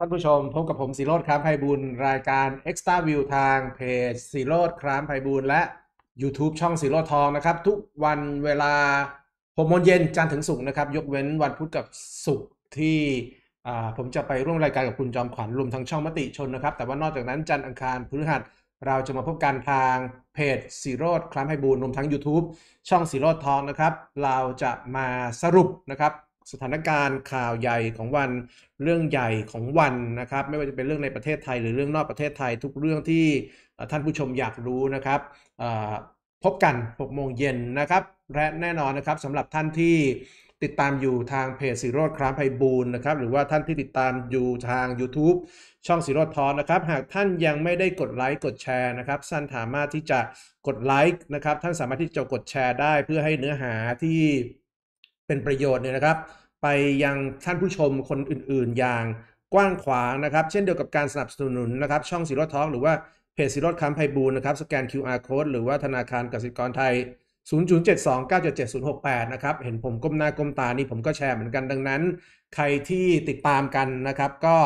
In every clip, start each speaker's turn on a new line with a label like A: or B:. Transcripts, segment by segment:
A: ท่านผู้ชม พบกับผมสีโรดครามไพบูญร
B: ายการ Extra View ทางเพจสีโรดครามไพบูญและ YouTube ช่องสีโรดทองนะครับ ทุกวันเวลาหกโมงเย็นจันทร์ถึงศุกร์นะครับยกเว้นวันพุธกับศุกร์ที่ผมจะไปร่วมรายการกับคุณจอมขวัญรวมทั้งช่องมติชนนะครับ แต่ว่านอกจากนั้นจันทร์อังคารพฤหัสเราจะมาพบกันทางเพจสีโรดครามไพบูญรวมทั้ง YouTube ช่องสีโรดทองนะครับเราจะมาสรุปนะครับสถานการณ์ข่าวใหญ่ของวันเรื่องใหญ่ของวันนะครับ ไม่ว่าจะเป็นเรื่องในประเทศไทยหรือเรื่องนอกประเทศไทยทุกเรื่องที่ท่านผู้ชมอยากรู้นะครับพบกัน 6 โมงเย็นนะครับ และแน่นอนนะครับสำหรับท่านที่ติดตามอยู่ทางเพจสีโรดครามไพบูลนะครับหรือว่าท่านที่ติดตามอยู่ทาง YouTube ช่องสีโรดทอนนะครับหากท่านยังไม่ได้กดไลค์กดแชร์นะครับท่านสามารถที่จะกดไลค์นะครับท่านสามารถที่จะกดแชร์ได้เพื่อให้เนื้อหาที่เป็นประโยชน์เนี่ยนะครับ ไปยังท่านผู้ชมคนอื่นๆอย่างกว้างขวางนะครับ เช่นเดียวกับการสนับสนุนนะครับช่องสีรถทองหรือว่า เพจสีรถค้ำไพบูลนะครับ สแกน QR code หรือว่าธนาคารกสิกรไทย 00729770068 นะครับเห็นผมก้มหน้าก้มตานี่ผมก็แชร์เหมือนกันดังนั้นใครที่ติดตามกันนะครับก็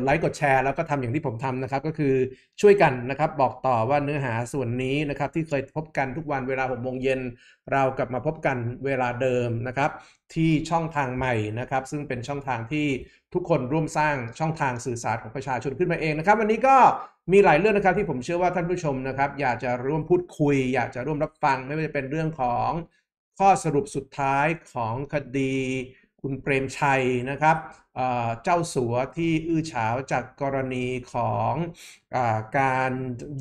B: ดไลค์กดแชร์แล้วก็ทำอย่างที่ผมทำนะครับก็คือช่วยกันนะครับบอกต่อว่าเนื้อหาส่วนนี้นะครับ ที่เคยพบกันทุกวันเวลาหกโมงเย็นเรากลับมาพบกันเวลาเดิมนะครับที่ช่องทางใหม่นะครับซึ่งเป็นช่องทางที่ทุกคนร่วมสร้างช่องทางสื่อสารของประชาชนขึ้นมาเองนะครับวันนี้ก็มีหลายเรื่องนะครับที่ผมเชื่อว่าท่านผู้ชมนะครับ อยากจะร่วมพูดคุย อยากจะร่วมรับฟังไม่ว่าจะเป็นเรื่องของข้อสรุปสุดท้ายของคดีคุณเปรมชัยนะครับ เจ้าสัวที่อื้อฉาวจากกรณีของอการ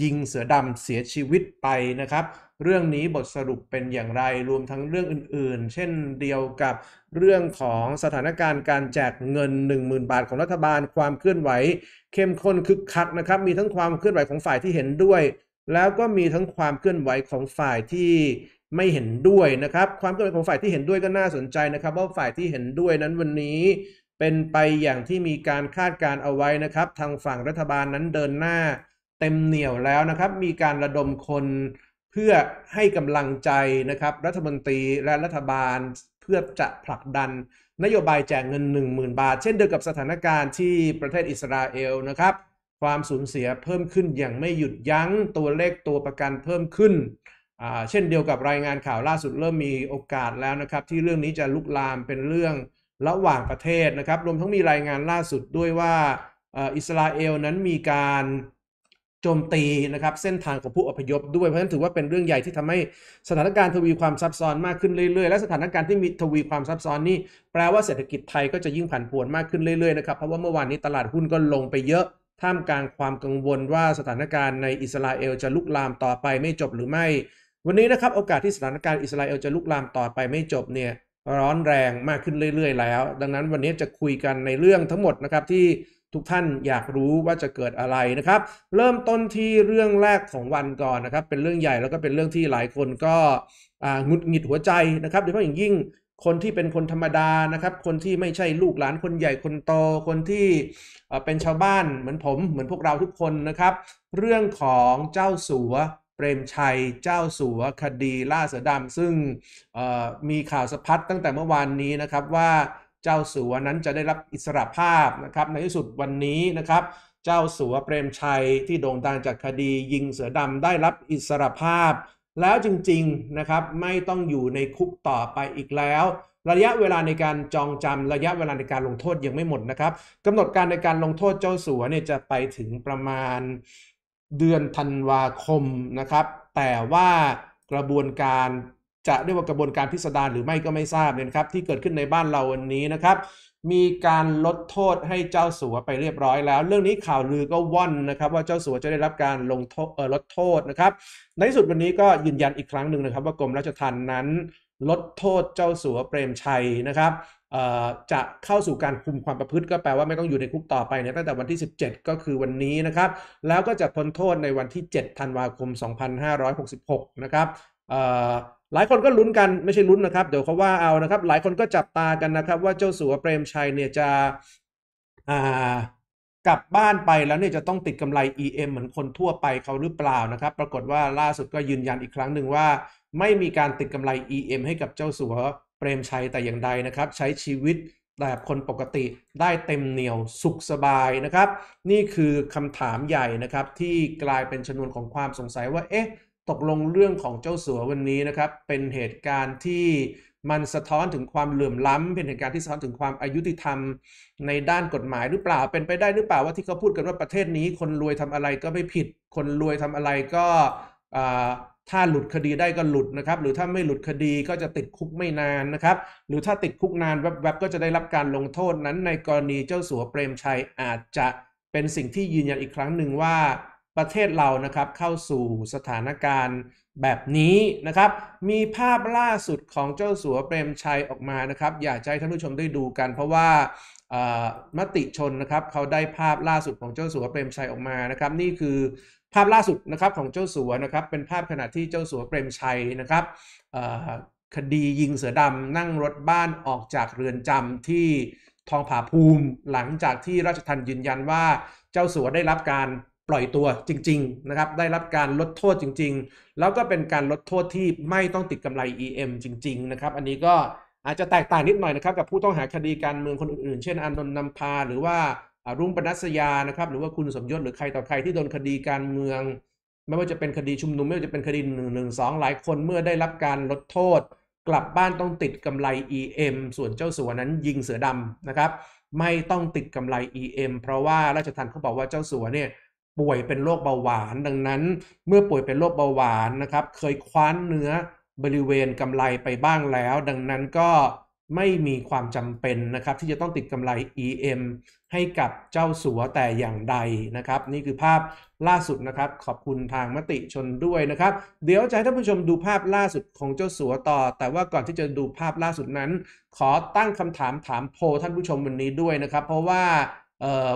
B: ยิงเสือดำเสียชีวิตไปนะครับ เรื่องนี้บทสรุปเป็นอย่างไร รวมทั้งเรื่องอื่นๆ เช่นเดียวกับเรื่องของสถานการณ์การแจกเงิน 10,000 บาทของรัฐบาลความเคลื่อนไหว เข้มข้นคึกคักนะครับมีทั้งความเคลื่อนไหวของฝ่ายที่เห็นด้วย แล้วก็มีทั้งความเคลื่อนไหวของฝ่ายที่ไม่เห็นด้วยนะครับ ความเคลื่อนไหวของฝ่ายที่เห็นด้วยก็น่าสนใจนะครับ ว่าฝ่ายที่เห็นด้วยนั้นวันนี้เป็นไปอย่างที่มีการคาดการเอาไว้นะครับทางฝั่งรัฐบาลนั้นเดินหน้า เต็มเหนี่ยวแล้วนะครับ มีการระดมคนเพื่อให้กำลังใจนะครับ รัฐมนตรีและรัฐบาลเพื่อจะผลักดัน นโยบายแจกเงิน 10,000 บาท เช่นเดียวกับสถานการณ์ที่ประเทศอิสราเอลนะครับ ความสูญเสียเพิ่มขึ้นอย่างไม่หยุดยัง้งตัวเลขตัวประกันเพิ่มขึ้นเช่นเดียวกับรายงานข่าวล่าสุดเริ่มมีโอกาสแล้วนะครับ ที่เรื่องนี้จะลุกลามเป็นเรื่องระหว่างประเทศนะครับ รวมทั้งมีรายงานล่าสุดด้วยว่า อิสราเอลนั้นมีการโจมตีนะครับ เส้นทางของผู้อพยพด้วยเพราะฉะนั้นถือว่าเป็นเรื่องใหญ่ที่ทำให้สถานการณ์ทวีความซับซ้อนมากขึ้นเรื่อยๆ และสถานการณ์ที่มีทวีความซับซ้อนนี่แปลว่าเศรษฐกิจไทยก็จะยิ่งผันผวนมากขึ้นเรื่อยๆนะครับเพราะว่าเมื่อวานนี้ตลาดหุ้นก็ลงไปเยอะท่ามกลางความกังวลว่าสถานการณ์ในอิสราเอลจะลุกลามต่อไปไม่จบหรือไม่วันนี้นะครับโอกาสที่สถานการณ์อิสราเอลจะลุกลามต่อไปไม่จบเนี่ยร้อนแรงมากขึ้นเรื่อยๆแล้ว ดังนั้นวันนี้จะคุยกันในเรื่องทั้งหมดนะครับที่ทุกท่านอยากรู้ว่าจะเกิดอะไรนะครับ เริ่มต้นที่เรื่องแรกของวันก่อนนะครับ เป็นเรื่องใหญ่แล้วก็เป็นเรื่องที่หลายคนก็หงุดหงิดหัวใจนะครับโดยเฉพาะอย่างยิ่งคนที่เป็นคนธรรมดานะครับคนที่ไม่ใช่ลูกหลานคนใหญ่คนโตคนที่เป็นชาวบ้านเหมือนผม เหมือนพวกเราทุกคนนะครับ เรื่องของเจ้าสัวเปรมชัยเจ้าสัวคดีล่าเสือดำซึ่งมีข่าวสะพัดตั้งแต่เมื่อวานนี้นะครับว่าเจ้าสัวนั้นจะได้รับอิสรภาพนะครับในที่สุดวันนี้นะครับ เจ้าสัวเปรมชัยที่โด่งดังจากคดี ยิงเสือดำได้รับอิสรภาพ แล้วจริงๆนะครับไม่ต้องอยู่ในคุกต่อไปอีกแล้ว ระยะเวลาในการจองจำระยะเวลาในการลงโทษยังไม่หมดนะครับกำหนดการในการลงโทษเจ้าสัวเนี่ยจะไปถึงประมาณเดือนธันวาคมนะครับ แต่ว่ากระบวนการจะเรียกว่ากระบวนการพิสดารหรือไม่ก็ไม่ทราบเนี่ยนะครับที่เกิดขึ้นในบ้านเราวันนี้นะครับ มีการลดโทษให้เจ้าสัวไปเรียบร้อย แล้ว เรื่องนี้ข่าวลือก็ว่อนนะครับ ว่าเจ้าสัวจะได้รับการลงโทษลดโทษนะครับ ในที่สุดวันนี้ก็ยืนยันอีกครั้งหนึ่งนะครับ ว่ากรมราชทัณฑ์นั้น ลดโทษเจ้าสัวเปรมชัยนะครับจะเข้าสู่การคุมความประพฤติก็แปลว่าไม่ต้องอยู่ในคุกต่อไปเนี่ยตั้งแต่วันที่ 17 ก็คือวันนี้นะครับ แล้วก็จะพ้นโทษในวันที่7ธันวาคม2566 นะครับหลายคนก็ลุ้นกันไม่ใช่ลุ้นนะครับเดี๋ยวเขาว่าเอานะครับ หลายคนก็จับตากันนะครับ ว่าเจ้าสัวเปรมชัยเนี่ยจะกลับบ้านไปแล้วเนี่ยจะต้องติดกำไร EM เหมือนคนทั่วไปเขาหรือเปล่านะครับ ปรากฏว่าล่าสุดก็ยืนยันอีกครั้งหนึ่งว่าไม่มีการติดกำไร EM ให้กับเจ้าสัวเปรมชัยแต่อย่างใดนะครับใช้ชีวิตแบบคนปกติได้เต็มเหนียวสุขสบายนะครับ นี่คือคำถามใหญ่นะครับที่กลายเป็นชนวนของความสงสัยว่าเอ๊ะตกลงเรื่องของเจ้าสัววันนี้นะครับ เป็นเหตุการณ์ที่มันสะท้อนถึงความเหลื่อมล้ำเป็นเหตุการณ์ที่สะท้อนถึงความอายุติธรรม ในด้านกฎหมายหรือเปล่าเป็นไปได้หรือเปล่าว่าที่เขาพูดกันว่าประเทศนี้คนรวยทำอะไรก็ไม่ผิดคนรวยทำอะไรก็ถ้าหลุดคดีได้ก็หลุดนะครับหรือถ้าไม่หลุดคดีก็จะติดคุกไม่นานนะครับหรือถ้าติดคุกนานแวบๆก็จะได้รับการลงโทษนั้น ในกรณีเจ้าสัวเปรมชัยอาจจะเป็นสิ่งที่ยืนยันอีกครั้งหนึ่งว่าประเทศเรานะครับเข้าสู่สถานการณ์แบบนี้นะครับ มีภาพล่าสุดของเจ้าสัวเปรมชัยออกมานะครับ อยากให้ท่านผู้ชมได้ดูกัน เพราะว่ามติชนนะครับ เขาได้ภาพล่าสุดของเจ้าสัวเปรมชัยออกมานะครับนี่คือภาพล่าสุดนะครับของเจ้าสัวนะครับเป็นภาพขณะที่เจ้าสัวเปรมชัยนะครับคดียิงเสือดำนั่งรถบ้านออกจากเรือนจำที่ทองผาภูมิหลังจากที่ราชทันยืนยันว่า เจ้าสัวได้รับการปล่อยตัวจริงๆนะครับได้รับการลดโทษจริง ๆ แล้วก็เป็นการลดโทษที่ไม่ต้องติดกำไร EM จริง ๆนะครับ อันนี้ก็อาจจะแตกต่างนิดหน่อยนะครับ กับผู้ต้องหาคดีการเมืองคนอื่นๆ เช่นอานนท์นำพา หรือว่ารุ่งปนัสยานะครับ หรือว่าคุณสมยศหรือใครต่อใครที่โดนคดีการเมือง ไม่ว่าจะเป็นคดีชุมนุมไม่ว่าจะเป็นคดีหนึ่งหนึ่งสองหลายคนเมื่อได้รับการลดโทษ กลับบ้านต้องติดกำไร EM ส่วนเจ้าสัวนั้นยิงเสือดำนะครับ ไม่ต้องติดกำไร EM เพราะว่าราชทันเขาบอกว่าเจ้าสัวเนี่ยป่วยเป็นโรคเบาหวานดังนั้นเมื่อป่วยเป็นโรคเบาหวานนะครับ เคยคว้านเนื้อบริเวณกำไรไปบ้างแล้ว ดังนั้นก็ไม่มีความจำเป็นนะครับ ที่จะต้องติดกำไร EM ให้กับเจ้าสัวแต่อย่างใดนะครับ นี่คือภาพล่าสุดนะครับ ขอบคุณทางมติชนด้วยนะครับ เดี๋ยวจะให้ท่านผู้ชมดูภาพล่าสุดของเจ้าสัวต่อ แต่ว่าก่อนที่จะดูภาพล่าสุดนั้น ขอตั้งคำถามถามโพท่านผู้ชมวันนี้ด้วยนะครับ เพราะว่า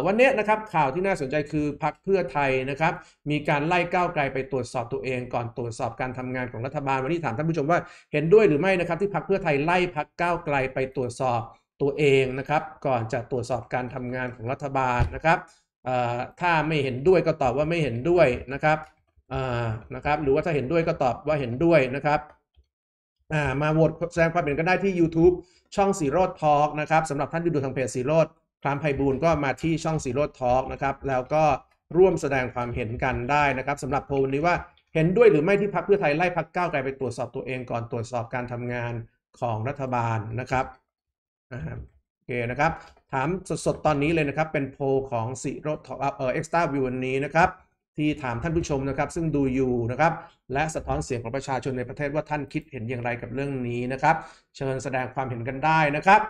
B: วันนี้นะครับข่าวที่น่าสนใจคือพักเพื่อไทยนะครับ มีการไล่ก้าวไกลไปตรวจสอบตัวเอง ก่อนตรวจสอบการทำงานของรัฐบาล วันนี้ถามท่านผู้ชมว่าเห็นด้วยหรือไม่นะครับที่พักเพื่อไทยไล่พักก้าวไกลไปตรวจสอบตัวเองนะครับ ก่อนจะตรวจสอบการทำงานของรัฐบาลนะครับถ้าไม่เห็นด้วยก็ตอบว่าไม่เห็นด้วยนะครับนะครับหรือว่าถ้าเห็นด้วยก็ตอบว่าเห็นด้วยนะครับมาโหวตแสดงความเห็นกันได้ที่ YouTube ช่องสีโรดทอล์กนะครับสำหรับท่านที่ดูทางเพจสีโรดพรามไพบูลก็มาที่ช่องสีโรดทอล์กนะครับแล้วก็ร่วมแสดงความเห็นกันได้นะครับสำหรับโพลนี้ว่าเห็นด้วยหรือไม่ที่พักเพื่อไทย ไล่พักก้าวไกลไปตรวจสอบตัวเองก่อนตรวจสอบการทำงานของรัฐบาลนะครับโอเคนะครับถามสดๆ ตอนนี้เลยนะครับ เป็นโพลของสิโรทเอ่อเอ็กซ์ต้าวิววันนี้นะครับ ที่ถามท่านผู้ชมนะครับ ซึ่งดูอยู่นะครับ และสะท้อนเสียงของประชาชนในประเทศว่าท่านคิดเห็นอย่างไรกับเรื่องนี้นะครับเชิญแสดงความเห็นกันได้นะครับ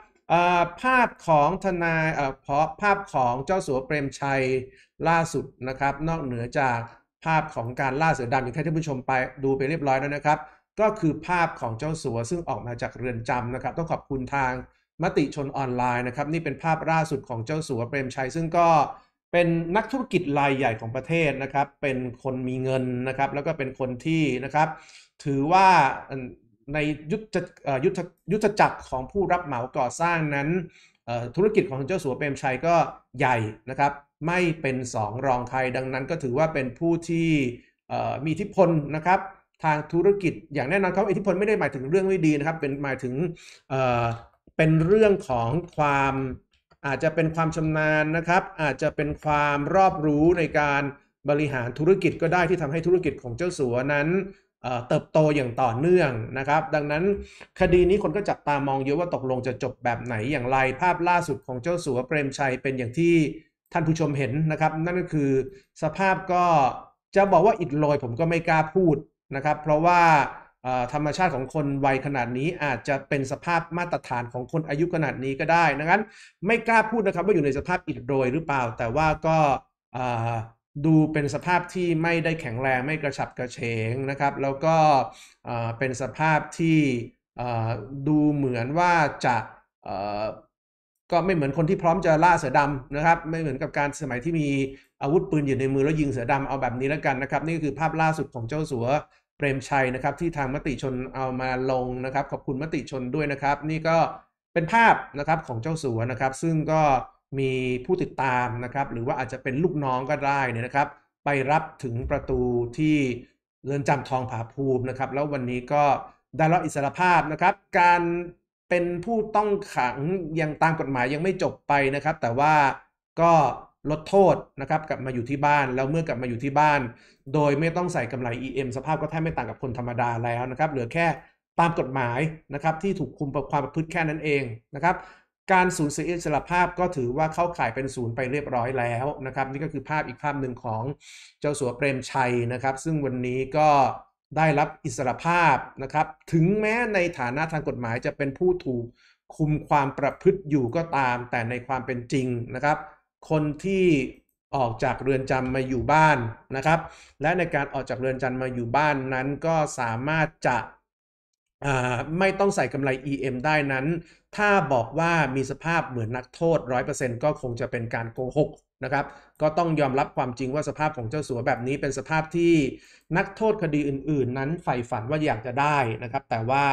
B: ภาพของทนายเพราะภาพของเจ้าสัวเปรมชัยล่าสุดนะครับ นอกเหนือจากภาพของการล่าเสือดำอย่างที่ท่านผู้ชมไปดูไปเรียบร้อยแล้วนะครับ ก็คือภาพของเจ้าสัวซึ่งออกมาจากเรือนจำนะครับต้องขอบคุณทางมติชนออนไลน์นะครับ นี่เป็นภาพล่าสุดของเจ้าสัวเปรมชัยซึ่งก็เป็นนักธุรกิจรายใหญ่ของประเทศนะครับ เป็นคนมีเงินนะครับแล้วก็เป็นคนที่นะครับ ถือว่าในยุทธยุทธยุทธจักรของผู้รับเหมาก่อสร้างนั้น ธุรกิจของเจ้าสัวเปรมชัยก็ใหญ่นะครับ ไม่เป็นสองรองใครดังนั้นก็ถือว่าเป็นผู้ที่มีอิทธิพลนะครับ ทางธุรกิจอย่างแน่นอนเขาอิทธิพลไม่ได้หมายถึงเรื่องไม่ดีนะครับ เป็นหมายถึงเเป็นเรื่องของความอาจจะเป็นความชำนาญนะครับ อาจจะเป็นความรอบรู้ในการบริหารธุรกิจก็ได้ที่ทำให้ธุรกิจของเจ้าสัวนั้นเติบโตอย่างต่อเนื่องนะครับ ดังนั้นคดีนี้คนก็จับตามองเยอะว่าตกลงจะจบแบบไหนอย่างไรภาพล่าสุดของเจ้าสัวเปรมชัยเป็นอย่างที่ท่านผู้ชมเห็นนะครับ นั่นก็คือ สภาพก็จะบอกว่าอิดโรยผมก็ไม่กล้าพูดนะครับ เพราะว่าธรรมชาติของคนวัยขนาดนี้อาจจะเป็นสภาพมาตรฐานของคนอายุขนาดนี้ก็ได้ดังนั้น ไม่กล้าพูดนะครับว่าอยู่ในสภาพอิดโรยหรือเปล่า แต่ว่าก็ดูเป็นสภาพที่ไม่ได้แข็งแรงไม่กระฉับกระเฉงนะครับ แล้วก็เป็นสภาพที่ดูเหมือนว่าจะก็ไม่เหมือนคนที่พร้อมจะล่าเสือดำนะครับ ไม่เหมือนกับการสมัยที่มีอาวุธปืนอยู่ในมือแล้วยิงเสือดำเอาแบบนี้แล้วกันนะครับ นี่คือภาพล่าสุดของเจ้าสัวเปรมชัยนะครับ ที่ทางมติชนเอามาลงนะครับ ขอบคุณมติชนด้วยนะครับ นี่ก็เป็นภาพนะครับของเจ้าสัวนะครับ ซึ่งก็มีผู้ติดตามนะครับหรือว่าอาจจะเป็นลูกน้องก็ได้เนี่ยนะครับ ไปรับถึงประตูที่เรือนจำทองผาภูมินะครับ แล้ววันนี้ก็ได้รับอิสรภาพนะครับ การเป็นผู้ต้องขังยังตามกฎหมายยังไม่จบไปนะครับ แต่ว่าก็ลดโทษนะครับกลับมาอยู่ที่บ้านแล้วเมื่อกลับมาอยู่ที่บ้าน โดยไม่ต้องใส่กำไร EM สภาพก็แทบไม่ต่างกับคนธรรมดาแล้วนะครับ เหลือแค่ตามกฎหมายนะครับที่ถูกคุมความประพฤติแค่นั้นเองนะครับการสูญเสียอิสรภาพก็ถือว่าเข้าข่ายเป็นศูนย์ไปเรียบร้อยแล้วนะครับ นี่ก็คือภาพอีกภาพหนึ่งของเจ้าสัวเปรมชัยนะครับ ซึ่งวันนี้ก็ได้รับอิสรภาพนะครับ ถึงแม้ในฐานะทางกฎหมายจะเป็นผู้ถูกคุมความประพฤติอยู่ก็ตาม แต่ในความเป็นจริงนะครับ คนที่ออกจากเรือนจำมาอยู่บ้านนะครับ และในการออกจากเรือนจำมาอยู่บ้านนั้นก็สามารถจะไม่ต้องใส่กำไร EM ได้นั้น ถ้าบอกว่ามีสภาพเหมือนนักโทษ 100%ก็คงจะเป็นการโกหกนะครับก็ต้องยอมรับความจริงว่าสภาพของเจ้าสัวแบบนี้เป็นสภาพที่นักโทษคดีอื่นๆ นั้นใฝ่ฝันว่าอยากจะได้นะครับแต่ว่า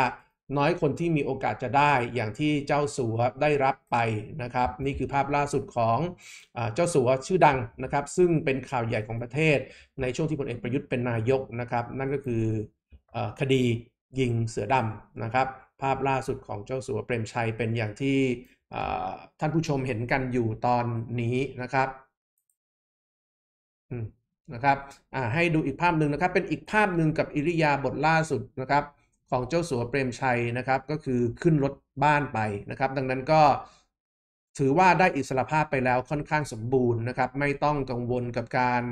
B: น้อยคนที่มีโอกาสจะได้อย่างที่เจ้าสัวได้รับไปนะครับ นี่คือภาพล่าสุดของเจ้าสัวชื่อดังนะครับ ซึ่งเป็นข่าวใหญ่ของประเทศ ในช่วงที่พลเอกประยุทธ์เป็นนายกนะครับนั่นก็คือคดียิงเสือดำนะครับ ภาพล่าสุดของเจ้าสัวเปรมชัยเป็นอย่างที่ท่านผู้ชมเห็นกันอยู่ตอนนี้นะครับนะครับให้ดูอีกภาพหนึ่งนะครับ เป็นอีกภาพหนึ่งกับอิริยาบถล่าสุดนะครับ ของเจ้าสัวเปรมชัยนะครับ ก็คือขึ้นรถบ้านไปนะครับ ดังนั้นก็ถือว่าได้อิสระภาพไปแล้วค่อนข้างสมบูรณ์นะครับ ไม่ต้องกังวลกับการ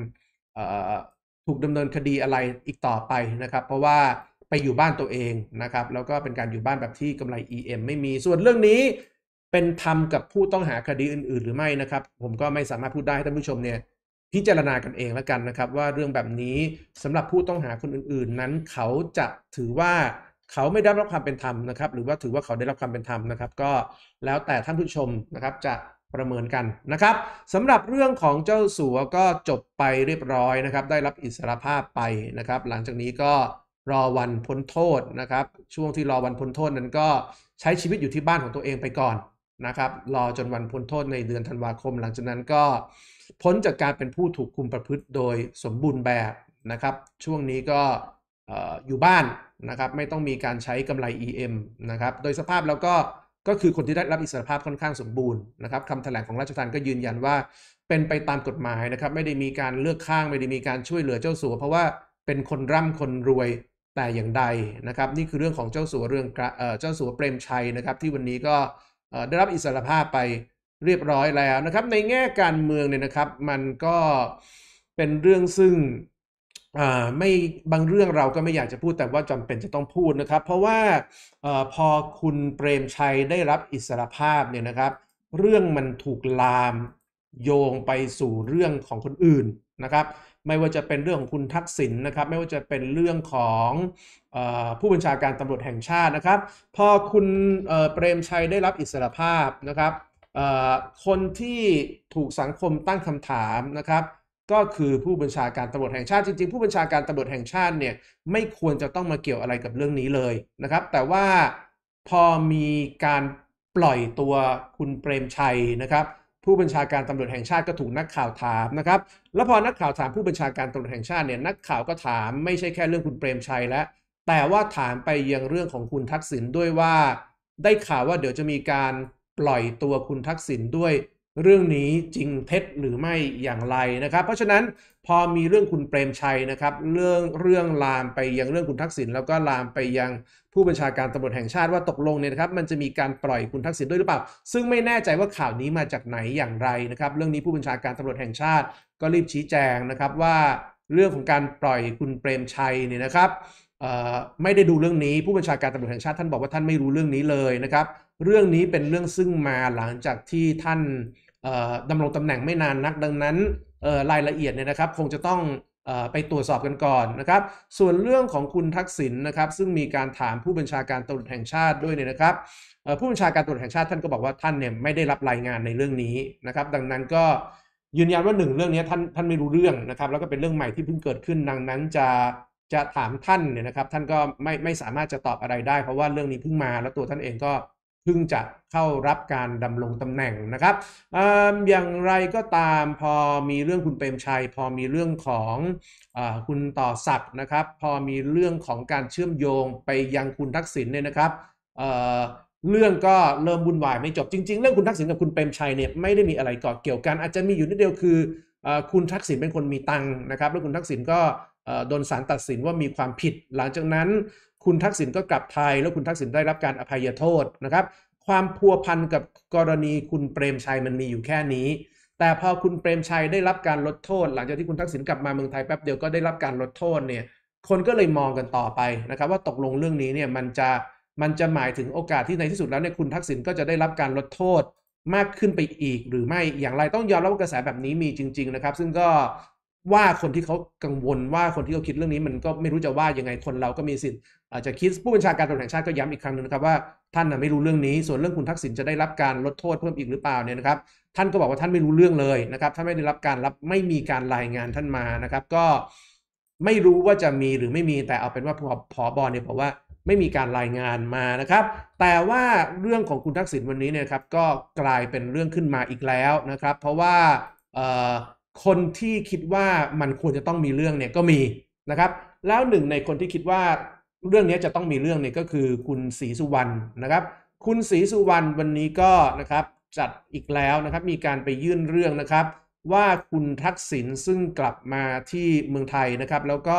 B: ถูกดำเนินคดีอะไรอีกต่อไปนะครับ เพราะว่าไปอยู่บ้านตัวเองนะครับ แล้วก็เป็นการอยู่บ้านแบบที่กำไร EM ไม่มีส่วนเรื่องนี้เป็นธรรมกับผู้ต้องหาคดีอื่น ๆ หรือไม่นะครับ ผมก็ไม่สามารถพูดได้ให้ท่านผู้ชมเนี่ยพิจารณากันเองแล้วกันนะครับ ว่าเรื่องแบบนี้สำหรับผู้ต้องหาคนอื่นๆ นั้นเขาจะถือว่าเขาไม่ได้รับความเป็นธรรมนะครับ หรือว่าถือว่าเขาได้รับความเป็นธรรมนะครับ ก็แล้วแต่ท่านผู้ชมนะครับ จะประเมินกันนะครับสำหรับเรื่องของเจ้าสัวก็จบไปเรียบร้อยนะครับ ได้รับอิสรภาพไปนะครับ หลังจากนี้ก็รอวันพ้นโทษนะครับ ช่วงที่รอวันพ้นโทษนั้นก็ใช้ชีวิตอยู่ที่บ้านของตัวเองไปก่อนนะครับรอจนวันพ้นโทษในเดือนธันวาคม หลังจากนั้นก็ พ้นจากการเป็นผู้ถูกคุมประพฤติโดยสมบูรณ์แบบนะครับ ช่วงนี้ก็อยู่บ้านนะครับไม่ต้องมีการใช้กำไร EM นะครับโดยสภาพแล้วก็ก็คือคนที่ได้รับอิสรภาพค่อนข้างสมบูรณ์นะครับคำแถลงของราชทานก็ยืนยันว่า เป็นไปตามกฎหมายนะครับไม่ได้มีการเลือกข้างไม่ได้มีการช่วยเหลือเจ้าสัวเพราะว่าเป็นคนร่ำคนรวยแต่อย่างใดนะครับนี่คือเรื่องของเจ้าสัวเรื่องเจ้าสัวเปรมชัยนะครับ ที่วันนี้ก็ได้รับอิสรภาพไปเรียบร้อยแล้วนะครับ ในแง่การเมืองเนี่ยนะครับ มันก็เป็นเรื่องซึ่งไม่บางเรื่องเราก็ไม่อยากจะพูดแต่ว่าจำเป็นจะต้องพูดนะครับ เพราะว่าอพอคุณเปรมชัยได้รับอิสรภาพเนี่ยนะครับ เรื่องมันถูกลามโยงไปสู่เรื่องของคนอื่นนะครับไม่ว่าจะเป็นเรื่องของคุณทักษิณนนะครับ ไม่ว่าจะเป็นเรื่องของอผู้บัญชาการตำรวจแห่งชาตินะครับ พอคุณเเปรมชัยได้รับอิสรภาพนะครับคนที่ถูกสังคมตั้งคำถามนะครับ ก็คือผู้บัญชาการตำรวจแห่งชาติจริงๆ ผู้บัญชาการตำรวจแห่งชาติเนี่ยไม่ควรจะต้องมาเกี่ยวอะไรกับเรื่องนี้เลยนะครับ แต่ว่าพอมีการปล่อยตัวคุณเปรมชัยนะครับผู้บัญชาการตำรวจแห่งชาติก็ถูกนักข่าวถามนะครับ แล้วพอ นักข่าวถามผู้บัญชาการตำรวจแห่งชาติเนี่ย นักข่าวก็ถามไม่ใช่แค่เรื่องคุณเปรมชัยแล้ว แต่ว่าถามไปยังเรื่องของคุณทักษิณด้วยว่า ได้ข่าวว่าเดี๋ยวจะมีการปล่อยตัวคุณทักษิณด้วยเรื่องนี้จริงเท็จหรือไม่อย่างไรนะครับ เพราะฉะนั้นพอมีเรื่องคุณเปรมชัยนะครับ เรื่องเรื่องลามไปยังเรื่องคุณทักษิณแล้วก็ลามไปยังผู้บัญชาการตำรวจแห่งชาติว่าตกลงเนี่ยนะครับ มันจะมีการปล่อยคุณทักษิณด้วยหรือเปล่า ซึ่งไม่แน่ใจว่าข่าวนี้มาจากไหนอย่างไรนะครับ เรื่องนี้ผู้บัญชาการตำรวจแห่งชาติ ก็รีบชี้แจงนะครับว่าเรื่องของการปล่อยคุณเปรมชัยเนี่ยนะครับไม่ได้ดูเรื่องนี้ผู้บัญชาการตำรวจแห่งชาติท่านบอกว่าท่านไม่รู้เรื่องนี้เลยนะครับ เรื่องนี้เป็นเรื่องซึ่งมาหลังจากที่ท่านดำรงตำแหน่งไม่นานนักดังนั้นรายละเอียดเนี่ยนะครับคงจะต้องไปตรวจสอบกันก่อนนะครับส่วนเรื่องของคุณทักษิณนนะครับซึ่งมีการถามผู้บัญชาการตำรวจแห่งชาติด้วยเนี่ยนะครับผู้บัญชาการตำรวจแห่งชาติท่านก็บอกว่าท่านเนี่ยไม่ได้รับรายงานในเรื่องนี้นะครับดังนั้นก็ยืนยันว่าหนึ่งเรื่องนี้ท่านท่านไม่รู้เรื่องนะครับแล้วก็เป็นเรื่องใหม่ที่เพิ่งเกิดขึ้น ดังนั้นจะจะถามท่านเนี่ยนะครับท่านก็ไม่ไม่สามารถจะตอบอะไรได้เพราะว่าเรื่องนี้เพิ่งมา แล้วตัวท่านเองก็เพิ่งจะเข้ารับการดำรงตำแหน่งนะครับออย่างไรก็ตามพอมีเรื่องคุณเปรมชัย พอมีเรื่องของอคุณต่อศักด์นะครับพอมีเรื่องของการเชื่อมโยงไปยังคุณทักษิณเนี่ยนะครับเเรื่องก็เริ่มวุ่นวายไม่จบจริงๆ เรื่องคุณทักษิณกับคุณเปรมชัยเนี่ยไม่ได้มีอะไรก่อเกี่ยวกัน อาจจะมีอยู่นิดเดียวคืออคุณทักษิณเป็นคนมีตังค์นะครับ แล้วคุณทักษิณก็โดนศาลตัดสินว่ามีความผิดหลังจากนั้นคุณทักษิณก็กลับไทยแล้วคุณทักษิณได้รับการอภัยโทษนะครับความพัวพันกับกรณีคุณเปรมชัยมันมีอยู่แค่นี้ แต่พอคุณเปรมชัยได้รับการลดโทษหลังจากที่คุณทักษิณกลับมาเมืองไทยแป๊บเดียวก็ ได้รับการลดโทษเนี่ยคนก็เลยมองกันต่อไปนะครับว่าตกลงเรื่องนี้เนี่ยมันจะมันจะหมายถึงโอกาสที่ในที่สุดแล้วเนี่ยคุณทักษิณก็จะได้รับการลดโทษมากขึ้นไปอีก หรือไม่อย่างไรต้องยอมรับว่ากระแสแบบนี้มีจริง ๆนะครับ ซึ่งก็ว่าคนที่เขากังวลว่าคนที่เขาคิดเรื่องนี้มันก็ไม่รู้จะว่ายังไงคนเราก็มีสิทธิาจจะคิดผู้บัญชาการตำรวจแห่งชาติ ก็ย้ำอีกครั้งนึงนะครับว่า ท่านไม่รู้เรื่องนี้ ส่วนเรื่องคุณทักษิณจะได้รับการลดโทษเพิ่มอีกหรือเปล่าเนี่ยนะครับ ท่านก็บอกว่าท่านไม่รู้เรื่องเลยนะครับท่านไม่ได้รับการรับไม่มีการรายงานท่านมานะครับ ก็ไม่รู้ว่าจะมีหรือไม่มีแต่เอาเป็นว่าพอบอเนี่ยบอกว่าไม่มีการรายงานมานะครับ แต่ว่าเรื่องของคุณทักษิณวันนี้เนี่ยครับ ก็กลายเป็นเรื่องขึ้นมาอีกแล้วนะครับเพราะว่าคนที่คิดว่ามันควรจะต้องมีเรื่องเนี่ยก็มีนะครับ แล้วหนึ่งในคนที่คิดว่าเรื่องนี้จะต้องมีเรื่องเนี่ยก็คือคุณศรีสุวรรณนะครับ คุณศรีสุวรรณวันนี้ก็นะครับจัดอีกแล้วนะครับ มีการไปยื่นเรื่องนะครับ ว่าคุณทักษิณซึ่งกลับมาที่เมืองไทยนะครับ แล้วก็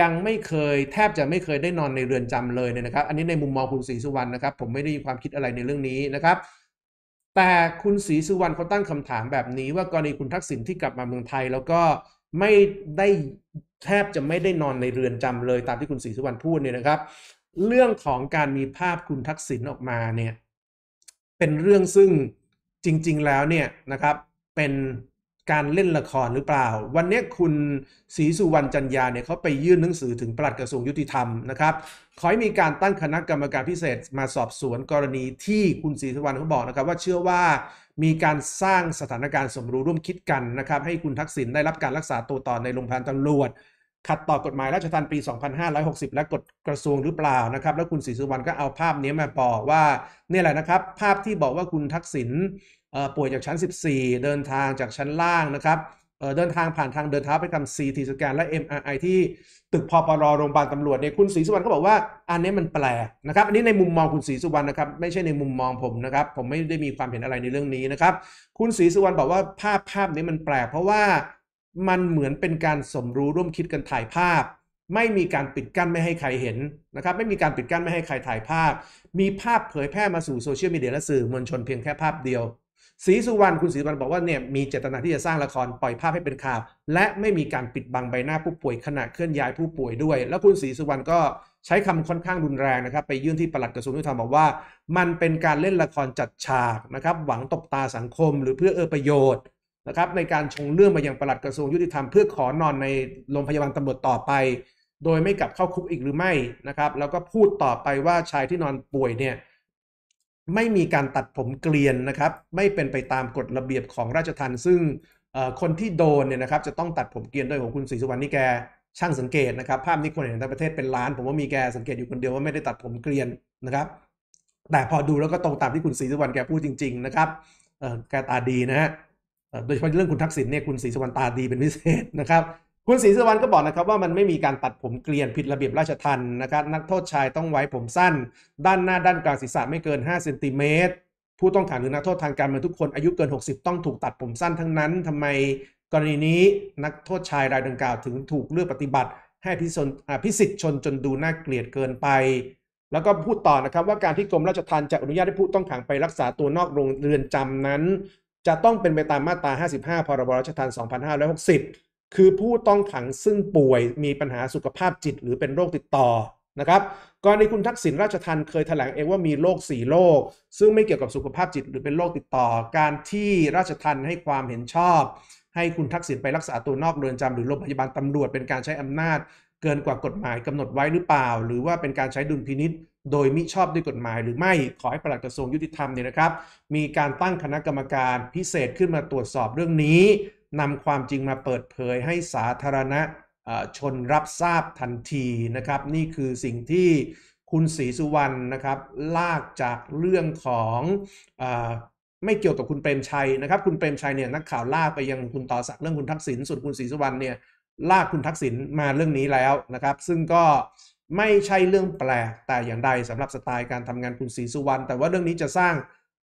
B: ยังไม่เคย แทบจะไม่เคยได้นอนในเรือนจำเลยเนี่ยนะครับ อันนี้ในมุมมองคุณศรีสุวรรณนะครับ ผมไม่ได้มีความคิดอะไรในเรื่องนี้นะครับ แต่คุณศรีสุวรรณเขาตั้งคำถามแบบนี้ ว่ากรณีคุณทักษิณที่กลับมาเมืองไทยแล้วก็ไม่ได้แทบจะไม่ได้นอนในเรือนจำเลย ตามที่คุณศรีสุวรรณพูดเนี่ยนะครับ เรื่องของการมีภาพคุณทักษิณออกมาเนี่ย เป็นเรื่องซึ่งจริง ๆแล้วเนี่ยนะครับ เป็นการเล่นละครหรือเปล่า วันนี้คุณศรีสุวรรณจันยาเนี่ยเขาไปยื่นหนังสือถึงปลัดกระทรวงยุติธรรมนะครับ ขอให้มีการตั้งคณะกรรมการพิเศษมาสอบสวนกรณีที่คุณศรีสุวรรณเขาบอกนะครับ ว่าเชื่อว่ามีการสร้างสถานการณ์ สมรู้ร่วมคิดกันนะครับ ให้คุณทักษิณได้รับการรักษาตัวต่อในโรงพยาบาลตำรวจขัดต่อกฎหมายราชทันปี 2560 และกฎกระทรวงหรือเปล่านะครับ แล้วคุณศรีสุวรรณก็เอาภาพนี้มาบอกว่าเนี่ยแหละนะครับ ภาพที่บอกว่าคุณทักษิณป่วยจากชั้น 14 เดินทางจากชั้นล่างนะครับเดินทางผ่านทางเดินเท้าไปทำ CT สแกนและ MRI ที่ตึกพอปรโรงพยาบาลตำรวจเนี่ยคุณศรีสุวรรณก็บอกว่าอันนี้มันแปลกนะครับอันนี้ในมุมมองคุณศรีสุวรรณนะครับไม่ใช่ในมุมมองผมนะครับผมไม่ได้มีความเห็นอะไรในเรื่องนี้นะครับคุณศรีสุวรรณบอกว่าภาพภาพนี้มันแปลกเพราะว่ามันเหมือนเป็นการสมรู้ร่วมคิดกันถ่ายภาพ ไม่มีการปิดกั้นไม่ให้ใครเห็นนะครับไม่มีการปิดกั้นไม่ให้ใครถ่ายภาพ มีภาพเผยแพร่มาสู่โซเชียลมีเดียและสื่อมวลชนเพียงแค่ภาพเดียวศรีสุวรรณคุณศรีสุวรรณบอกว่าเนี่ยมีเจตนาที่จะสร้างละครปล่อยภาพให้เป็นข่าว และไม่มีการปิดบังใบหน้าผู้ป่วยขณะเคลื่อนย้ายผู้ป่วยด้วย แล้วคุณศรีสุวรรณก็ใช้คำค่อนข้างรุนแรงนะครับ ไปยื่นที่ปลัดกระทรวงยุติธรรมบอกว่า มันเป็นการเล่นละครจัดฉากนะครับหวังตบตาสังคมหรือเพื่อเออประโยชน์นะครับในการชงเรื่องไปยังปลัดกระทรวงยุติธรรมเพื่อขอนอนในโรงพยาบาลตำรวจต่อไป โดยไม่กลับเข้าคุกอีกหรือไม่นะครับแล้วก็พูดต่อไปว่าชายที่นอนป่วยเนี่ยไม่มีการตัดผมเกลียนนะครับ ไม่เป็นไปตามกฎระเบียบของราชทัณฑ์ซึ่งคนที่โดนเนี่ยนะครับจะต้องตัดผมเกลียนด้วยของคุณศรีสุวรรณนี่แกช่างสังเกตนะครับ ภาพนี้คนเห็นในงประเทศเป็นล้านผมว่ามีแกสังเกตอยู่คนเดียวว่าไม่ได้ตัดผมเกลียนนะครับ แต่พอดูแล้วก็ตรงตามที่คุณศรีสุวรรณแกพูดจริง ๆนะครับแกตาดีนะฮะ โดยเฉพาะเรื่องคุณทักษิณเนี่ยคุณศรีสุวรรณตาดีเป็นพิเศษนะครับคุณศรีสุวรรณก็บอกนะครับว่ามันไม่มีการตัดผมเกลียนผิดระเบียบราชทันนะครับนักโทษชายต้องไว้ผมสั้นด้านหน้าด้านกลางศีรษะไม่เกิน5เซนติเมตรผู้ต้องขังหรือนักโทษทางการเมืองทุกคนอายุเกิน 60 ต้องถูกตัดผมสั้นทั้งนั้น ทำไม กรณีนี้นักโทษชายรายดังกล่าวถึงถูกเลือกปฏิบัติ ให้พิชนพิสิทธิชนจนดูน่าเกลียดเกินไป แล้วก็พูดต่อนะครับว่าการที่กรมราชทันจะอนุญาตให้ผู้ต้องขังไปรักษาตัวนอกโรงเรือนจำนั้น จะต้องเป็นไปตามมาตรา 55พรบราชทัน2560คือผู้ต้องขังซึ่งป่วยมีปัญหาสุขภาพจิตหรือเป็นโรคติดต่อนะครับกรณีคุณทักษิณราชทันเคยถแถลงเองว่ามีโรค4โรคซึ่งไม่เกี่ยวกับสุขภาพจิตหรือเป็นโรคติดต่อ การที่ราชทันให้ความเห็นชอบ ให้คุณทักษิณไปรักษาตัวนอกเรือนจำหรือโรงพยาบาลตำรวจเป็นการใช้อำนาจเกินกว่ากฎหมายกำหนดไว้หรือเปล่า หรือว่าเป็นการใช้ดุลพินิษโดยมิชอบด้วยกฎหมาย หรือไม่ขอให้ปลัดกระทรวงยุติธรรมเนี่ยนะครับมีการตั้งคณะกรรมการพิเศษขึ้นมาตรวจสอบเรื่องนี้นำความจริงมาเปิดเผยให้สาธารณะชนรับทราบทันทีนะครับ นี่คือสิ่งที่คุณศรีสุวรรณนะครับ ลากจากเรื่องของอไม่เกี่ยวกับคุณเปรมชัยนะครับคุณเปรมชัยเนี่ยนักข่าวลากไปยังคุณต่อสักเรื่องคุณทักษิณส่วนคุณศรีสุวรรณเนี่ยลากคุณทักษิณมาเรื่องนี้แล้วนะครับ ซึ่งก็ไม่ใช่เรื่องแปลกแต่อย่างใดสำหรับสไตล์การทำงานคุณศรีสุวรรณแต่ว่าเรื่องนี้จะสร้าง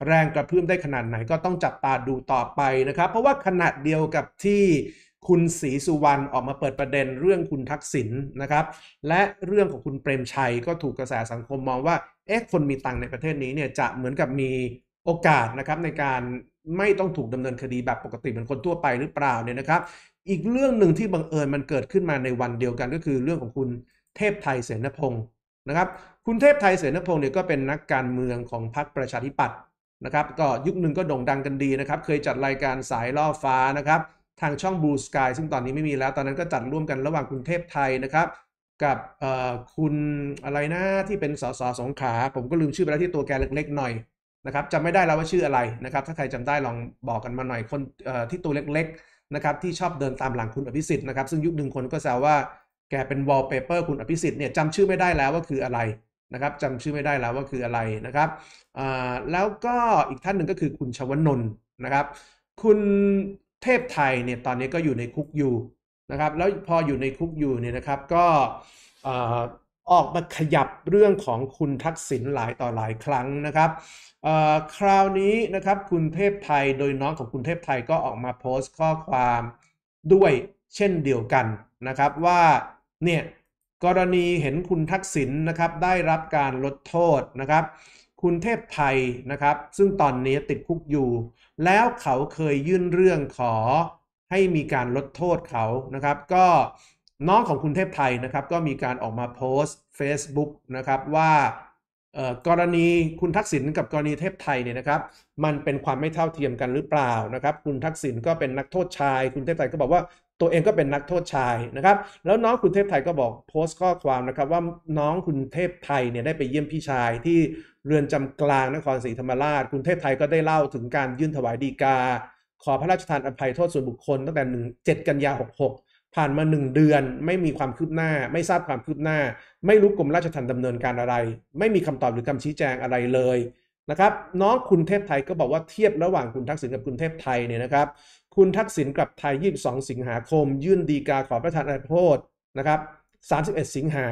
B: แรงกระเพื่อมได้ขนาดไหนก็ต้องจับตาดูต่อไปนะครับ เพราะว่าขนาดเดียวกับที่คุณศรีสุวรรณออกมาเปิดประเด็นเรื่องคุณทักษิณนะครับและเรื่องของคุณเปรมชัยก็ถูกกระแสสังคมมองว่าเอ๊ะคนมีตังในประเทศนี้เนี่ยจะเหมือนกับมีโอกาสนะครับในการไม่ต้องถูกดำเนินคดีแบบปกติเหมือนคนทั่วไปหรือเปล่าเนี่ยนะครับ อีกเรื่องหนึ่งที่บังเอิญมันเกิดขึ้นมาในวันเดียวกันก็คือ เรื่องของคุณเทพไทยเสนพงศ์นะครับคุณเทพไทยเสนพงศ์เนี่ยก็เป็นนักการเมืองของพรรคประชาธิปัตย์นะครับก็ยุคหนึ่งก็โด่งดังกันดีนะครับเคยจัดรายการสายล่อฟ้านะครับทางช่อง Blue Sky ซึ่งตอนนี้ไม่มีแล้ว ตอนนั้นก็จัดร่วมกันระหว่างคุณเทพไทยนะครับกับคุณอะไรนะที่เป็นสสสงขา ผมก็ลืมชื่อไปแล้วที่ตัวแกเล็กๆ หน่อยนะครับจำไม่ได้แล้วว่าชื่ออะไรนะครับถ้าใครจำได้ลองบอกกันมาหน่อยคนที่ตัวเล็กๆนะครับที่ชอบเดินตามหลังคุณอภิสิทธิ์นะครับซึ่งยุคหนึ่งคนก็แซวว่าแกเป็นวอลเปเปอร์คุณอภิสิทธิ์เนี่ยจำชื่อไม่ได้แล้วว่าคืออะไรนะครับจำชื่อไม่ได้แล้วว่าคืออะไรนะครับแล้วก็อีกท่านหนึ่งก็คือคุณชวนนท์นะครับ คุณเทพไทยเนี่ยตอนนี้ก็อยู่ในคุกอยู่นะครับ แล้วพออยู่ในคุกอยู่เนี่ยนะครับ ก็ออกมาขยับเรื่องของคุณทักษิณหลายต่อหลายครั้งนะครับคราวนี้นะครับ คุณเทพไทยโดยน้องของคุณเทพไทยก็ออกมาโพสต์ข้อความด้วยเช่นเดียวกันนะครับ ว่าเนี่ยกรณีเห็นคุณทักษิณนนะครับได้รับการลดโทษนะครับ คุณเทพไทยนะครับซึ่งตอนนี้ติดคุกอยู่ แล้วเขาเคยยื่นเรื่องขอให้มีการลดโทษเขานะครับ ก็น้องของคุณเทพไทยนะครับก็มีการออกมาโพสต์ Facebook นะครับว่ากรณีคุณทักษิณกับกรณีเทพไทยเนี่ยนะครับ มันเป็นความไม่เท่าเทียมกันหรือเปล่านะครับ คุณทักษิณก็เป็นนักโทษชาย คุณเทพไทยก็บอกว่าตัวเองก็เป็นนักโทษชายนะครับ แล้วน้องคุณเทพไทยก็บอกโพสต์ข้อความนะครับ ว่าน้องคุณเทพไทยเนี่ยได้ไปเยี่ยมพี่ชายที่เรือนจำกลางนครศรีธรรมราช คุณเทพไทยก็ได้เล่าถึงการยื่นถวายดีกา ขอพระราชทานอภัยโทษส่วนบุคคลตั้งแต่ 1 7กันยา 66 ผ่านมา 1 เดือน ไม่มีความคืบหน้า ไม่ทราบความคืบหน้า ไม่รู้กรมราชทัณฑ์ดำเนินการอะไร ไม่มีคำตอบหรือคำชี้แจงอะไรเลยนะครับ น้องคุณเทพไทยก็บอกว่าเทียบระหว่างคุณทักษิณกับคุณเทพไทยเนี่ยนะครับคุณทักษิณกลับไทย 22 สิงหาคม ยื่นดีกาขอประทานอภัยโทษนะครับ 31 สิงหา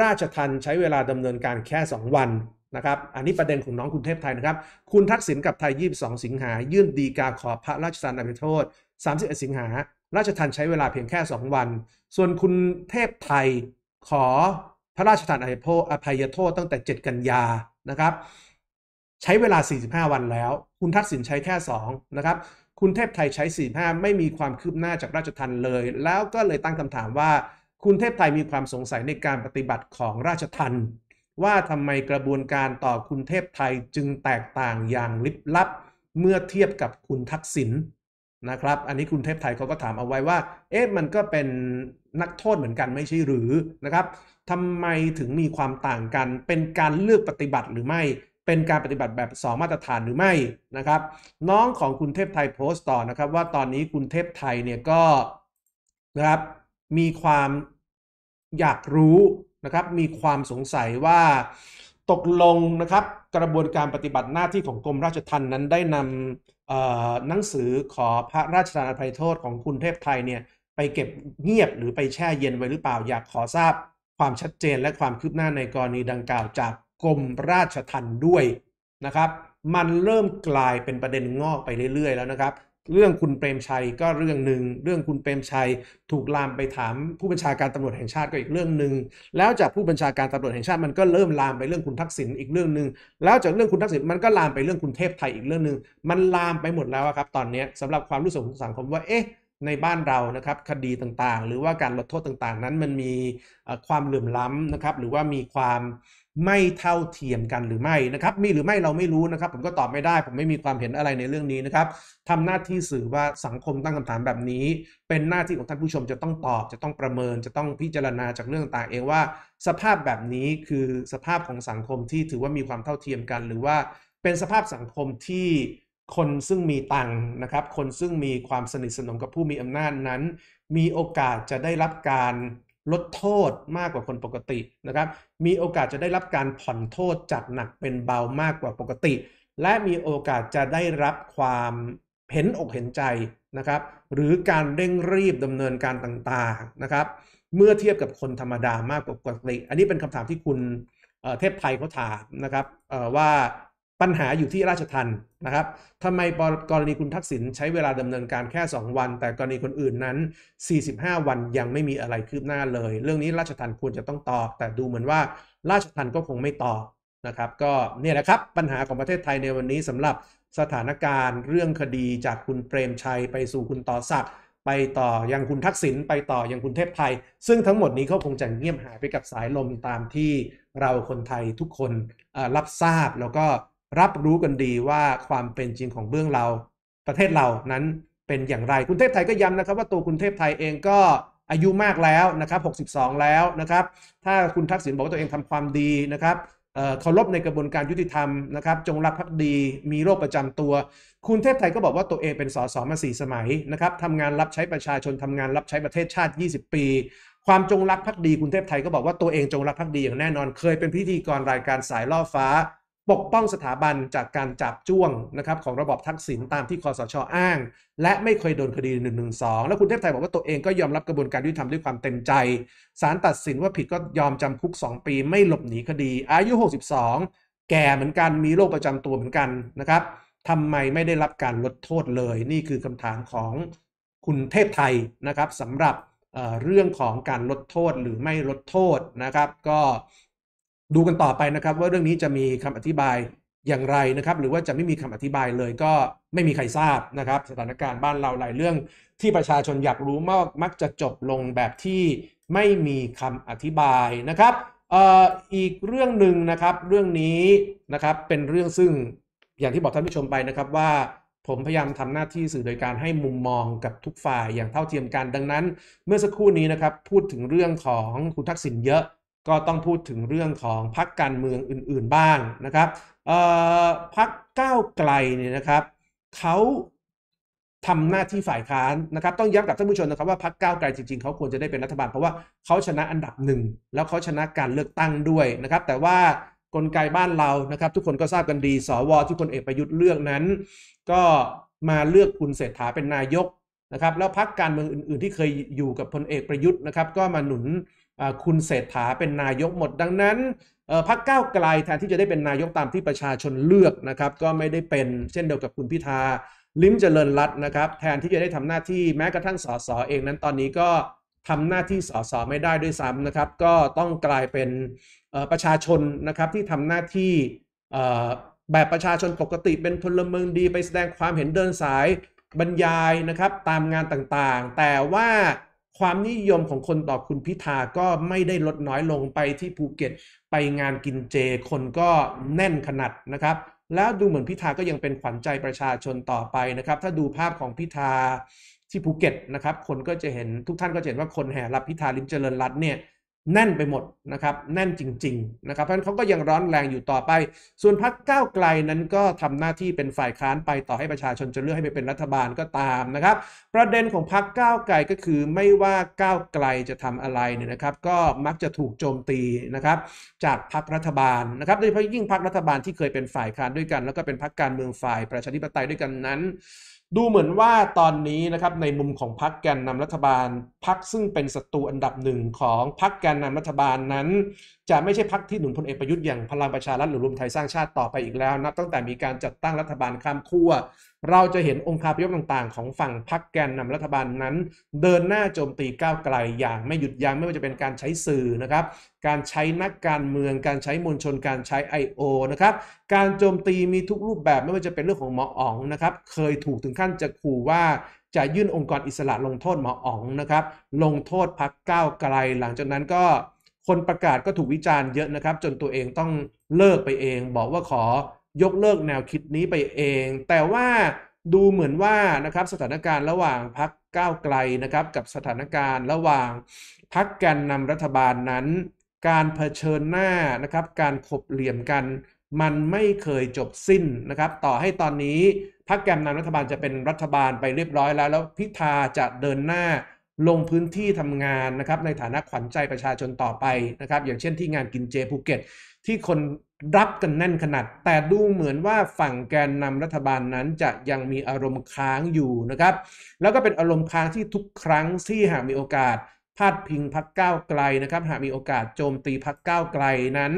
B: ราชทันใช้เวลาดำเนินการแค่ 2 วันนะครับ อันนี้ประเด็นของน้องคุณเทพไทยนะครับ คุณทักษิณกับไทย 22 สิงหา ยื่นดีกาขอพระราชทานอภัยโทษ31 สิงหาราชทันใช้เวลาเพียงแค่ 2 วัน ส่วนคุณเทพไทยขอพระราชทานอภัยโทษอภัยโทษตั้งแต่ 7 กันยานะครับ ใช้เวลา 45 วันแล้ว คุณทักษิณใช้แค่2นะครับคุณ เทพไทยใช้45 ไม่มีความคืบหน้าจากราชทันเลย แล้วก็เลยตั้งคำถามว่า คุณเทพไทยมีความสงสัยในการปฏิบัติของราชทันว่าทำไมกระบวนการต่อคุณเทพไทยจึงแตกต่างอย่างลิบลับ เมื่อเทียบกับคุณทักษิณนะครับ อันนี้คุณเทพไทยเขาก็ถามเอาไว้ว่าเอ๊ะมันก็เป็นนักโทษเหมือนกันไม่ใช่หรือนะครับทำไมถึงมีความต่างกันเป็นการเลือกปฏิบัติหรือไม่เป็นการปฏิบัติแบบ 2 มาตรฐานหรือไม่นะครับ น้องของคุณเทพไทยโพสต์ต่อนะครับ ว่าตอนนี้คุณเทพไทยเนี่ยก็นะครับมีความอยากรู้นะครับ มีความสงสัยว่าตกลงนะครับกระบวนการปฏิบัติหน้าที่ของกรมราชทัณฑ์นั้นได้นำหนังสือขอพระราชทานอภัยโทษของคุณเทพไทยเนี่ยไปเก็บเงียบหรือไปแช่เย็นไว้หรือเปล่าอยากขอทราบความชัดเจนและความคืบหน้าในกรณีดังกล่าวจากกรมราชทัณฑ์ด้วยนะครับมันเริ่มกลายเป็นประเด็นงอกไปเรื่อยๆ แล้วนะครับ เรื่องคุณเปรมชัยก็เรื่องหนึ่งเรื่องคุณเปรมชัยถูกลามไปถามผู้บัญชาการตำรวจแห่งชาติก็อีกเรื่องหนึ่งแล้วจากผู้บัญชาการตำรวจแห่งชาติมันก็เริ่มลามไปเรื่องคุณทักษิณอีกเรื่องหนึ่งแล้วจากเรื่องคุณทักษิณมันก็ลามไปเรื่องคุณเทพไทยอีกเรื่องหนึ่งมันลามไปหมดแล้วครับตอนนี้สำหรับความรู้สึกของสังคมว่าเอ๊ะในบ้านเรานะครับคดีต่างๆ หรือว่าการลดโทษต่าง ๆ นั้นมันมีความเหลื่อมล้ำนะครับหรือว่ามีความไม่เท่าเทียมกันหรือไม่นะครับ มีหรือไม่เราไม่รู้นะครับ ผมก็ตอบไม่ได้ผมไม่มีความเห็นอะไรในเรื่องนี้นะครับทำหน้าที่สื่อว่าสังคมตั้งคำถามแบบนี้ เป็นหน้าที่ของท่านผู้ชมจะต้องตอบจะต้องประเมิน จะต้องพิจารณาจากเรื่องต่างเองว่าสภาพแบบนี้คือสภาพของสังคมที่ถือว่ามีความเท่าเทียมกัน หรือว่า เป็นสภาพสังคมที่คนซึ่งมีตังนะครับ คนซึ่งมีความสนิทสนมกับผู้มีอำนาจนั้น มีโอกาสจะได้รับการลดโทษมากกว่าคนปกตินะครับมีโอกาสจะได้รับการผ่อนโทษจากหนักเป็นเบามากกว่าปกติ และมีโอกาสจะได้รับความเห็นอกเห็นใจนะครับ หรือการเร่งรีบดำเนินการต่างๆนะครับ เมื่อเทียบกับคนธรรมดามากกว่าปกติ อันนี้เป็นคำถามที่คุณเทพไทยเขาถามนะครับว่าปัญหาอยู่ที่ราชทันนะครับทำไมกรณีคุณทักษิณใช้เวลาดำเนินการแค่ 2 วัน แต่กรณีคนอื่นนั้น 45 วันยังไม่มีอะไรคืบหน้าเลย เรื่องนี้ราชทันควรจะต้องตอบแต่ดูเหมือนว่าราชทันก็คงไม่ตอบนะครับ ก็เนี่ยแหละครับ ปัญหาของประเทศไทยในวันนี้สำหรับสถานการณ์ เรื่องคดีจากคุณเปรมชัยไปสู่คุณต่อศักดิ์ไปต่อยังคุณทักษิณไปต่อยังคุณเทพไทยซึ่งทั้งหมดนี้ก็คงจะเงียบหายไปกับสายลมตามที่เราคนไทยทุกคนรับทราบแล้วก็รับรู้กันดีว่าความเป็นจริงของเบื้องเรา ประเทศเรา นั้นเป็นอย่างไรคุณเทพไทยก็ย้ำนะครับว่าตัวคุณเทพไทยเองก็อายุมากแล้วนะครับ 62 แล้วนะครับถ้าคุณทักษิณบอกว่าตัวเองทำความดีนะครับเคารพในกระบวนการยุติธรรมนะครับ จงรักภักดีมีโรคประจำตัว คุณเทพไทยก็บอกว่าตัวเองเป็นสสมาสีสมัยนะครับทำงานรับใช้ประชาชนทำงานรับใช้ประเทศชาติ 20 ปี ความจงรักภักดี คุณเทพไทยก็บอกว่าตัวเองจงรักภักดีอย่างแน่นอน เคยเป็นพิธีกรรายการสายล่อฟ้าปกป้องสถาบันจากการจับจ้วงนะครับของระบบทักษิณตามที่คอสชออ้าง และไม่เคยโดนคดี1นึแล้วคุณเทพไทยบอกว่าตัวเองก็ยอมรับกระบวนการยุติธรรมด้วยความเต็มใจศาลตัดสินว่าผิดก็ยอมจำคุก 2 ปีไม่หลบหนีคดีอายุ 62 แก่เหมือนกันมีโรคประจำตัวเหมือนกันนะครับทำไมไม่ได้รับการลดโทษเลยนี่คือคำถามของคุณเทพไทยนะครับสำหรับเรื่องของการลดโทษหรือไม่ลดโทษนะครับ ก็ดูกันต่อไปนะครับว่าเรื่องนี้จะมีคำอธิบายอย่างไร นะครับ หรือว่าจะไม่มีคำอธิบายเลยก็ไม่มีใครทราบนะครับสถานการณ์บ้านเราหลายเรื่อง ที่ประชาชนอยากรู้มากมักจะจบลงแบบที่ไม่มีคำอธิบายนะครับอีกเรื่องหนึ่งนะครับเรื่องนี้นะครับเป็นเรื่องซึ่งอย่างที่บอกท่านผู้ชมไปนะครับว่าผมพยายามทำหน้าที่สื่อโดยการให้มุมมองกับทุกฝ่ายอย่างเท่าเทียมกันดังนั้น เมื่อสักครู่นี้นะครับพูดถึงเรื่องของคุณทักษิณเยอะก็ต้องพูดถึงเรื่องของพักการเมืองอื่นๆบ้างนะครับพักก้าวไกลเนี่ยนะครับเขาทำหน้าที่ฝ่ายค้านนะครับต้องย้ำกับท่านผู้ชมนะครับว่าพักก้าวไกลจริงๆ เขาควรจะได้เป็นรัฐบาล เพราะว่าเขาชนะอันดับหนึ่ง แล้วเขาชนะการเลือกตั้งด้วยนะครับ แต่ว่ากลไกบ้านเรานะครับ ทุกคนก็ทราบกันดี สวที่พลเอกประยุทธ์เลือกนั้น ก็มาเลือกคุณเศรษฐาเป็นนายกนะครับ แล้วพักการเมืองอื่น ๆที่เคยอยู่กับพลเอกประยุทธ์นะครับ ก็มาหนุนคุณเศรษฐาเป็นนายกหมดดังนั้นพรรคก้าวไกลแทนที่จะได้เป็นนายกตามที่ประชาชนเลือกนะครับ ก็ไม่ได้เป็น เช่นเดียวกับคุณพิธาลิ้มเจริญรัตน์นะครับ แทนที่จะได้ทำหน้าที่แม้กระทั่งสสเอง นั้นตอนนี้ก็ทำหน้าที่สสไม่ได้ด้วยซ้ำนะครับ ก็ต้องกลายเป็นประชาชนนะครับที่ทำหน้าที่แบบประชาชนปกติเป็นพลเมืองดี ไปแสดงความเห็นเดินสายบรรยายนะครับตามงานต่างๆ แต่ว่าความนิยมของคนต่อคุณพิธาก็ไม่ได้ลดน้อยลงไปที่ภูเก็ตไปงานกินเจ คนก็แน่นขนาดนะครับ แล้วดูเหมือนพิธาก็ยังเป็นขวัญใจประชาชนต่อไปนะครับ ถ้าดูภาพของพิธาที่ภูเก็ตนะครับคนก็จะเห็นทุกท่านก็จะเห็นว่าคนแห่รับพิธาลิมเจริญรัตน์เนี่ยแน่นไปหมดนะครับแน่นจริง ๆนะครับเพราะฉะนั้นเขาก็ยังร้อนแรงอยู่ต่อไป ส่วนพักก้าวไกลนั้นก็ทำหน้าที่เป็นฝ่ายค้านไปต่อให้ประชาชนจะเลือกให้ไปเป็นรัฐบาลก็ตามนะครับ ประเด็นของพักก้าวไกลก็คือไม่ว่าก้าวไกลจะทำอะไรเนี่ยนะครับ ก็มักจะถูกโจมตีนะครับ จากพรรครัฐบาลนะครับ โดยเฉพาะยิ่งพรรครัฐบาลที่เคยเป็นฝ่ายค้านด้วยกัน แล้วก็เป็นพรรคการเมืองฝ่ายประชาธิปไตยด้วยกันนั้นดูเหมือนว่าตอนนี้นะครับในมุมของพรรคแกนนำรัฐบาลพรรคซึ่งเป็นศัตรูอันดับหนึ่งของพรรคแกนนำรัฐบาลนั้นจะไม่ใช่พรรคที่หนุนพลเอกประยุทธ์อย่างพลังประชารัฐหรือรวมไทยสร้างชาติต่อไปอีกแล้วนะตั้งแต่มีการจัดตั้งรัฐบาลข้ามขั้วเราจะเห็นองค์คาพยพต่างๆของฝั่งพรรคแกนนำรัฐบาลนั้นเดินหน้าโจมตีก้าวไกล อย่างไม่หยุดยั้งไม่ว่าจะเป็นการใช้สื่อนะครับ การใช้นักการเมือง การใช้มวลชนการใช้ I.O. นะครับ การโจมตีมีทุกรูปแบบไม่ว่าจะเป็นเรื่องของหมออ๋องนะครับเคยถูกถึงขั้นจะขู่ว่าจะยื่นองค์กรอิสระลงโทษหมออ๋องนะครับลงโทษพรรคก้าวไกลหลังจากนั้นก็คนประกาศก็ถูกวิจารณ์เยอะนะครับ จนตัวเองต้องเลิกไปเอง บอกว่าขอยกเลิกแนวคิดนี้ไปเอง แต่ว่าดูเหมือนว่านะครับสถานการณ์ระหว่างพักก้าวไกลนะครับกับสถานการณ์ระหว่างพักแกนนนำรัฐบาลนั้น การเผชิญหน้านะครับการขบเหลี่ยมกันมันไม่เคยจบสิ้นนะครับต่อให้ตอนนี้พักแกนนำรัฐบาลจะเป็นรัฐบาลไปเรียบร้อย แล้วแล้วพิธาจะเดินหน้าลงพื้นที่ทำงานนะครับในฐานะขวัญใจประชาชนต่อไปนะครับอย่างเช่นที่งานกินเจภูเก็ต ที่คนรับกันแน่นขนาดแต่ดูเหมือนว่าฝั่งแกนนำรัฐบาลนั้นจะยังมีอารมณ์ค้างอยู่นะครับ แล้วก็เป็นอารมณ์ค้างที่ทุกครั้งที่หากมีโอกาสพาดพิงพักก้าวไกลนะครับหากมีโอกาสโจมตีพักก้าวไกลนั้น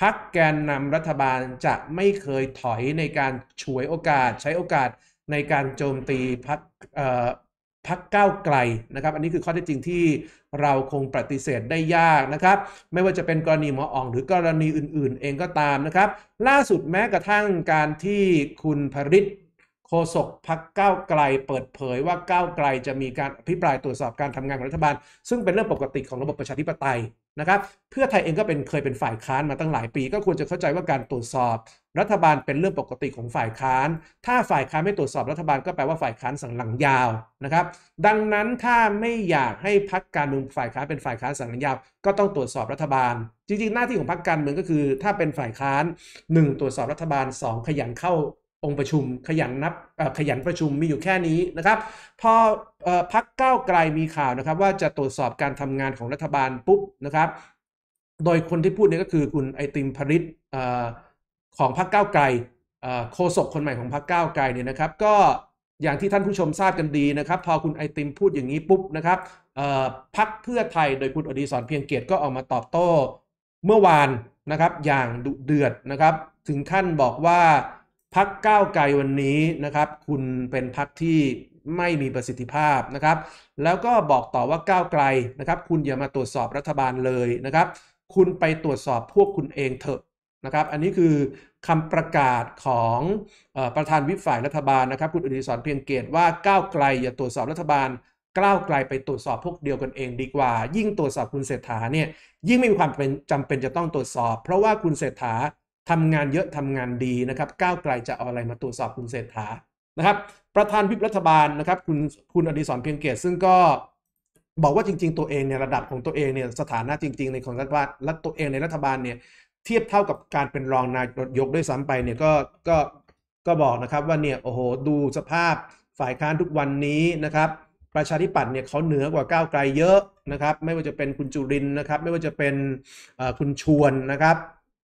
B: พักแกนนำรัฐบาลจะไม่เคยถอยในการฉวยโอกาส ใช้โอกาสในการโจมตีพักพักก้าวไกลนะครับอันนี้คือข้อเท็จจริงที่เราคงปฏิเสธได้ยากนะครับ ไม่ว่าจะเป็นกรณีหมออ่อง หรือกรณีอื่นๆ เองก็ตามนะครับล่าสุดแม้กระทั่งการที่คุณพริตโฆษกพักก้าวไกลเปิดเผยว่าก้าวไกลจะมีการอภิปรายตรวจสอบการทำงานของรัฐบาล ซึ่งเป็นเรื่องปกติของระบบประชาธิปไตยนะครับเพื่อไทยเองก็เป็นเคยเป็นฝ่ายค้านมาตั้งหลายปี ก็ควรจะเข้าใจว่าการตรวจสอบรัฐบาล เป็นเรื่องปกติของฝ่ายค้าน ถ้าฝ่ายค้านไม่ตรวจสอบรัฐบาลก็แปลว่าฝ่ายค้านสั่งหลังยาวนะครับดังนั้นถ้าไม่อยากให้พักการเมืองฝ่ายค้านเป็นฝ่ายค้านสั่งหลังยาวก็ต้องตรวจสอบรัฐบาล จริงๆหน้าที่ของพักการเมืองก็คือ ถ้าเป็นฝ่ายค้าน 1 ตรวจสอบรัฐบาล 2ขยันเข้าองค์ประชุมขยันนับขยันประชุมมีอยู่แค่นี้นะครับ พอพักก้าวไกลมีข่าวนะครับว่าจะตรวจสอบการทำงานของรัฐบาลปุ๊บนะครับ โดยคนที่พูดนี่ก็คือคุณไอติมพริตของพักก้าวไกลโคศกคนใหม่ของพักก้าวไกลเนี่ยนะครับก็อย่างที่ท่านผู้ชมทราบกันดีนะครับพอคุณไอติมพูดอย่างนี้ปุ๊บนะครับพักเพื่อไทยโดยคุณอดีศรเพียงเกียรติก็ออกมาตอบโต้ เมื่อวานนะครับอย่างดุเดือดนะครับถึงขั้นบอกว่าพักก้าวไกลวันนี้นะครับคุณเป็นพักที่ไม่มีประสิทธิภาพนะครับแล้วก็บอกต่อว่าก้าวไกลนะครับคุณอย่ามาตรวจสอบรัฐบาลเลยนะครับ คุณไปตรวจสอบพวกคุณเองเถอะนะครับ อันนี้คือคำประกาศของประธานวิฝ่ายรัฐบาลนะครับ คุณอดิศรเพียงเกตว่าก้าวไกล อย่าตรวจสอบรัฐบาล ก้าวไกลไปตรวจสอบพวกเดียวกันเองดีกว่า ยิ่งตรวจสอบคุณเศรษฐาเนี่ยยิ่งไม่มีความเป็นจำเป็นจะต้องตรวจสอบ เพราะว่าคุณเศรษฐาทำงานเยอะ ทำงานดีนะครับ ก้าวไกลจะเอาอะไรมาตรวจสอบคุณเศรษฐา นะครับ ประธานวิปรัฐบาลนะครับ คุณคุณอดีศรเพียงเกตซึ่งก็บอกว่าจริงๆ ตัวเองเนี่ยระดับของตัวเองเนี่ยสถานะจริงๆในของรัฐบาลและตัวเองในรัฐบาลเนี่ยเทียบเท่ากับการเป็นรองนายกด้วยซ้ำไปเนี่ยก็ก็ก็บอกนะครับว่าเนี่ยโอ้โหดูสภาพฝ่ายค้านทุกวันนี้นะครับ ประชาธิปัตย์เนี่ยเขาเหนือกว่าก้าวไกลเยอะนะครับไม่ว่าจะเป็นคุณจุรินนะครับ ไม่ว่าจะเป็นคุณชวนนะครับ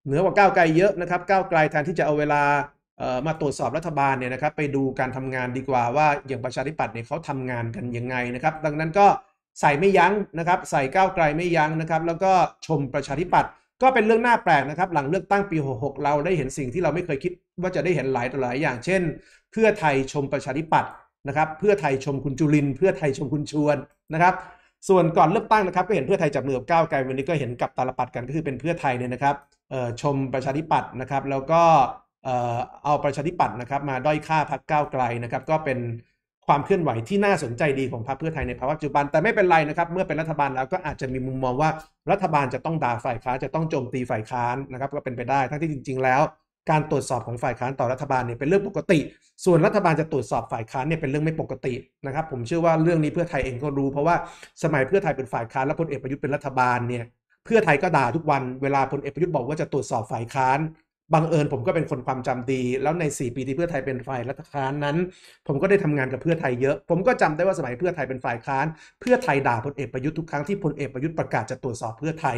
B: เหนือกว่าก้าวไกลเยอะนะครับก้าวไกลแทนที่จะเอาเวลามาตรวจสอบรัฐบาลเนี่ยนะครับไปดูการทำงานดีกว่าว่าอย่างประชาธิปัตย์เนี่ยเขาทำงานกันยังไงนะครับ ดังนั้นก็ใส่ไม่ยั้งนะครับ ใส่ก้าวไกลไม่ยั้งนะครับ แล้วก็ชมประชาธิปัตย์ก็เป็นเรื่องน่าแปลกนะครับ หลังเลือกตั้งปี66เราได้เห็นสิ่งที่เราไม่เคยคิดว่าจะได้เห็นหลายต่อหลายอย่างเช่น เพื่อไทยชมประชาธิปัตย์นะครับ เพื่อไทยชมคุณจุลินเพื่อไทยชมคุณชวนนะครับส่วนก่อนเลือกตั้งนะครับก็เห็นเพื่อไทยจับมือกับก้าวไกลวันนี้ก็เห็นกับตาลปัดกันก็คือเป็นเพื่อไทยเนี่ยนะครับชมประชาธิปัตย์นะครับ แล้วก็เอาประชาธิปัตย์นะครับมาด้อยค่าพรรคก้าวไกลนะครับก็เป็นความเคลื่อนไหวที่น่าสนใจดีของพรรคเพื่อไทยในภาวะปัจจุบันแต่ไม่เป็นไรนะครับเมื่อเป็นรัฐบาลแล้วก็อาจจะมีมุมมองว่ารัฐบาลจะต้องด่าฝ่ายค้านจะต้องโจมตีฝ่ายค้านนะครับก็เป็นไปได้ทั้งที่จริง ๆแล้วการตรวจสอบของฝ่ายค้านต่อรัฐบาลเนี่ยเป็นเรื่องปกติ ส่วนรัฐบาลจะตรวจสอบฝ่ายค้านเนี่ยเป็นเรื่องไม่ปกตินะครับผมเชื่อว่าเรื่องนี้เพื่อไทยเองก็รู้เพราะว่า สมัยเพื่อไทยเป็นฝ่ายค้านและพลเอกประยุทธ์เป็นรัฐบาลเนี่ยเพื่อไทยก็ด่าทุกวัน เวลาพลเอกประยุทธ์บอกว่าจะตรวจสอบฝ่ายค้านบังเอิญผมก็เป็นคนความจำดี แล้วใน 4 ปีที่เพื่อไทยเป็นฝ่ายรัฐค้านนั้น ผมก็ได้ทำงานกับเพื่อไทยเยอะ ผมก็จำได้ว่าสมัยเพื่อไทยเป็นฝ่ายค้านเพื่อไทยด่าพลเอกประยุทธ์ทุกครั้งที่พลเอกประยุทธ์ประกาศจะตรวจสอบเพื่อไทย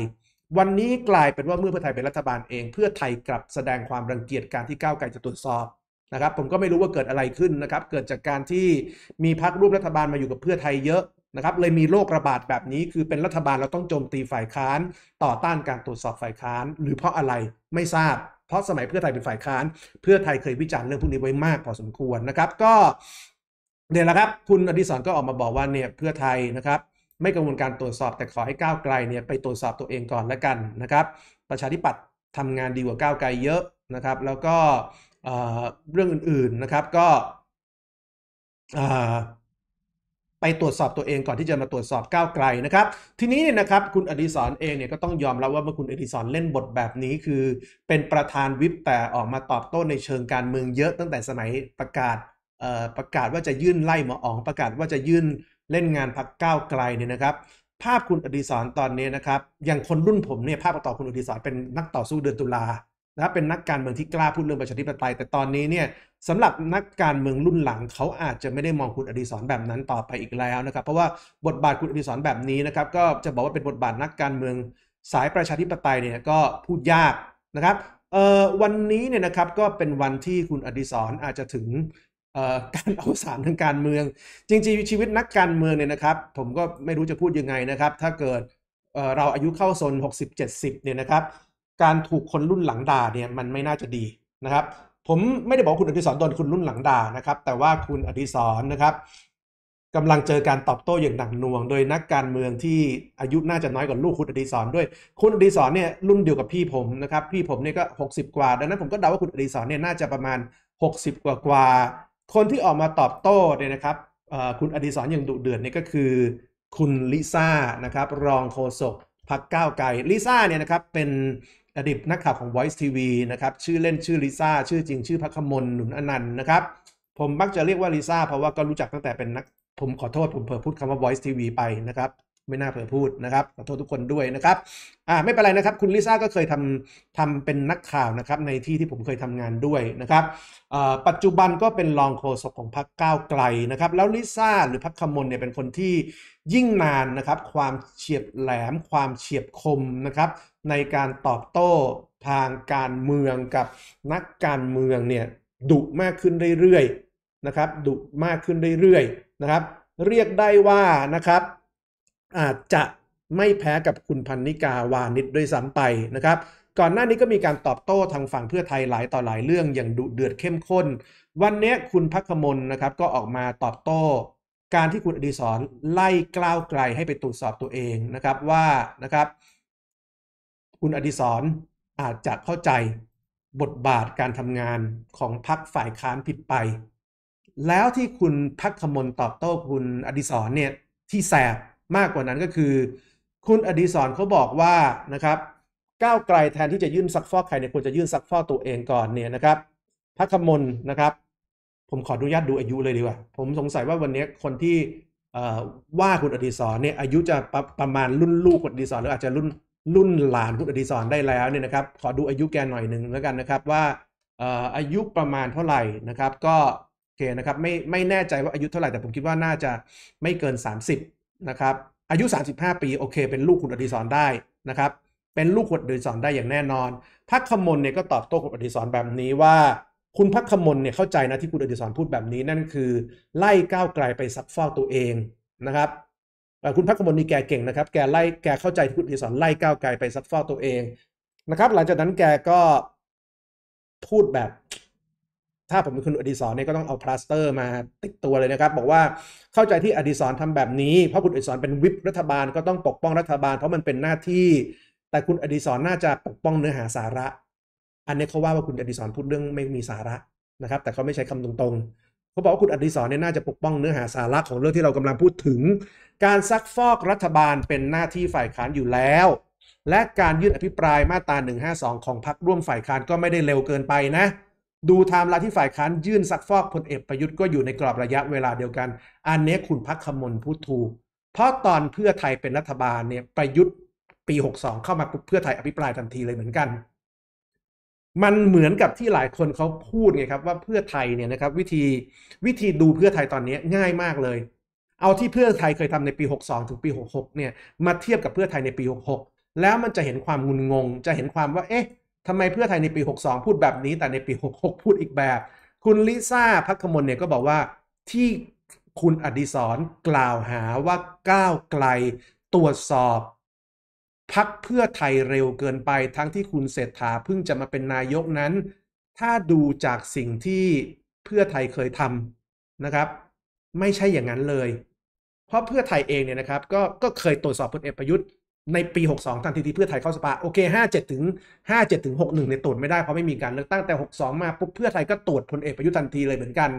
B: วันนี้กลายเป็นว่าเมื่อเพื่อไทยเป็นรัฐบาลเองเพื่อไทยกลับแสดงความรังเกียจการที่ก้าวไกลจะตรวจสอบนะครับ ผมก็ไม่รู้ว่าเกิดอะไรขึ้นนะครับ เกิดจากการที่มีพักร่วมรัฐบาลมาอยู่กับเพื่อไทยเยอะนะครับเลยมีโรคระบาด แบบนี้ คือเป็นรัฐบาลเราต้องโจมตีฝ่ายค้านต่อต้านการตรวจสอบฝ่ายค้าน หรือเพราะอะไรไม่ทราบ เพราะสมัยเพื่อไทยเป็นฝ่ายค้าน เพื่อไทยเคยวิจารณ์เรื่องพวกนี้ไว้มากพอสมควรนะครับก็เนี่ยแหละครับคุณอดิศรก็ออกมาบอกว่าเนี่ยเพื่อไทยนะครับไม่กังวลการตรวจสอบแต่ขอให้ก้าวไกลเนี่ยไปตรวจสอบตัวเองก่อนละกันนะครับ ประชาธิปัตย์ทำงานดีกว่าก้าวไกลเยอะนะครับ แล้วก็เรื่องอื่นๆนะครับก็ไปตรวจสอบตัวเองก่อนที่จะมาตรวจสอบก้าวไกลนะครับทีนี้เนี่ยนะครับคุณอดิศรเองเนี่ยก็ต้องยอมรับว่าเมื่อคุณอดิศรเล่นบทแบบนี้คือ เป็นประธานวิปแต่ออกมาตอบโต้ในเชิงการเมืองเยอะ ตั้งแต่สมัยประกาศประกาศว่าจะยื่นไล่หมออ๋องประกาศว่าจะยื่นเล่นงานพักก้าวไกลเนี่ยนะครับ ภาพคุณอดีศรตอนนี้นะครับอย่างคนรุ่นผมเนี่ยภาพต่อคุณอดีศรเป็นนักต่อสู้เดือนตุลานะเป็นนักการเมืองที่กล้าพูดเรื่องประชาธิปไตย แต่ตอนนี้เนี่ยสำหรับนักการเมืองรุ่นหลัง เขาอาจจะไม่ได้มองคุณอดีศรแบบนั้นต่อไปอีกแล้วนะครับเพราะว่าบทบาทคุณอดีศรแบบนี้นะครับก็จะบอกว่าเป็นบทบาทนักการเมืองสายประชาธิปไตยเนี่ยก็พูดยากนะครับวันนี้เนี่ยนะครับก็เป็นวันที่คุณอดีศรอาจจะถึงการเอาสารทางการเมือง จริง ๆ ชีวิตนักการเมืองเนี่ยนะครับ ผมก็ไม่รู้จะพูดยังไงนะครับ ถ้าเกิดเราอายุเข้าโซน60-70เนี่ยนะครับ การถูกคนรุ่นหลังด่าเนี่ยมันไม่น่าจะดีนะครับ ผมไม่ได้บอกคุณอดิศรโดนคุณรุ่นหลังด่านะครับ แต่ว่าคุณอดิศรนะครับกำลังเจอการตอบโต้อย่างหนักหน่วง โดยนักการเมืองที่อายุน่าจะน้อยกว่าลูกคุณอดีศรด้วย คุณอดีศรเนี่ยรุ่นเดียวกับพี่ผมนะครับ พี่ผมเนี่ยก็60กว่าดังนั้นผมก็เดาว่าคุณอดีศรเนี่ยน่าจะประมาณ60กว่ากว่าคนที่ออกมาตอบโต้เนี่ยนะครับ คุณอดีศรอย่างดุเดือดเนี่ยก็คือคุณลิซ่านะครับรองโฆษกพักก้าวไกลลิซ่าเนี่ยนะครับเป็นอดีตนักข่าวของ Voice TV นะครับ ชื่อเล่นชื่อลิซ่าชื่อจริงชื่อพักขมลหนุนอนันต์นะครับผมมักจะเรียกว่าลิซ่าเพราะว่าก็รู้จักตั้งแต่เป็นนักผมขอโทษ ผมเพิ่งพูดคำว่า Voice TV ไปนะครับไม่น่าเผลอพูดนะครับขอโทษทุกคนด้วยนะครับอ่าไม่เป็นไรนะครับคุณลิซ่าก็เคยทำทำเป็นนักข่าวนะครับ ในที่ที่ผมเคยทำงานด้วยนะครับปัจจุบันก็เป็นรองโฆษกของพรรคก้าวไกลนะครับ แล้วลิซ่าหรือพักคมลเนี่ยเป็นคนที่ยิ่งนานนะครับ ความเฉียบแหลมความเฉียบคมนะครับ ในการตอบโต้ทางการเมืองกับนักการเมืองเนี่ยดุมากขึ้นเรื่อยๆนะครับดุมากขึ้นเรื่อยๆนะครับ เรียกได้ว่านะครับอาจจะไม่แพ้กับคุณพันนิกาวานิชด้วยซ้ำไปนะครับ ก่อนหน้านี้ก็มีการตอบโต้ทางฝั่งเพื่อไทยหลายต่อหลายเรื่องอย่างดุเดือดเข้มข้น วันนี้คุณพักมลนะครับก็ออกมาตอบโต้ การที่คุณอดีศรไล่กล้าวไกลให้ไปตรวจสอบตัวเองนะครับว่านะครับ คุณอดีศรอาจจะเข้าใจบทบาทการทำงานของพักฝ่ายค้านผิดไป แล้วที่คุณพักมลตอบโต้ คุณอดีศรเนี่ยที่แสบมากกว่านั้นก็คือคุณอดีศรเขาบอกว่านะครับก้าวไกลแทนที่จะยื่นซักฟอกใครเนี่ยควรจะยื่นซักฟอกตัวเองก่อนเนี่ยนะครับพระคมลนะครับ ผมขออนุญาตดูอายุเลยดีกว่าผมสงสัยว่าวันนี้คนที่ว่าคุณอดีศรเนี่ยอายุจะปรประมาณรุ่นลูกคุณอดีศรหรืออาจจะรุ่นรุ่นหลานคุณอดีศรได้แล้วเนี่ยนะครับขอดูอายุแกหน่อยหนึ่งแล้วกันนะครับว่าอายุประมาณเท่าไหร่นะครับก็โอเคนะครับไม่ไม่แน่ใจว่าอายุเท่าไหร่แต่ ผมคิดว่าน่าจะไม่เกิน 30นะครับอายุ 35 ปีโอเค เป็นลูกคุณอดีศรได้นะครับเป็นลูกคุณอดีศรได้อย่างแน่นอน พักขมลเนี่ยก็ตอบโต้คุณอดีศรแบบนี้ว่า คุณพักขมลเนี่ยเข้าใจนะที่คุณอดีศรพูดแบบนี้นั่นคือ ไล่ก้าวไกลไปซักฟอกตัวเองนะครับคุณพักขมลนี่แกเก่งนะครับแกไล่แกเข้าใจที่คุณอดีศรไล่ก้าวไกลไปซักฟอกตัวเองนะครับหลังจากนั้นแกก็พูดแบบถ้าผมเป็นคุณอดีศรเนี่ยก็ต้องเอาพลาสเตอร์มาติดตัวเลยนะครับ บอกว่าเข้าใจที่อดีศรทำแบบนี้เพราะคุณอดีศรเป็นวิปรัฐบาลก็ต้องปกป้องรัฐบาลเพราะมันเป็นหน้าที่ แต่คุณอดีศรน่าจะปกป้องเนื้อหาสาระ อันนี้เขาว่าว่าคุณอดีศรพูดเรื่องไม่มีสาระนะครับ แต่เขาไม่ใช้คำตรงๆเขาบอกว่าคุณอดีศรเนี่ยน่าจะปกป้องเนื้อหาสาระของเรื่องที่เรากำลังพูดถึง การซักฟอกรัฐบาลเป็นหน้าที่ฝ่ายค้านอยู่แล้ว และการยื่นอภิปรายมาตรา152 ของพรรคร่วมฝ่ายค้านก็ไม่ได้เร็วเกินไปนะดูไทม์ไลน์ที่ฝ่ายค้านยื่นซักฟอกพลเอกประยุทธ์ก็อยู่ในกรอบระยะเวลาเดียวกัน อันนี้คุณพักขมลพูดถูกเพราะตอนเพื่อไทยเป็นรัฐบาลเนี่ยประยุทธ์ปี 62 เข้ามาเพื่อไทยอภิปรายทันทีเลยเหมือนกัน มันเหมือนกับที่หลายคนเขาพูดไงครับว่าเพื่อไทยเนี่ยนะครับวิธีวิธีดูเพื่อไทยตอนนี้ง่ายมากเลย เอาที่เพื่อไทยเคยทำในปี 62 ถึงปี 66 เนี่ยมาเทียบกับเพื่อไทยในปี 66 แล้วมันจะเห็นความงุนงง จะเห็นความว่าเอ๊ะทำไมเพื่อไทยในปี 62 พูดแบบนี้ แต่ในปี66พูดอีกแบบ คุณลิซ่าพักมลเนี่ยก็บอกว่าที่คุณอดิศรกล่าวหาว่าก้าวไกลตรวจสอบพักเพื่อไทยเร็วเกินไป ทั้งที่คุณเศรษฐาเพิ่งจะมาเป็นนายกนั้น ถ้าดูจากสิ่งที่เพื่อไทยเคยทำนะครับ ไม่ใช่อย่างนั้นเลย เพราะเพื่อไทยเองเนี่ยนะครับก็ก็เคยตรวจสอบพลเอกประยุทธ์ในปี 62ทันทีที่เพื่อไทยเข้าสภาโอเค57ถึง57ถึง61เนี่ยตรวจไม่ได้เพราะไม่มีการเลือกตั้งแต่62มาปุ๊บเพื่อไทยก็ตรวจพลเอกประยุทธ์ทันทีเลยเหมือนกัน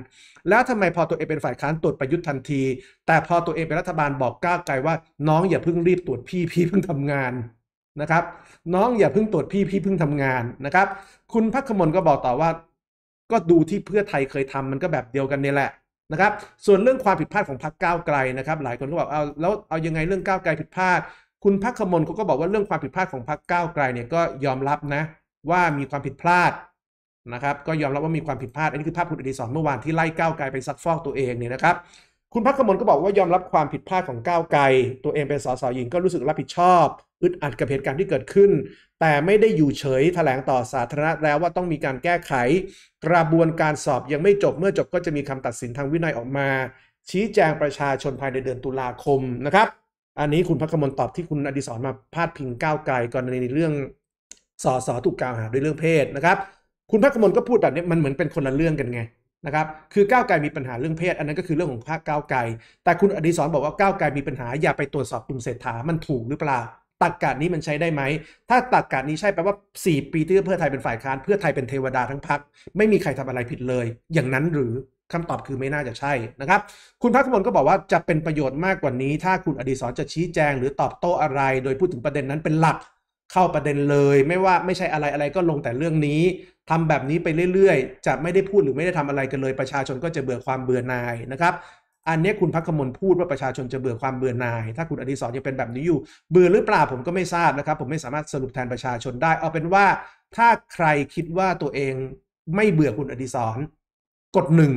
B: แล้วทำไมพอตัวเองเป็นฝ่ายค้านตรวจประยุทธ์ทันที แต่พอตัวเองเป็นรัฐบาลบอกก้าวไกลว่าน้องอย่าเพิ่งรีบตรวจพี่พี่เพิ่งทำงานนะครับ น้องอย่าเพิ่งตรวจพี่พี่เพิ่งทำงานนะครับ คุณพักขมลก็บอกต่อว่า ก็ดูที่เพื่อไทยเคยทำมันก็แบบเดียวกันนี่แหละนะครับส่วนเรื่องความผิดพลาดของพรรคก้าวไกลนะครับ หลายคนก็บอกเอาแล้วเอายังไงเรื่องก้าวไกลผิดพลาดคุณพักขมลเขาก็บอกว่าเรื่องความผิดพลาดของพักก้าวไกลเนี่ยก็ยอมรับนะว่ามีความผิดพลาดนะครับ ก็ยอมรับว่ามีความผิดพลาดอันนี้คือภาพคุณอดีศรเมื่อวานที่ไล่ก้าวไกลไปซักฟอกตัวเองเนี่ยนะครับ คุณพักขมลก็บอกว่ายอมรับความผิดพลาดของก้าวไกล ตัวเองเป็นสสหญิงก็รู้สึกรับผิดชอบ อึดอัดกับเหตุการณ์ที่เกิดขึ้น แต่ไม่ได้อยู่เฉยถแถลงต่อสาธารณะแล้วว่าต้องมีการแก้ไขกระบวนการสอบ ยังไม่จบเมื่อจบก็จะมีคำตัดสินทางวินัยออกมา ชี้แจงประชาชนภายในเดือนตุลาคมนะครับอันนี้คุณพักกมลตอบที่คุณอดิศรมาพาดพิงก้าวไกลกรณีเรื่องสอสอถูกกล่าวหาด้วยเรื่องเพศนะครับ คุณพักกมลก็พูดแบบนี้มันเหมือนเป็นคนละเรื่องกันไงนะครับคือก้าวไกลมีปัญหาเรื่องเพศ อันนั้นก็คือเรื่องของพรรคก้าวไกลแต่คุณอดิศรบอกว่าก้าวไกลมีปัญหาอย่าไปตรวจสอบกลุ่มเศรษฐา มันถูกหรือเปล่าตักกะนี้มันใช้ได้ไหมถ้าตักกะนี้ใช่แปลว่า4ปีที่เพื่อไทยเป็นฝ่ายค้านเพื่อไทยเป็นเทวดาทั้งพรรคไม่มีใครทำอะไรผิดเลย อย่างนั้นหรือคำตอบคือไม่น่าจะใช่นะครับ คุณภาคมลก็บอกว่าจะเป็นประโยชน์มากกว่านี้ ถ้าคุณอดีศรจะชี้แจงหรือตอบโต้อะไร โดยพูดถึงประเด็นนั้นเป็นหลักเข้าประเด็นเลย ไม่ว่าไม่ใช่อะไรอะไรก็ลงแต่เรื่องนี้ ทำแบบนี้ไปเรื่อยๆ จะไม่ได้พูดหรือไม่ได้ทำอะไรกัน เลยประชาชนก็จะเบื่อความเบื่อหน่ายนะครับ อันนี้คุณพักขมลพูดว่าประชาชนจะเบื่อความเบื่อหน่าย ถ้าคุณอดีศรยังเป็นแบบนี้อยู่เบื่อหรือเปล่าผมก็ไม่ทราบนะครับผมไม่สามารถสรุปแทนประชาชนได้เอาเป็นว่า ถ้าใครคิดว่าตัวเองไม่เบื่อคุณอดีศรกดหนึ่ง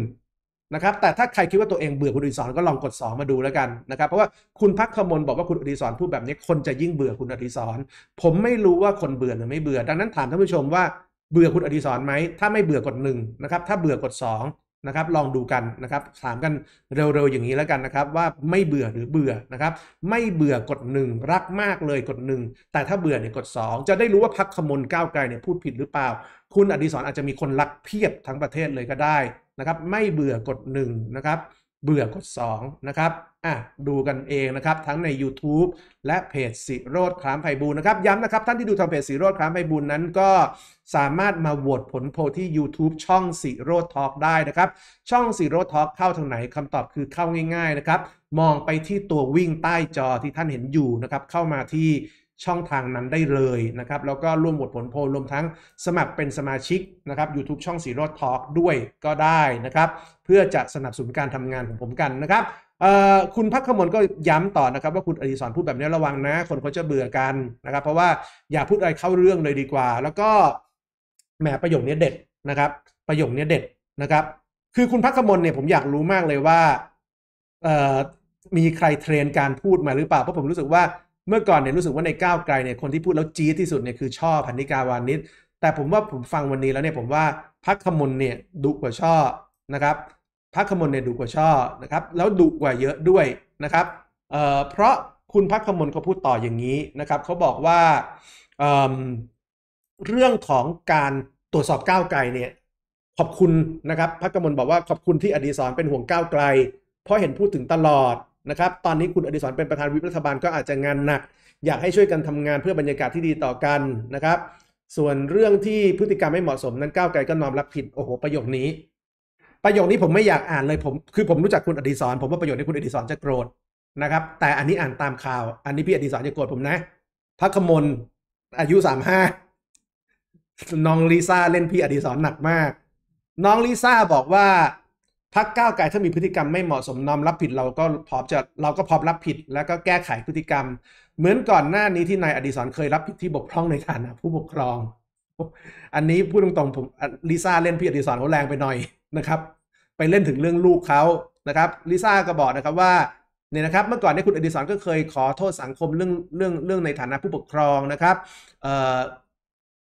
B: นะครับแต่ถ้าใครคิดว่าตัวเองเบื่อคุณอดิศรก็ลองกด 2 มาดูแล้วกันนะครับเพราะว่าคุณพักขมลบอกว่าคุณอดิศรพูดแบบนี้คนจะยิ่งเบื่อคุณอดิศรผมไม่รู้ว่าคนเบื่อหรือไม่เบื่อ ดังนั้นถามท่านผู้ชมว่าเบื่อคุณอดิศรไหมถ้าไม่เบื่อกดหนึ่งนะครับถ้าเบื่อกด2นะครับลองดูกันนะครับถามกันเร็วๆอย่างนี้แล้วกันนะครับว่าไม่เบื่อหรือเบื่อนะครับไม่เบื่อกดหนึ่งรักมากเลยกดหนึ่งแต่ถ้าเบื่อเนี่ยกด 2 จะได้รู้ว่าพักขมลก้าวไกลเนี่ยพูดผิดหรือเปล่าคุณอดีศรอาจจะมีคนรักเพียบทั้งประเทศเลยก็ได้นะครับไม่เบื่อกด1นะครับเบื่อกด2นะครับอ่ะดูกันเองนะครับทั้งใน YouTube และเพจสิโรธครามไพบูลนะครับ ย้ำนะครับท่านที่ดูทางเพจสิโรธครามไพบูลนั้นก็สามารถมาโหวตผลโพลที่ YouTube ช่องสิโรธทอล์กได้นะครับช่องสิโรธทอล์กเข้าทางไหนคำตอบคือเข้าง่ายๆนะครับมองไปที่ตัววิ่งใต้จอที่ท่านเห็นอยู่นะครับเข้ามาที่ช่องทางนั้นได้เลยนะครับ แล้วก็ร่วมบทผลโพลรวมทั้งสมัครเป็นสมาชิกนะครับ YouTube ช่องสีรอดทอล์กด้วยก็ได้นะครับ เพื่อจะสนับสนุนการทำงานของผมกันนะครับคุณพักขมลก็ย้ำต่อนะครับ ว่าคุณอดีศรพูดแบบนี้ระวังนะ คนเขาจะเบื่อกันนะครับ เพราะว่าอย่าพูดอะไรเข้าเรื่องเลยดีกว่า แล้วก็แหมประโยคนี้เด็ดนะครับ ประโยคนี้เด็ดนะครับ คือคุณพักขมลเนี่ยผมอยากรู้มากเลยว่ามีใครเทรนการพูดมาหรือเปล่าเพราะผมรู้สึกว่าเมื่อก่อนเนี่ยรู้สึกว่าในก้าวไกลเนี่ยคนที่พูดแล้วจี๊ดที่สุดเนี่ยคือช่อพันธิกาวานิชแต่ผมว่าผมฟังวันนี้แล้วเนี่ยผมว่าพักขมลเนี่ยดุกว่าช่อนะครับพักขมลเนี่ยดุกว่าช่อนะครับ แล้วดุกว่าเยอะด้วยนะครับเอ่อเพราะคุณพักขมลเขาพูดต่ออย่างนี้นะครับเขาบอกว่าเออ่เรื่องของการตรวจสอบก้าวไกลเนี่ย ขอบคุณนะครับพักขมลบอกว่าขอบคุณที่อดีศรเป็นห่วงก้าวไกลเพราะเห็นพูดถึงตลอดนะครับตอนนี้คุณอดิศรเป็นประธานวิปรัฐบาลก็อาจจะงานหนัก อยากให้ช่วยกันทำงานเพื่อบรรยากาศที่ดีต่อกันนะครับ ส่วนเรื่องที่พฤติกรรมไม่เหมาะสมนั้นก้าวไกลก็นอมรับผิดโอ้โหประโยคนี้ ประโยคนี้ผมไม่อยากอ่านเลย ผมคือผมรู้จัก คุณอดิศรผมว่าประโยคนี้คุณอดิศรจะโกรธนะครับ แต่อันนี้อ่านตามข่าว อันนี้พี่อดิศรจะโกรธผมนะพักขมลอายุสามห้าน้องลิซ่าเล่นพี่อดิศรหนักมากน้องลิซ่าบอกว่าพักก้าวไกลถ้ามีพฤติกรรมไม่เหมาะสมน้อมรับผิดเราก็พร้อมจะเราก็พร้อมรับผิดแล้วก็แก้ไขพฤติกรรมเหมือนก่อนหน้านี้ที่นายอดีศรเคยรับผิดที่บกพร่องในฐานะผู้ปกครองอันนี้พูดตรงๆผมลิซ่าเล่นพี่อดีศรเขาแรงไปหน่อยนะครับ ไปเล่นถึงเรื่องลูกเขานะครับลิซ่าก็บอกนะครับว่าเนี่ยนะครับเมื่อก่อนทนี่คุณอดีศรก็เคยขอโทษสังคมเรื่องเรื่องเรื่องในฐานะผู้ปกครองนะครับ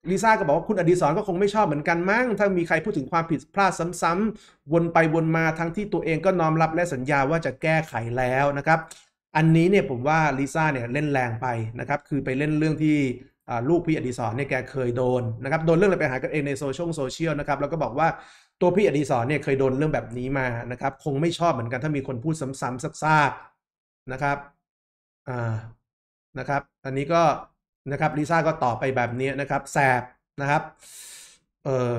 B: ลิซ่าก็บอกว่าคุณอดีศรก็คงไม่ชอบเหมือนกันมั้งถ้ามีใครพูดถึงความผิดพลาดซ้ำๆวนไปวนมาทั้งที่ตัวเองก็น้อมรับและสัญญาว่าจะแก้ไขแล้วนะครับ อันนี้เนี่ยผมว่าลิซ่าเนี่ยเล่นแรงไปนะครับ คือไปเล่นเรื่องที่ลูกพี่อดีศรเนี่ยแกเคยโดนนะครับโดนเรื่องอะไรไปหากันเองในโซเชียลนะครับแล้วก็บอกว่าตัวพี่อดีศรเนี่ยเคยโดนเรื่องแบบนี้มานะครับ คงไม่ชอบเหมือนกัน ถ้ามีคนพูดซ้ำๆซักๆนะครับอ่านะครับ อันนี้ก็นะครับลิซ่า ก็ตอบไปแบบนี้นะครับแสบนะครับ เออ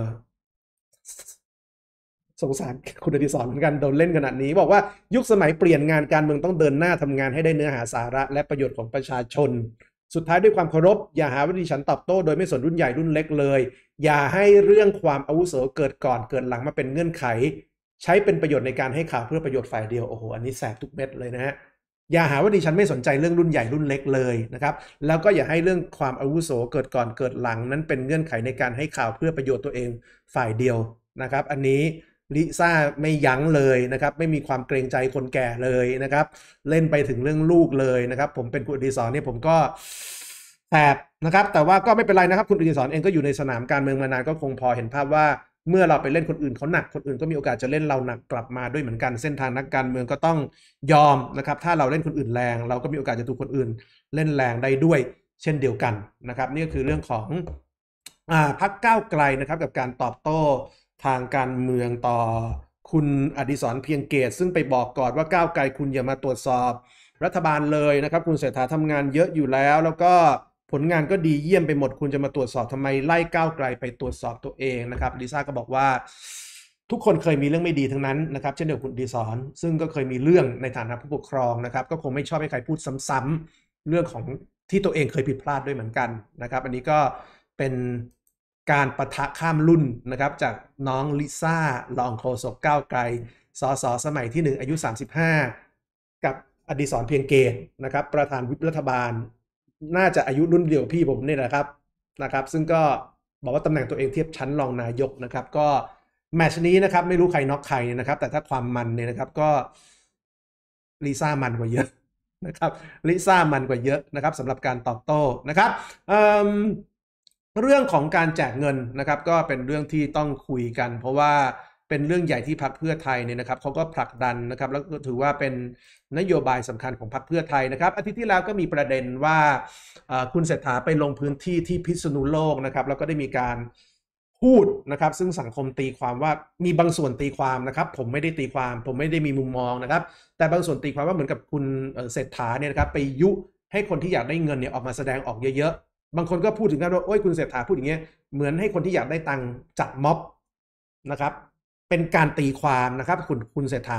B: สงสารคุณอดิศรเหมือนกัน โดนเล่นขนาดนี้ บอกว่ายุคสมัยเปลี่ยนงานการเมืองต้องเดินหน้าทำงานให้ได้เนื้อหาสาระ และประโยชน์ของประชาชน สุดท้ายด้วยความเคารพ อย่าหาวิธีฉันตอบโต้โดยไม่สนรุ่นใหญ่รุ่นเล็กเลย อย่าให้เรื่องความอาวุโสเกิดก่อนเกิดหลังมาเป็นเงื่อนไข ใช้เป็นประโยชน์ในการให้ข่าวเพื่อประโยชน์ฝ่ายเดียวโอ้โหอันนี้แสบทุกเม็ดเลยนะฮะอย่าหาว่าดิฉันไม่สนใจเรื่องรุ่นใหญ่รุ่นเล็กเลยนะครับ แล้วก็อย่าให้เรื่องความอาวุโสเกิดก่อนเกิดหลังนั้นเป็นเงื่อนไขในการให้ข่าวเพื่อประโยชน์ตัวเองฝ่ายเดียวนะครับอันนี้ลิซ่าไม่ยั้งเลยนะครับไม่มีความเกรงใจคนแก่เลยนะครับ เล่นไปถึงเรื่องลูกเลยนะครับ ผมเป็นคุณอดีศรเนี่ยผมก็แสบนะครับแต่ว่าก็ไม่เป็นไรนะครับคุณอดีศรเองก็อยู่ในสนามการเมืองมานานก็คงพอเห็นภาพว่าเมื่อเราไปเล่นคนอื่นเขาหนักคนอื่นก็มีโอกาสจะเล่นเราหนักกลับมาด้วยเหมือนกันเส้นทางนักการเมืองก็ต้องยอมนะครับ ถ้าเราเล่นคนอื่นแรง เราก็มีโอกาสจะถูกคนอื่นเล่นแรงได้ด้วย เช่นเดียวกันนะครับ นี่ก็คือเรื่องของอพักก้าวไกลนะครับ กับการตอบโต้ทางการเมืองต่อคุณอดิศรเพียงเกต ซึ่งไปบอกก่อนว่าก้าวไกลคุณอย่ามาตรวจสอบรัฐบาลเลยนะครับ คุณเศรษฐาทำงานเยอะอยู่แล้วแล้วก็ผลงานก็ดีเยี่ยมไปหมดคุณจะมาตรวจสอบทำไมไล่ก้าวไกลไปตรวจสอบตัวเองนะครับลิซ่าก็บอกว่าทุกคนเคยมีเรื่องไม่ดีทั้งนั้นนะครับเช่นเดียวกับคุณดีสอน ซึ่งก็เคยมีเรื่องในฐานะผู้ปกครองนะครับ ก็คงไม่ชอบให้ใครพูดซ้ำๆ เรื่องของที่ตัวเองเคยผิดพลาดด้วยเหมือนกันนะครับ อันนี้ก็เป็นการประทะข้ามรุ่นนะครับ จากน้องลิซ่าลองโคศกก้าวไกลสอสอสมัยที่ 1 อายุ 35 กับอดีศรเพียงเกตนะครับ ประธานวิปรัฐบาลน่าจะอายุรุ่นเดียวพี่ผมนี่แหละครับนะครับ ซึ่งก็บอกว่าตำแหน่งตัวเองเทียบชั้นรองนายกนะครับ ก็แมชนี้นะครับ ไม่รู้ใครน็อกใครเนะครับ แต่ถ้าความมันเนี่ยนะครับก็ลิซ่ามันกว่าเยอะนะครับลิซ่ามันกว่าเยอะนะครับสำหรับการตอบโต้นะครับเเรื่องของการแจกเงินนะครับ ก็เป็นเรื่องที่ต้องคุยกันเพราะว่าเป็นเรื่องใหญ่ที่พักเพื่อไทยเนี่ยนะครับเขาก็ผลักดันนะครับ แล้วก็ถือว่าเป็นนโยบายสำคัญของพักเพื่อไทยนะครับ อาทิตย์ที่แล้วก็มีประเด็นว่าคุณเศรษฐาไปลงพื้นที่ที่พิษณุโลกนะครับแล้วก็ได้มีการพูดนะครับ ซึ่งสังคมตีความว่ามีบางส่วนตีความนะครับ ผมไม่ได้ตีความผมไม่ได้มีมุมมองนะครับ แต่บางส่วนตีความว่าเหมือนกับคุณเศรษฐาเนี่ยนะครับ ไปยุให้คนที่อยากได้เงินเนี่ยออกมาแสดงออกเยอะๆบางคนก็พูดถึงกันว่าโอ้ยคุณเศรษฐาพูดอย่างเงี้ยเหมือนให้คนที่อยากได้ตังค์จับม็อบนะครับเป็นการตีความนะครับ คุณคุณเศรษฐา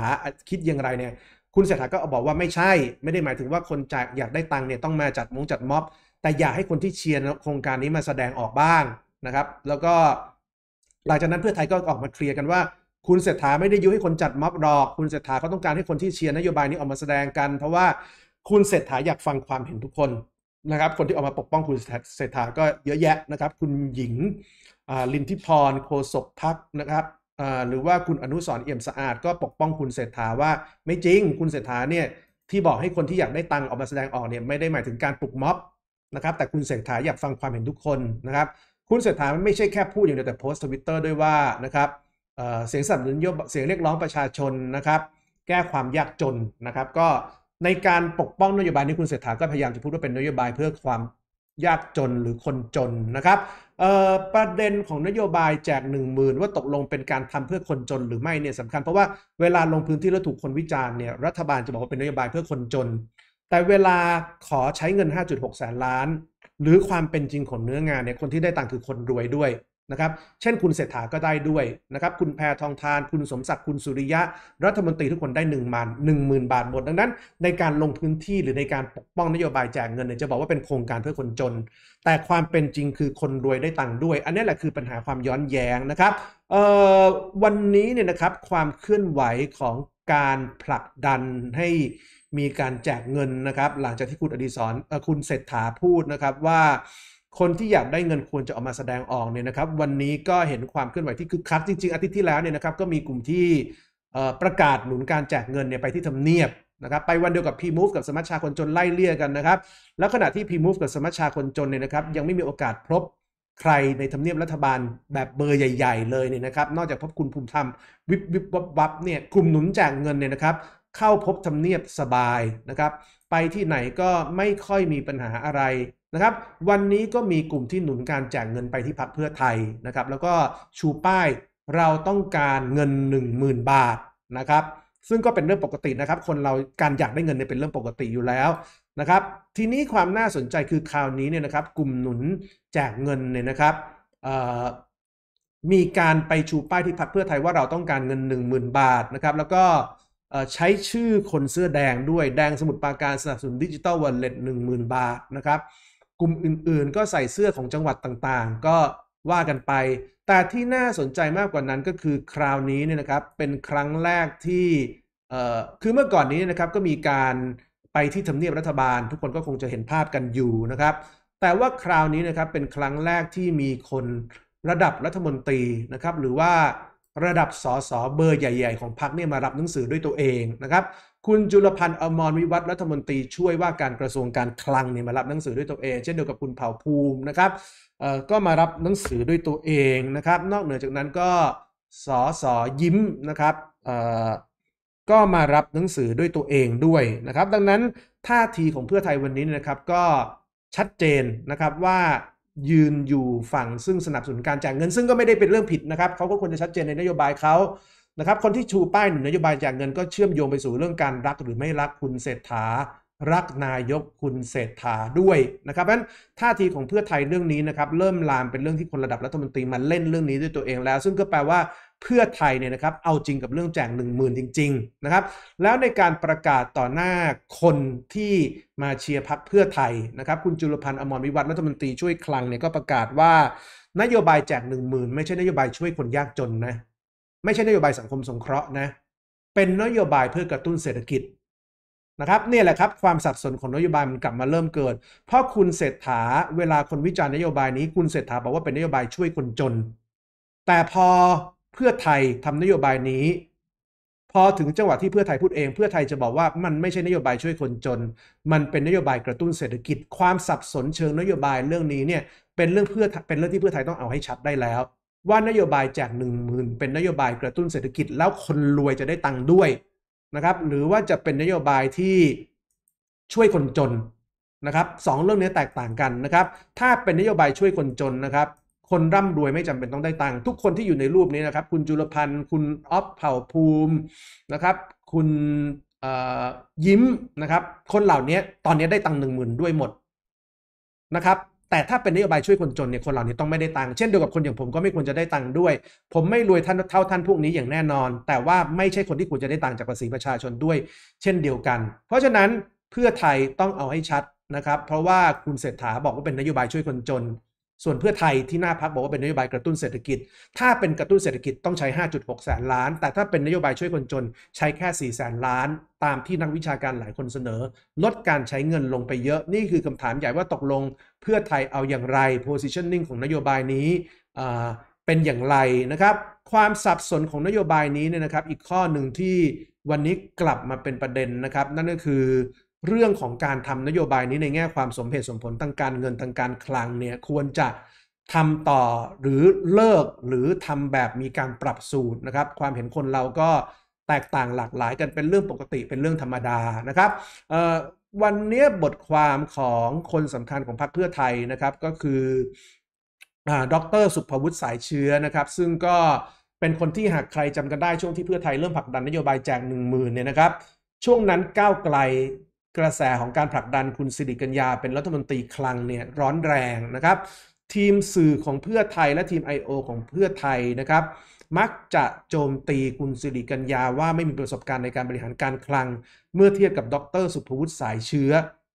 B: คิดอย่างไรเนี่ย คุณเศรษฐาก็บอกว่าไม่ใช่ ไม่ได้หมายถึงว่าคนจากอยากได้ตังค์เนี่ยต้องมาจัดมงจัดม็อบ แต่อยากให้คนที่เชียร์โครงการนี้มาแสดงออกบ้างนะครับ แล้วก็หลังจากนั้นเพื่อไทยก็ออกมาเคลียร์กันว่า คุณเศรษฐาไม่ได้ยุให้คนจัดม็อบหรอก คุณเศรษฐาเขาต้องการให้คนที่เชียร์นโยบายนี้ออกมาแสดงกัน เพราะว่าคุณเศรษฐาอยากฟังความเห็นทุกคนนะครับ คนที่ออกมาปกป้องคุณเศรษฐาก็เยอะแยะนะครับ คุณหญิงลินทิพรโคศกพักนะครับหรือว่าคุณอนุสรเอี่ยมสะอาดก็ปกป้องคุณเศรษฐาว่าไม่จริงคุณเศรษฐาเนี่ยที่บอกให้คนที่อยากได้ตังออกมาแสดงออกเนี่ยไม่ได้หมายถึงการปลุกม็อบนะครับแต่คุณเศรษฐาอยากฟังความเห็นทุกคนนะครับ คุณเศรษฐาไม่ใช่แค่พูดอย่างเดียวแต่โพสต์ทวิตเตอร์ด้วยว่านะครับเสียงสนับสนุนเสียงเรียกร้องประชาชนนะครับ แก้ความยากจนนะครับก็ในการปกป้องนโยบายนี้คุณเศรษฐาก็พยายามจะพูดว่าเป็นนโยบายเพื่อความยากจนหรือคนจนนะครับประเด็นของนโยบายแจก 1 0,000ว่าตกลงเป็นการทำเพื่อคนจนหรือไม่เนี่ยสำคัญเพราะว่าเวลาลงพื้นที่แล้วถูกคนวิจารณ์เนี่ยรัฐบาลจะบอกว่าเป็นนโยบายเพื่อคนจน แต่เวลาขอใช้เงิน 5.6 แสนล้านหรือความเป็นจริงของเนื้องานเนี่ยคนที่ได้ตังค์คือคนรวยด้วยนะครับ เช่นคุณเศรษฐาก็ได้ด้วยนะครับ คุณแพทองทาน คุณสมศักดิ์ คุณสุริยะ รัฐมนตรีทุกคนได้1นึ่งหมื่นบาทหมด ดังนั้นในการลงพื้นที่หรือในการปกป้องนโยบายแจกเงินเนี่ยจะบอกว่าเป็นโครงการเพื่อคนจน แต่ความเป็นจริงคือคนรวยได้ตังค์ด้วย อันนี้แหละคือปัญหาความย้อนแย้งนะครับ วันนี้เนี่ยนะครับความเคลื่อนไหวของการผลักดันให้มีการแจกเงินนะครับ หลังจากที่คุณอดีศรคุณเศรษฐาพูดนะครับว่าคนที่อยากได้เงินควรจะออกมาแสดงออกเนี่ยนะครับ วันนี้ก็เห็นความเคลื่อนไหวที่คึกคัก จริงๆอาทิตย์ที่แล้วเนี่ยนะครับ ก็มีกลุ่มที่ประกาศหนุนการแจกเงินเนี่ยไปที่ทำเนียบนะครับไปวันเดียวกับพีมูฟกับสมัชชาคนจนไล่เลี่ยกันนะครับแล้วขณะที่พีมูฟกับสมัชชาคนจนเนี่ยนะครับ ยังไม่มีโอกาสพบใครในทำเนียบรัฐบาลแบบเบอร์ใหญ่ๆ เลยเนี่ยนะครับนอกจากพบคุณภูมิธรรมวิบวิบวับวับเนี่ยกลุ่มหนุนแจกเงินเนี่ยนะครับ เข้าพบทำเนียบสบายนะครับ ไปที่ไหนก็ไม่ค่อยมีปัญหาอะไรนะครับวันนี้ก็มีกลุ่มที่หนุนการแจกเงินไปที่พักเพื่อไทยนะครับ แล้วก็ชูป้ายเราต้องการเงิน 10,000 บาทนะครับ ซึ่งก็เป็นเรื่องปกตินะครับ คนเราการอยากได้เงินเนี่ยเป็นเรื่องปกติอยู่แล้วนะครับทีนี้ความน่าสนใจคือคราวนี้เนี่ยนะครับ กลุ่มหนุนแจกเงินเนี่ยนะครับมีการไปชูป้ายที่พักเพื่อไทยว่าเราต้องการเงิน 10,000 บาทนะครับ แล้วก็ใช้ชื่อคนเสื้อแดงด้วยแดงสมุดปราการสนับสนุนดิจิตอลวอลเล็ตหนึ่งหมื่นบาทนะครับกลุ่มอื่นๆก็ใส่เสื้อของจังหวัดต่างๆ ก็ว่ากันไป แต่ที่น่าสนใจมากกว่านั้นก็คือคราวนี้เนี่ยนะครับเป็นครั้งแรกที่คือเมื่อก่อนนี้นะครับก็มีการไปที่ทำเนียบรัฐบาล ทุกคนก็คงจะเห็นภาพกันอยู่นะครับ แต่ว่าคราวนี้นะครับเป็นครั้งแรกที่มีคนระดับรัฐมนตรีนะครับ หรือว่าระดับสสเบอร์ใหญ่ๆ ของพรรคเนี่ยมารับหนังสือด้วยตัวเองนะครับคุณจุลพันธ์อมรวิวัฒรัฐมนตรีช่วยว่าการกระทรวงการคลังเนี่ยมารับหนังสือด้วยตัวเอง เช่นเดียวกับคุณเผ่าภูมินะครับก็มารับหนังสือด้วยตัวเองนะครับ นอกเหนือจากนั้นก็สอสอยิ้มนะครับก็มารับหนังสือด้วยตัวเองด้วยนะครับดังนั้นท่าทีของเพื่อไทยวันนี้นะครับก็ชัดเจนนะครับว่ายืนอยู่ฝั่งซึ่งสนับสนุนการจ่ายเงินซึ่งก็ไม่ได้เป็นเรื่องผิดนะครับเขาก็ควรจะชัดเจนในนโยบายเขานะครับคนที่ชูป้ายหนุนนโยบายจากเงินก็เชื่อมโยงไปสู่เรื่องการรักหรือไม่รักคุณเศรษฐา รักนายกคุณเศรษฐาด้วยนะครับเพราะฉะนั้นท่าทีของเพื่อไทยเรื่องนี้นะครับเริ่มลามเป็นเรื่องที่คนระดับรัฐมนตรีมาเล่นเรื่องนี้ด้วยตัวเองแล้ว ซึ่งก็แปลว่าเพื่อไทยเนี่ยนะครับเอาจริงกับเรื่องแจกหนึ่งหมื่นจริงๆนะครับ แล้วในการประกาศต่อหน้าคนที่มาเชียร์พักเพื่อไทยนะครับคุณจุลพันธ์อมรวิวัฒรัฐมนตรีช่วยคลังเนี่ยก็ประกาศว่า นโยบายแจกหนึ่งหมื่นไม่ใช่นโยบายช่วยคนยากจนนะไม่ใช่นโยบายสังคมสงเคราะห์นะ เป็นนโยบายเพื่อกระตุ้นเศรษฐกิจนะครับนี่แหละครับความสับสนของนโยบายมันกลับมาเริ่มเกิดเพราะคุณเศรษฐาเวลาคนวิจารณ์นโยบายนี้คุณเศรษฐาบอกว่าเป็นนโยบายช่วยคนจน แต่พอเพื่อไทยทำนโยบายนี้ พอถึงจังหวะที่เพื่อไทยพูดเอง เพื่อไทยจะบอกว่ามันไม่ใช่นโยบายช่วยคนจน มันเป็นนโยบายกระตุ้นเศรษฐกิจ ความสับสนเชิงนโยบายเรื่องนี้เนี่ยเป็นเรื่องเพื่อเป็นเรื่องที่เพื่อไทยต้องเอาให้ชัดได้แล้วว่านโยบายแจกหนึ่งหมื่นเป็นนโยบายกระตุ้นเศรษฐกิจแล้วคนรวยจะได้ตังค์ด้วยนะครับ หรือว่าจะเป็นนโยบายที่ช่วยคนจนนะครับสองเรื่องนี้แตกต่างกันนะครับ ถ้าเป็นนโยบายช่วยคนจนนะครับ คนร่ำรวยไม่จำเป็นต้องได้ตังค์ทุกคนที่อยู่ในรูปนี้นะครับ คุณจุลพันธ์คุณออฟเผ่าภูมินะครับ คุณยิ้มนะครับ คนเหล่านี้ตอนนี้ได้ตังค์หนึ่งหมื่นด้วยหมดนะครับแต่ถ้าเป็นนโยบายช่วยคนจนเนี่ยคนเหล่านี้ต้องไม่ได้ตังค์เช่นเดียวกับคนอย่างผมก็ไม่ควรจะได้ตังค์ด้วย ผมไม่รวยท่านเท่าท่านพวกนี้อย่างแน่นอน แต่ว่าไม่ใช่คนที่ควรจะได้ตังค์จากภาษีประชาชนด้วย เช่นเดียวกัน เพราะฉะนั้นเพื่อไทยต้องเอาให้ชัดนะครับเพราะว่าคุณเศรษฐาบอกว่าเป็นนโยบายช่วยคนจนส่วนเพื่อไทยที่หน้าพักบอกว่าเป็นนโยบายกระตุ้นเศรษฐกิจ ถ้าเป็นกระตุ้นเศรษฐกิจต้องใช้ 5.6 แสนล้าน แต่ถ้าเป็นนโยบายช่วยคนจนใช้แค่ 4 แสนล้าน ตามที่นักวิชาการหลายคนเสนอลดการใช้เงินลงไปเยอะนี่คือคำถามใหญ่ว่าตกลงเพื่อไทยเอาอย่างไร positioning ของนโยบายนี้เป็นอย่างไรนะครับ ความสับสนของนโยบายนี้เนี่ยนะครับ อีกข้อหนึ่งที่วันนี้กลับมาเป็นประเด็นนะครับ นั่นก็คือเรื่องของการทำนโยบายนี้ในแง่ความสมเหตุสมผลทางการเงินทางการคลังเนี่ยควรจะทำต่อหรือเลิกหรือทำแบบมีการปรับสูตรนะครับ ความเห็นคนเราก็แตกต่างหลากหลายกันเป็นเรื่องปกติเป็นเรื่องธรรมดานะครับวันนี้บทความของคนสำคัญของพรรคเพื่อไทยนะครับก็คือดออกเตร์สุภวุฒิสายเชื้อนะครับ ซึ่งก็เป็นคนที่หากใครจำกันได้ช่วงที่เพื่อไทยเริ่มผลักดันนโยบายแจกหนึ่งหมื่นเนี่ยนะครับ ช่วงนั้นก้าวไกลกระแสของการผลักดันคุณสิริกัญญาเป็นรัฐมนตรีคลังเนี่ยร้อนแรงนะครับ ทีมสื่อของเพื่อไทย และทีม I.O. ของเพื่อไทยนะครับ มักจะโจมตีคุณสิริกัญญาว่าไม่มีประสบการณ์ในการบริหารการคลัง เมื่อเทียบกับดร สุภวุฒิสายเชื้อ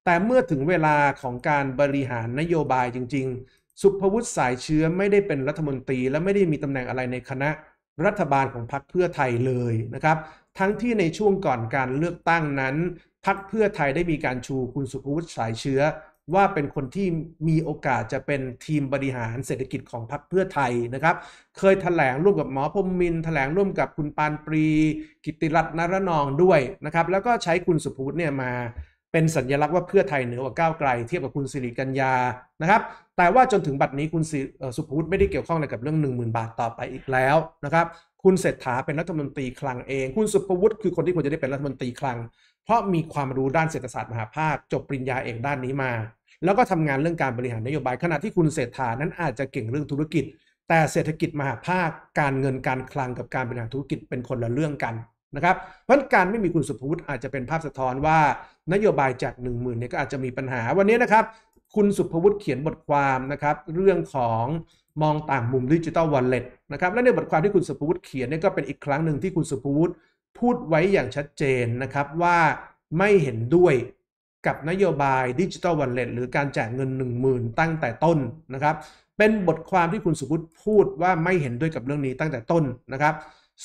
B: แต่เมื่อถึงเวลาของการบริหารนโยบายจริงๆ สุภวุฒิสายเชื้อไม่ได้เป็นรัฐมนตรี และไม่ได้มีตำแหน่งอะไรในคณะรัฐบาลของพรรคเพื่อไทยเลยนะครับ ทั้งที่ในช่วงก่อนการเลือกตั้งนั้นพักเพื่อไทยได้มีการชูคุณสุภวุฒิสายเชื้อ ว่าเป็นคนที่มีโอกาสจะเป็นทีมบริหารเศรษฐกิจของพักเพื่อไทยนะครับเคยถแถลงร่วมกับหมอพมมินถแถลงร่วมกับคุณปานปรี กิติรัตน์นรนองด้วยนะครับแล้วก็ใช้คุณสุภวุฒิเนี่ยมาเป็นสัญลักษณ์ว่าเพื่อไทยเหนือกว่าก้าวไกล เทียบกับคุณสิริกัญญานะครับแต่ว่าจนถึงบัดนี้คุณสุภวุฒิไม่ได้เกี่ยวข้องอะไรกับเรื่อง 1 0,000 บาทต่อไปอีกแล้วนะครับคุณเศรษฐาเป็นรัฐมนตรีคลังเอง คุณสุภวุฒิคือคนที่ควรจะได้เป็นรัฐมนตรีคลังเพราะมีความรู้ด้านเศรษฐศาสตร์มหาภาคจบปริญญาเอกด้านนี้มา แล้วก็ทำงานเรื่องการบริหารนโยบายขณะที่คุณเศรษฐานั้นอาจจะเก่งเรื่องธุรกิจ แต่เศรษฐกิจมหาภาค การเงินการคลังกับการบริหารธุรกิจเป็นคนละเรื่องกันนะครับเพราะการไม่มีคุณสุภวุฒิอาจจะเป็นภาพสะท้อนว่า นโยบายจาก1 0,000เนี่ยก็อาจจะมีปัญหาวันนี้นะครับคุณสุภวุฒิเขียนบทความนะครับเรื่องของมองต่างมุมดิจิตอลวอลเล็ตนะครับและในบทความที่คุณสุภวุฒิเขียนเนี่ยก็เป็นอีกครั้งหนึ่งที่คุณสุภวุฒิพูดไว้อย่างชัดเจนนะครับว่าไม่เห็นด้วยกับนโยบายดิจิทัลวันเลทหรือการแจกเงิน1 0,000ตั้งแต่ต้นนะครับ เป็นบทความที่คุณสุพุทธพูดว่าไม่เห็นด้วยกับเรื่องนี้ตั้งแต่ต้นนะครับ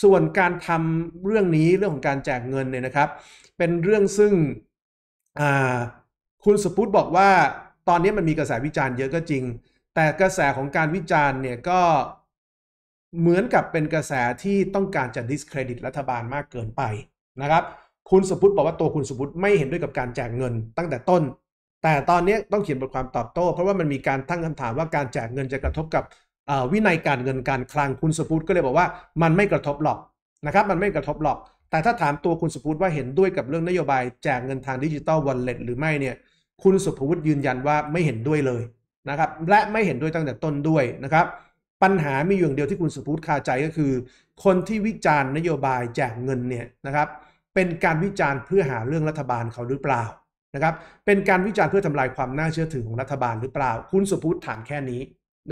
B: ส่วนการทำเรื่องนี้เรื่องของการแจกเงินเนี่ยนะครับ เป็นเรื่องซึ่งคุณสุพุทธบอกว่า ตอนนี้มันมีกระแสวิจารณ์เยอะก็จริง แต่กระแสของการวิจารณ์เนี่ยก็เหมือนกับเป็นกระแสที่ต้องการจะ discredit รัฐบาลมากเกินไปนะครับคุณสุพุทธบอกว่าตัวคุณสุพุทธไม่เห็นด้วยกับการแจกเงิน ตั้งแต่ต้น แต่ตอนนี้ต้องเขียนบทความตอบโต้เพราะว่ามันมีการตั้งคำถามว่าการแจกเงินจะกระทบกับวินัยการเงินการคลังคุณสุพุทธก็เลยบอกว่ามันไม่กระทบหรอกนะครับมันไม่กระทบหรอก แต่ถ้าถามตัวคุณสุพุทธว่าเห็นด้วยกับเรื่องนโยบายแจกเงินทางดิจิตอลวอลเล็ตหรือไม่เนี่ย คุณสุพุทธยืนยันว่าไม่เห็นด้วยเลยนะครับและไม่เห็นด้วยตั้งแต่ต้นด้วยนะครับปัญหามีอย่างเดียวที่คุณสุพุทธคาใจก็คือ คนที่วิจารณ์นโยบายแจกเงินเนี่ยนะครับ เป็นการวิจารณ์เพื่อหาเรื่องรัฐบาลเขาหรือเปล่านะครับ เป็นการวิจารณ์เพื่อทำลายความน่าเชื่อถือของรัฐบาลหรือเปล่า คุณสุพุทธถามแค่นี้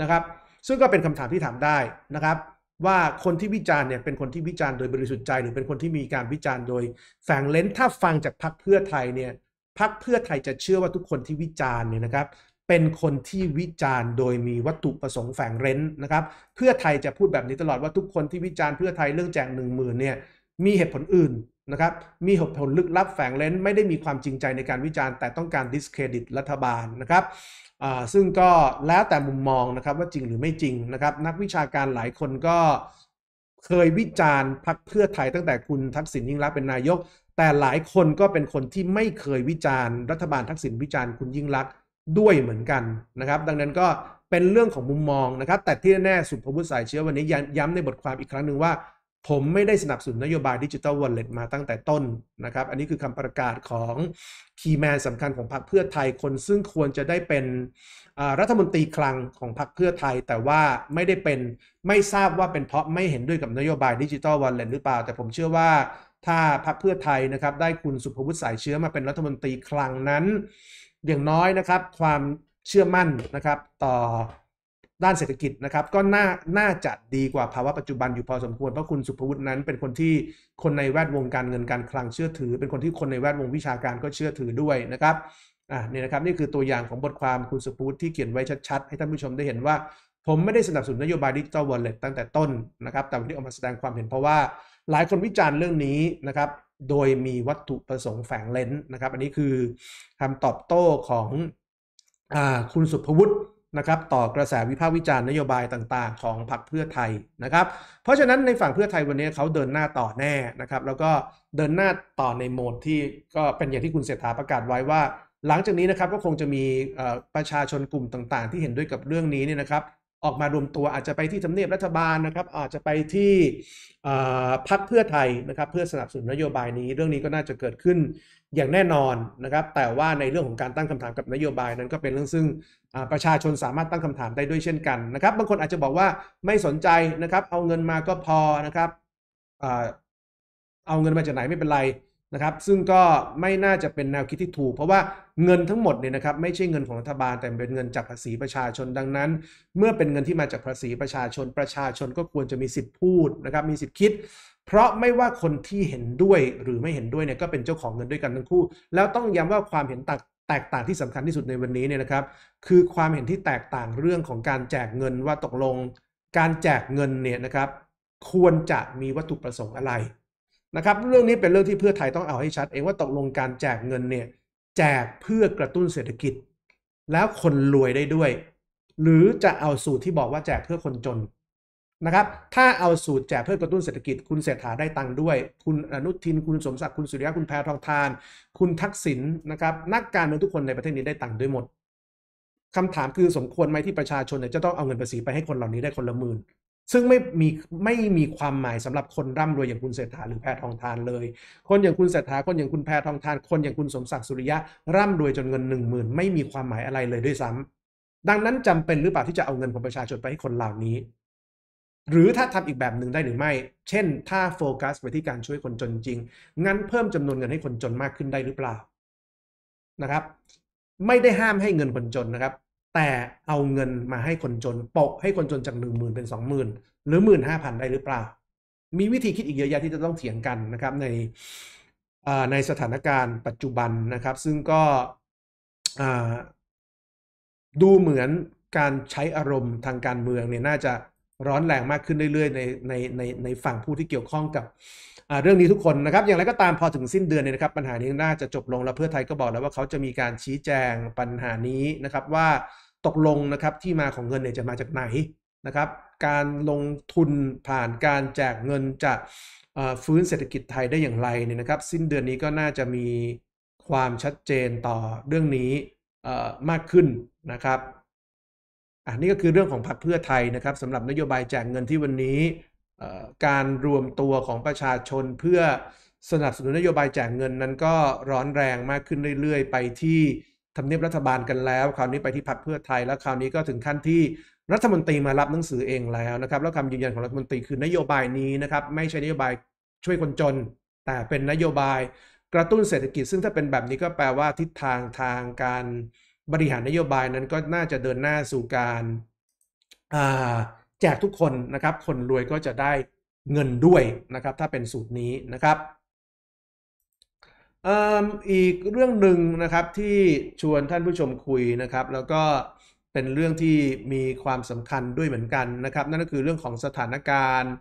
B: นะครับ ซึ่งก็เป็นคำถามที่ถามได้นะครับ ว่าคนที่วิจารณ์เนี่ยเป็นคนที่วิจารณ์โดยบริสุทธิ์ใจ หรือเป็นคนที่มีการวิจารณ์โดย แฝงเลนถ้าฟังจากพรรคเพื่อไทยเนี่ยพรรคเพื่อไทยจะเชื่อว่าทุกคนที่วิจารณ์เนี่ยนะครับเป็นคนที่วิจารณ์โดยมีวัตถุประสงค์แฝงเร้นนะครับเพื่อไทยจะพูดแบบนี้ตลอดว่าทุกคนที่วิจารณ์เพื่อไทยเรื่องแจกหนึ่งหมื่นเนี่ยมีเหตุผลอื่นนะครับมีเหตุผลลึกลับแฝงเร้นไม่ได้มีความจริงใจในการวิจารณ์ แต่ต้องการดิสเครดิตรัฐบาลนะครับซึ่งก็แล้วแต่มุมมองนะครับว่าจริงหรือไม่จริงนะครับ นักวิชาการหลายคนก็เคยวิจารณ์พักเพื่อไทยตั้งแต่คุณทักษิณยิ่งรักเป็นนายก แต่หลายคนก็เป็นคนที่ไม่เคยวิจารณ์รัฐบาลทักษิณวิจารณ์คุณยิ่งรักษด้วยเหมือนกันนะครับ ดังนั้นก็เป็นเรื่องของมุมมองนะครับ แต่ที่แน่สุดพบุฒิสายเชื้อวันนี้ย้ำในบทความอีกครั้งหนึ่งว่าผมไม่ได้สนับสนุนนโยบายดิจิทัลวอลเล็ตมาตั้งแต่ต้นนะครับ อันนี้คือคำประกาศของคีแมนสำคัญของพรรคเพื่อไทยคนซึ่งควรจะได้เป็นรัฐมนตรีคลังของพรรคเพื่อไทย แต่ว่าไม่ได้เป็นไม่ทราบว่าเป็นเพราะไม่เห็นด้วยกับนโยบายดิจิทัลวอลเล็ตหรือเปล่า แต่ผมเชื่อว่าถ้าพรรคเพื่อไทยนะครับได้คุณสุภวุฒิสายเชื้อมาเป็นรัฐมนตรีคลังนั้นอย่างน้อยนะครับ ความเชื่อมั่นนะครับต่อด้านเศรษฐกิจนะครับ ก็น่าน่าจะดีกว่าภาวะปัจจุบันอยู่พอสมควรเพราะคุณสุภวุฒินั้นเป็นคนที่คนในแวดวงการเงินการคลังเชื่อถือ เป็นคนที่คนในแวดวงวิชาการก็เชื่อถือด้วยนะครับอ่านี่นะครับนี่คือตัวอย่างของบทความคุณสุภวุฒิที่เขียนไว้ชัดๆให้ท่านผู้ชมได้เห็นว่า ผมไม่ได้สนับสนุนนโยบายดิจิตอลวอลเล็ตตั้งแต่ต้นนะครับแต่วันนี้ออกมาแสดงความเห็นเพราะว่า หลายคนวิจารณ์เรื่องนี้นะครับโดยมีวัตถุประสงค์แฝงเลนส์นะครับ อันนี้คือคำตอบโต้ของอคุณสุภวุฒินะครับ ต่อกระแสวิพากษ์วิจารณ์นโยบายต่างๆของพรรคเพื่อไทยนะครับ เพราะฉะนั้นในฝั่งเพื่อไทยวันนี้เขาเดินหน้าต่อแน่นะครับ แล้วก็เดินหน้าต่อในโหมดที่ก็เป็นอย่างที่คุณเศรษฐาประกาศไว้ว่า หลังจากนี้นะครับก็คงจะมีประชาชนกลุ่มต่างๆที่เห็นด้วยกับเรื่องนี้เนี่ยนะครับออกมารวมตัวอาจจะไปที่ทำเนียบรัฐบาลนะครับ อาจจะไปที่พักเพื่อไทยนะครับ เพื่อสนับสนุนนโยบายนี้ เรื่องนี้ก็น่าจะเกิดขึ้นอย่างแน่นอนนะครับ แต่ว่าในเรื่องของการตั้งคำถามกับนโยบายนั้นก็เป็นเรื่องซึ่งประชาชนสามารถตั้งคำถามได้ด้วยเช่นกันนะครับ บางคนอาจจะบอกว่าไม่สนใจนะครับ เอาเงินมาก็พอนะครับ เอาเงินมาจากไหนไม่เป็นไรนะครับ ซึ่งก็ไม่น่าจะเป็นแนวคิดที่ถูกเพราะว่าเงินทั้งหมดเนี่ยนะครับ ไม่ใช่เงินของรัฐบาล แต่เป็นเงินจากภาษีประชาชนดังนั้น เมื่อเป็นเงินที่มาจากภาษีประชาชน ประชาชนก็ควรจะมีสิทธิพูดนะครับ มีสิทธิคิด เพราะไม่ว่าคนที่เห็นด้วยหรือไม่เห็นด้วยเนี่ยก็เป็นเจ้าของเงินด้วยกันทั้งคู่ แล้วต้องย้ำว่าความเห็นตแตกต่างที่สำคัญที่สุดในวันนี้เนี่ยนะครับ คือความเห็นที่แตกต่างเรื่องของการแจกเงินว่าตกลง การแจกเงินเนี่ยนะครับควรจะมีวัตถุประสงค์อะไรนะครับเรื่องนี้เป็นเรื่องที่เพื่อไทยต้องเอาให้ชัดเองว่าตกลงการแจกเงินเนี่ย แจกเพื่อกระตุ้นเศรษฐกิจ แล้วคนรวยได้ด้วย หรือจะเอาสูตรที่บอกว่าแจกเพื่อคนจนนะครับ ถ้าเอาสูตรแจกเพื่อกระตุ้นเศรษฐกิจ คุณเศรษฐาได้ตังค์ด้วย คุณอนุทิน คุณสมศักดิ์คุณสุริยะคุณแพทองทานคุณทักษิณนะครับ นักการเมืองทุกคนในประเทศนี้ได้ตังค์ด้วยหมด คำถามคือสมควรไหมที่ประชาชนเนี่ยจะต้องเอาเงินภาษีไปให้คนเหล่านี้ได้คนละหมื่นซึ่งไม่มีไม่มีความหมายสำหรับคนร่ำรวยอย่างคุณเศรษฐาหรือแพทองทานเลย คนอย่างคุณเศรษฐาคนอย่างคุณแพทองทานคนอย่างคุณสมศักดิ์สุริยะ ร่ำรวยจนเงินหนึ่งหมื่นไม่มีความหมายอะไรเลยด้วยซ้ำ ดังนั้นจำเป็นหรือ เปล่าที่จะเอาเงินของประชาชนไปให้คนเหล่านี้ หรือถ้าทำอีกแบบหนึ่งได้หรือไม่ เช่น ถ้าโฟกัสไปที่การช่วยคนจนจริง งั้นเพิ่มจำนวนเงินให้คนจนมากขึ้นได้หรือเปล่านะครับ ไม่ได้ห้ามให้เงินคนจนนะครับแต่เอาเงินมาให้คนจนโปะให้คนจนจากหนึ่งหมื่นเป็นสองหมื่นหรือหมื่นห้าพันได้หรือเปล่า มีวิธีคิดอีกเยอะแยะที่จะต้องเถียงกันนะครับ ในในสถานการณ์ปัจจุบันนะครับ ซึ่งก็ดูเหมือนการใช้อารมณ์ทางการเมืองเนี่ยน่าจะร้อนแรงมากขึ้นเรื่อยๆในในในในฝั่งผู้ที่เกี่ยวข้องกับเรื่องนี้ทุกคนนะครับ อย่างไรก็ตามพอถึงสิ้นเดือนเนี่ยนะครับ ปัญหานี้น่าจะจบลงแล้วเพื่อไทยก็บอกแล้วว่าเขาจะมีการชี้แจงปัญหานี้นะครับว่าตกลงนะครับที่มาของเงินเนี่ยจะมาจากไหนนะครับ การลงทุนผ่านการแจกเงินจะฟื้นเศรษฐกิจไทยได้อย่างไรเนี่ยนะครับสิ้นเดือนนี้ก็น่าจะมีความชัดเจนต่อเรื่องนี้มากขึ้นนะครับอันนี้ก็คือเรื่องของพรรคเพื่อไทยนะครับสำหรับนโยบายแจกเงินที่วันนี้การรวมตัวของประชาชนเพื่อสนับสนุนนโยบายแจกเงินนั้นก็ร้อนแรงมากขึ้นเรื่อยๆไปที่ทำเนียบรัฐบาลกันแล้วคราวนี้ไปที่พักเพื่อไทย แล้วคราวนี้ก็ถึงขั้นที่รัฐมนตรีมารับหนังสือเองแล้วนะครับแล้วคำยืนยันของรัฐมนตรีคือนโยบายนี้นะครับไม่ใช่นโยบายช่วยคนจน แต่เป็นนโยบาย กระตุ้นเศรษฐกิจซึ่งถ้าเป็นแบบนี้ก็แปลว่าทิศทางทางการบริหารนโยบายนั้นก็น่าจะเดินหน้าสู่การแจกทุกคนนะครับ คนรวยก็จะได้เงินด้วยนะครับ ถ้าเป็นสูตรนี้นะครับอีกเรื่องหนึ่งนะครับที่ชวนท่านผู้ชมคุยนะครับแล้วก็เป็นเรื่องที่มีความสำคัญด้วยเหมือนกันนะครับ นั่นก็คือเรื่องของสถานการณ์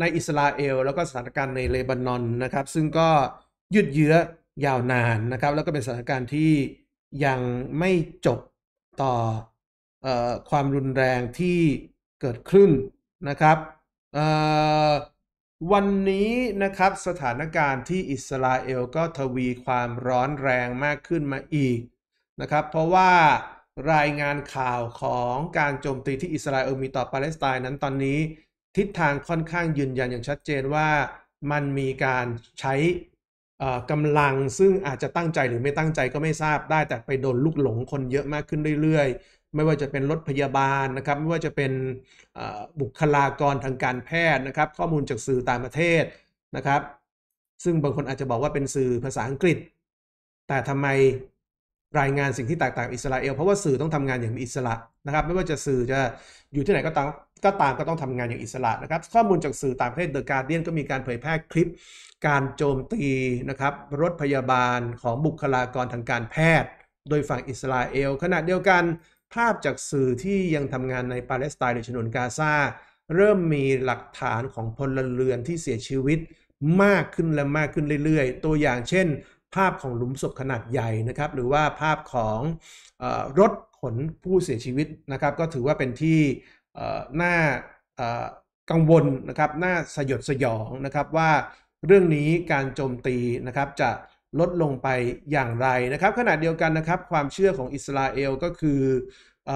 B: ในอิสราเอลแล้วก็สถานการณ์ในเลบานอนนะครับซึ่งก็ยืดเยื้อยาวนานนะครับ แล้วก็เป็นสถานการณ์ที่ยังไม่จบต่ออความรุนแรงที่เกิดขึ้นนะครับวันนี้นะครับ สถานการณ์ที่อิสราเอลก็ทวีความร้อนแรงมากขึ้นมาอีกนะครับ เพราะว่ารายงานข่าวของการโจมตีที่อิสราเอลมีต่อปาเลสไตน์นั้นตอนนี้ทิศทางค่อนข้างยืนยันอย่างชัดเจนว่ามันมีการใช้กำลังซึ่งอาจจะตั้งใจหรือไม่ตั้งใจก็ไม่ทราบได้ แต่ไปโดนลูกหลงคนเยอะมากขึ้นเรื่อยไม่ว่าจะเป็นรถพยาบาลนะครับไม่ว่าจะเป็นบุคลากรทางการแพทย์นะครับ ข้อมูลจากสื่อต่างประเทศนะครับ ซึ่งบางคนอาจจะบอกว่าเป็นสื่อภาษาอังกฤษ แต่ทำไมรายงานสิ่งที่แตกต่างอิสราเอลเพราะว่าสื่อต้องทำงานอย่างอิสระนะครับ ไม่ว่าจะสื่อจะอยู่ที่ไหนก็ตามก็ตามก็ต้องทำงานอย่างอิสระนะครับข้อมูลจากสื่อต่างประเทศเดอะการเดียนก็มีการเผยแพร่คลิปการโจมตีนะครับรถพยาบาลของบุคลากรทางการแพทย์ โดยฝั่งอิสราเอลขณะเดียวกันภาพจากสื่อที่ยังทำงานในปาเลสไตน์หรือฉนวนกาซาเริ่มมีหลักฐานของพลเรือนที่เสียชีวิตมากขึ้นและมากขึ้นเรื่อยๆ ตัวอย่างเช่นภาพของหลุมศพขนาดใหญ่นะครับ หรือว่าภาพของอรถขนผู้เสียชีวิตนะครับ ก็ถือว่าเป็นที่น่ากังวลนะครับน่าสยดสยองนะครับว่าเรื่องนี้การโจมตีนะครับจะลดลงไปอย่างไรนะครับขณะเดียวกันนะครับ ความเชื่อของอิสราเอลก็คืออ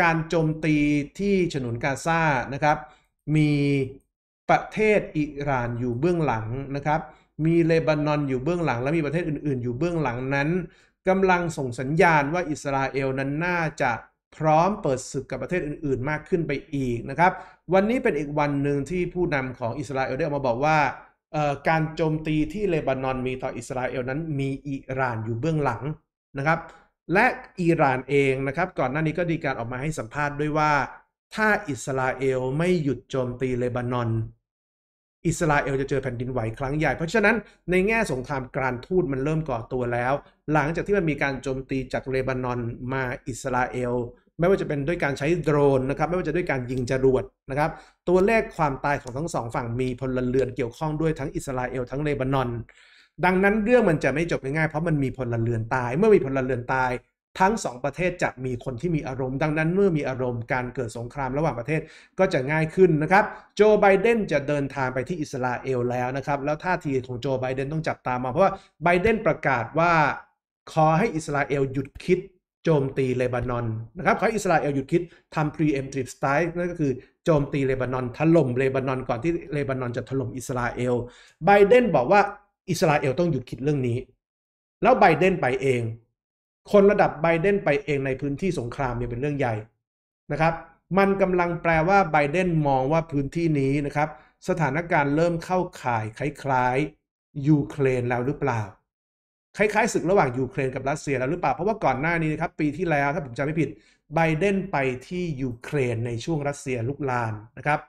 B: การโจมตีที่ฉนวนกาซานะครับ มีประเทศอิหร่านอยู่เบื้องหลังนะครับ มีเลบานอนอยู่เบื้องหลัง และมีประเทศอื่นๆอยู่เบื้องหลังนั้นกำลังส่งสัญญาณว่าอิสราเอลนั้นน่าจะพร้อมเปิดศึกกับประเทศอื่นๆมากขึ้นไปอีกนะครับ วันนี้เป็นอีกวันหนึ่งที่ผู้นำของอิสราเอลได้ออกมาบอกว่าการโจมตีที่เลบานอนมีต่ออิสราเอลนั้นมีอิหร่านอยู่เบื้องหลังนะครับและอิหร่านเองนะครับ ก่อนหน้านี้ก็ดีการออกมาให้สัมภาษณ์ด้วยว่า ถ้าอิสราเอลไม่หยุดโจมตีเลบานอน อิสราเอลจะเจอแผ่นดินไหวครั้งใหญ่เพราะฉะนั้นในแง่สงครามการทูตมันเริ่มก่อตัวแล้ว หลังจากที่มันมีการโจมตีจากเลบานอนมาอิสราเอลไม่ว่าจะเป็นด้วยการใช้โดรนนะครับไม่ว่าจะด้วยการยิงจรวดนะครับตัวเลขความตายของทั้งสองฝั่งมีพลเรือนเกี่ยวข้องด้วยทั้งอิสราเอลทั้งเลบานอนดังนั้นเรื่องมันจะไม่จบง่ายๆเพราะมันมีพลเรือนตายเมื่อมีพลเรือนตายทั้งสองประเทศจะมีคนที่มีอารมณ์ดังนั้นเมื่อมีอารมณ์การเกิดสงครามระหว่างประเทศก็จะง่ายขึ้นนะครับโจไบเดนจะเดินทางไปที่อิสราเอลแล้วนะครับแล้วท่าทีของโจไบเดนต้องจับตามมาเพราะว่าไบเดนประกาศว่าขอให้อิสราเอลหยุดคิดโจมตีเลบานอนนะครับเขาอิสราเอลหยุดคิดทำ preemptive strike นั่นก็คือโจมตีเลบานอน ถล่มเลบานอนก่อนที่เลบานอนจะถล่มอิสราเอลไบเดนบอกว่าอิสราเอลต้องหยุดคิดเรื่องนี้ แล้วไบเดนไปเอง คนระดับไบเดนไปเองในพื้นที่สงครามเนี่ยเป็นเรื่องใหญ่นะครับ มันกำลังแปลว่าไบเดนมองว่าพื้นที่นี้นะครับสถานการณ์เริ่มเข้าข่ายคล้ายๆยูเครนแล้วหรือเปล่าคล้ายๆศึกระหว่างยูเครนกับรัสเซียแล้วหรือเปล่าเพราะว่าก่อนหน้านี้นะครับปีที่แล้วถ้าผมจำไม่ผิดไบเดนไปที่ยูเครนในช่วงรัสเซียลุกลานนะครับ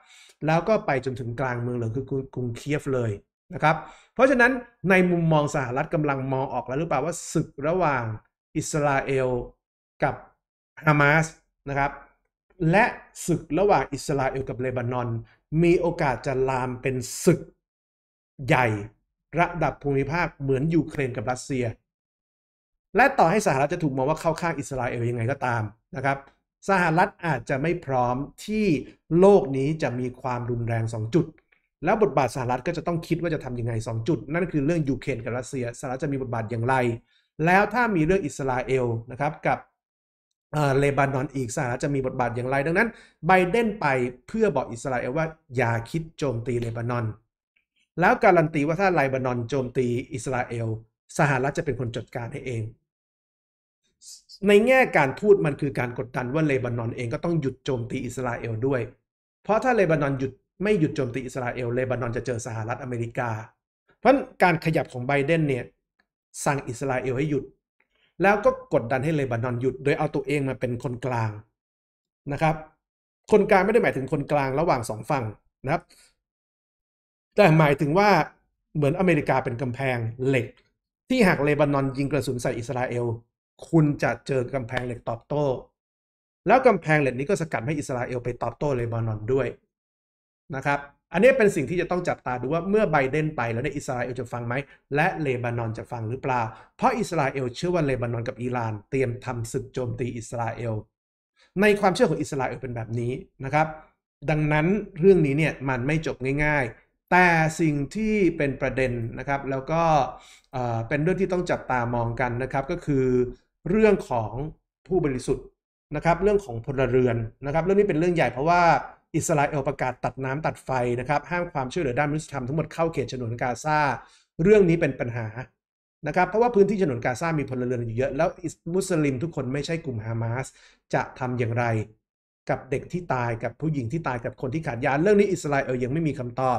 B: แล้วก็ไปจนถึงกลางเมืองเลยคือกรุงเคียฟเลยนะครับเพราะฉะนั้นในมุมมองสหรัฐกำลังมองออกแล้วหรือเปล่าว่าศึกระหว่างอิสราเอลกับฮามาสนะครับและศึกระหว่างอิสราเอลกับเลบานอน มีโอกาสจะลามเป็นศึกใหญ่ระดับภูมิภาคเหมือนยูเครนกับรัสเซีย และต่อให้สหรัฐจะถูกมองว่าเข้าข้างอิสราเอลยังไงก็ตามนะครับสหรัฐอาจจะไม่พร้อมที่โลกนี้จะมีความรุนแรง2 จุด แล้วบทบาทสหรัฐก็จะต้องคิดว่าจะทํำยังไง2จุด นั่นคือเรื่องยูเครนกับรัสเซียสหรัฐจะมีบทบาทอย่างไร แล้วถ้ามีเรื่องอิสราเอลนะครับกับเลบานอนอีกสหรัฐจะมีบทบาทอย่างไรดังนั้นไบเดนไปเพื่อบอกอิสราเอลว่าอย่าคิดโจมตีเลบานอนแล้วการันตีว่าถ้าไลบานอนโจมตีอิสราเอล สหรัฐจะเป็นคนจัดการให้เอง ในแง่การทูตมันคือการกดดันว่าเลบานอนเองก็ต้องหยุดโจมตีอิสราเอลด้วยเพราะถ้าเลบานอนหยุดไม่หยุดโจมตีอิสราเอล เลบานอนจะเจอสหรัฐอเมริกา เพราะการขยับของไบเดนเนี่ยสั่งอิสราเอลให้หยุด แล้วก็กดดันให้เลบานอนหยุดโดยเอาตัวเองมาเป็นคนกลางนะครับ คนกลางไม่ได้หมายถึงคนกลางระหว่างสองฝั่งนะครับแต่หมายถึงว่าเหมือนอเมริกาเป็นกำแพงเหล็ก ที่หากเลบานอนยิงกระสุนใส่อิสราเอล คุณจะเจอกำแพงเหล็กตอบโต้ แล้วกำแพงเหล็กนี้ก็สกัดให้อิสราเอลไปตอบโต้เลบานอนด้วยนะครับอันนี้เป็นสิ่งที่จะต้องจับตาดูว่าเมื่อไบเดนไปแล้วในอิสราเอลจะฟังไหมและเลบานอนจะฟังหรือเปล่าเพราะอิสราเอลเชื่อว่าเลบานอนกับอิหร่านเตรียมทำศึกโจมตีอิสราเอลในความเชื่อของอิสราเอลเป็นแบบนี้นะครับ ดังนั้นเรื่องนี้เนี่ยมันไม่จบง่ายแต่สิ่งที่เป็นประเด็นนะครับแล้วก็เป็นเรื่องที่ต้องจับตามองกันนะครับ ก็คือเรื่องของผู้บริสุทธิ์นะครับเรื่องของพลเรือนนะครับเรื่องนี้เป็นเรื่องใหญ่เพราะว่าอิสราเอลประกาศตัดน้ำตัดไฟนะครับห้ามความช่วยเหลือด้านมนุษยธรรมทั้งหมดเข้าเขตฉนวนกาซาเรื่องนี้เป็นปัญหานะครับ เพราะว่าพื้นที่ฉนวนกาซา มีพลเรือนอยู่เยอะแล้วมุสลิม ทุกคนไม่ใช่กลุ่มฮามาส จะทำอย่างไรกับเด็กที่ตายกับผู้หญิงที่ตายกับคนที่ขาดยาเรื่องนี้อิสราเอลยังไม่มีคำตอบ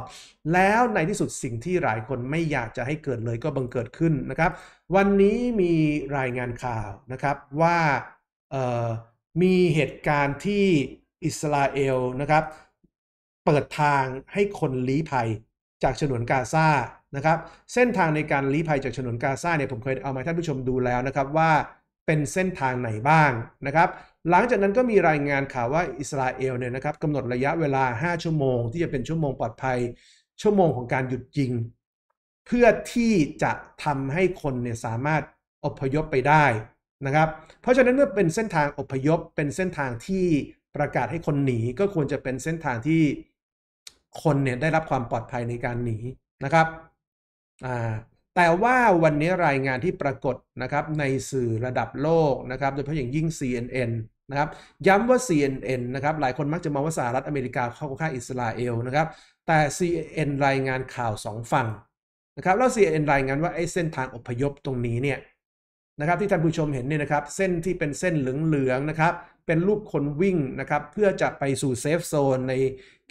B: แล้วในที่สุดสิ่งที่หลายคนไม่อยากจะให้เกิดเลยก็บังเกิดขึ้นนะครับ วันนี้มีรายงานข่าวนะครับว่ามีเหตุการณ์ที่อิสราเอลนะครับเปิดทางให้คนลี้ภัยจากฉนวนกาซานะครับเส้นทางในการลี้ภัยจากฉนวนกาซาเนี่ยผมเคยเอามาท่านผู้ชมดูแล้วนะครับว่าเป็นเส้นทางไหนบ้างนะครับหลังจากนั้นก็มีรายงานข่าวว่าอิสราเอลเนี่ยนะครับกำหนดระยะเวลา 5 ชั่วโมงที่จะเป็นชั่วโมงปลอดภัยชั่วโมงของการหยุดยิง เพื่อที่จะทำให้คนเนี่ยสามารถอพยพไปได้นะครับ เพราะฉะนั้นเมื่อเป็นเส้นทางอพยพ เป็นเส้นทางที่ประกาศให้คนหนีก็ควรจะเป็นเส้นทางที่คนเนี่ยได้รับความปลอดภัยในการหนีนะครับอ่าแต่ว่าวันนี้รายงานที่ปรากฏนะครับ ในสื่อระดับโลกนะครับ โดยเฉพาะอย่างยิ่ง CNN นะครับย้ำว่า CNN นะครับ หลายคนมักจะมองว่าสหรัฐอเมริกาเข้าข้างอิสราเอลนะครับ แต่ CNN รายงานข่าวสองฝั่งนะครับ แล้ว CNN รายงานว่า ไอ้เส้นทางอพยพตรงนี้เนี่ย นะครับ ที่ท่านผู้ชมเห็นเนี่ยนะครับ เส้นที่เป็นเส้นเหลืองๆนะครับ เป็นรูปคนวิ่งนะครับ เพื่อจะไปสู่เซฟโซนใน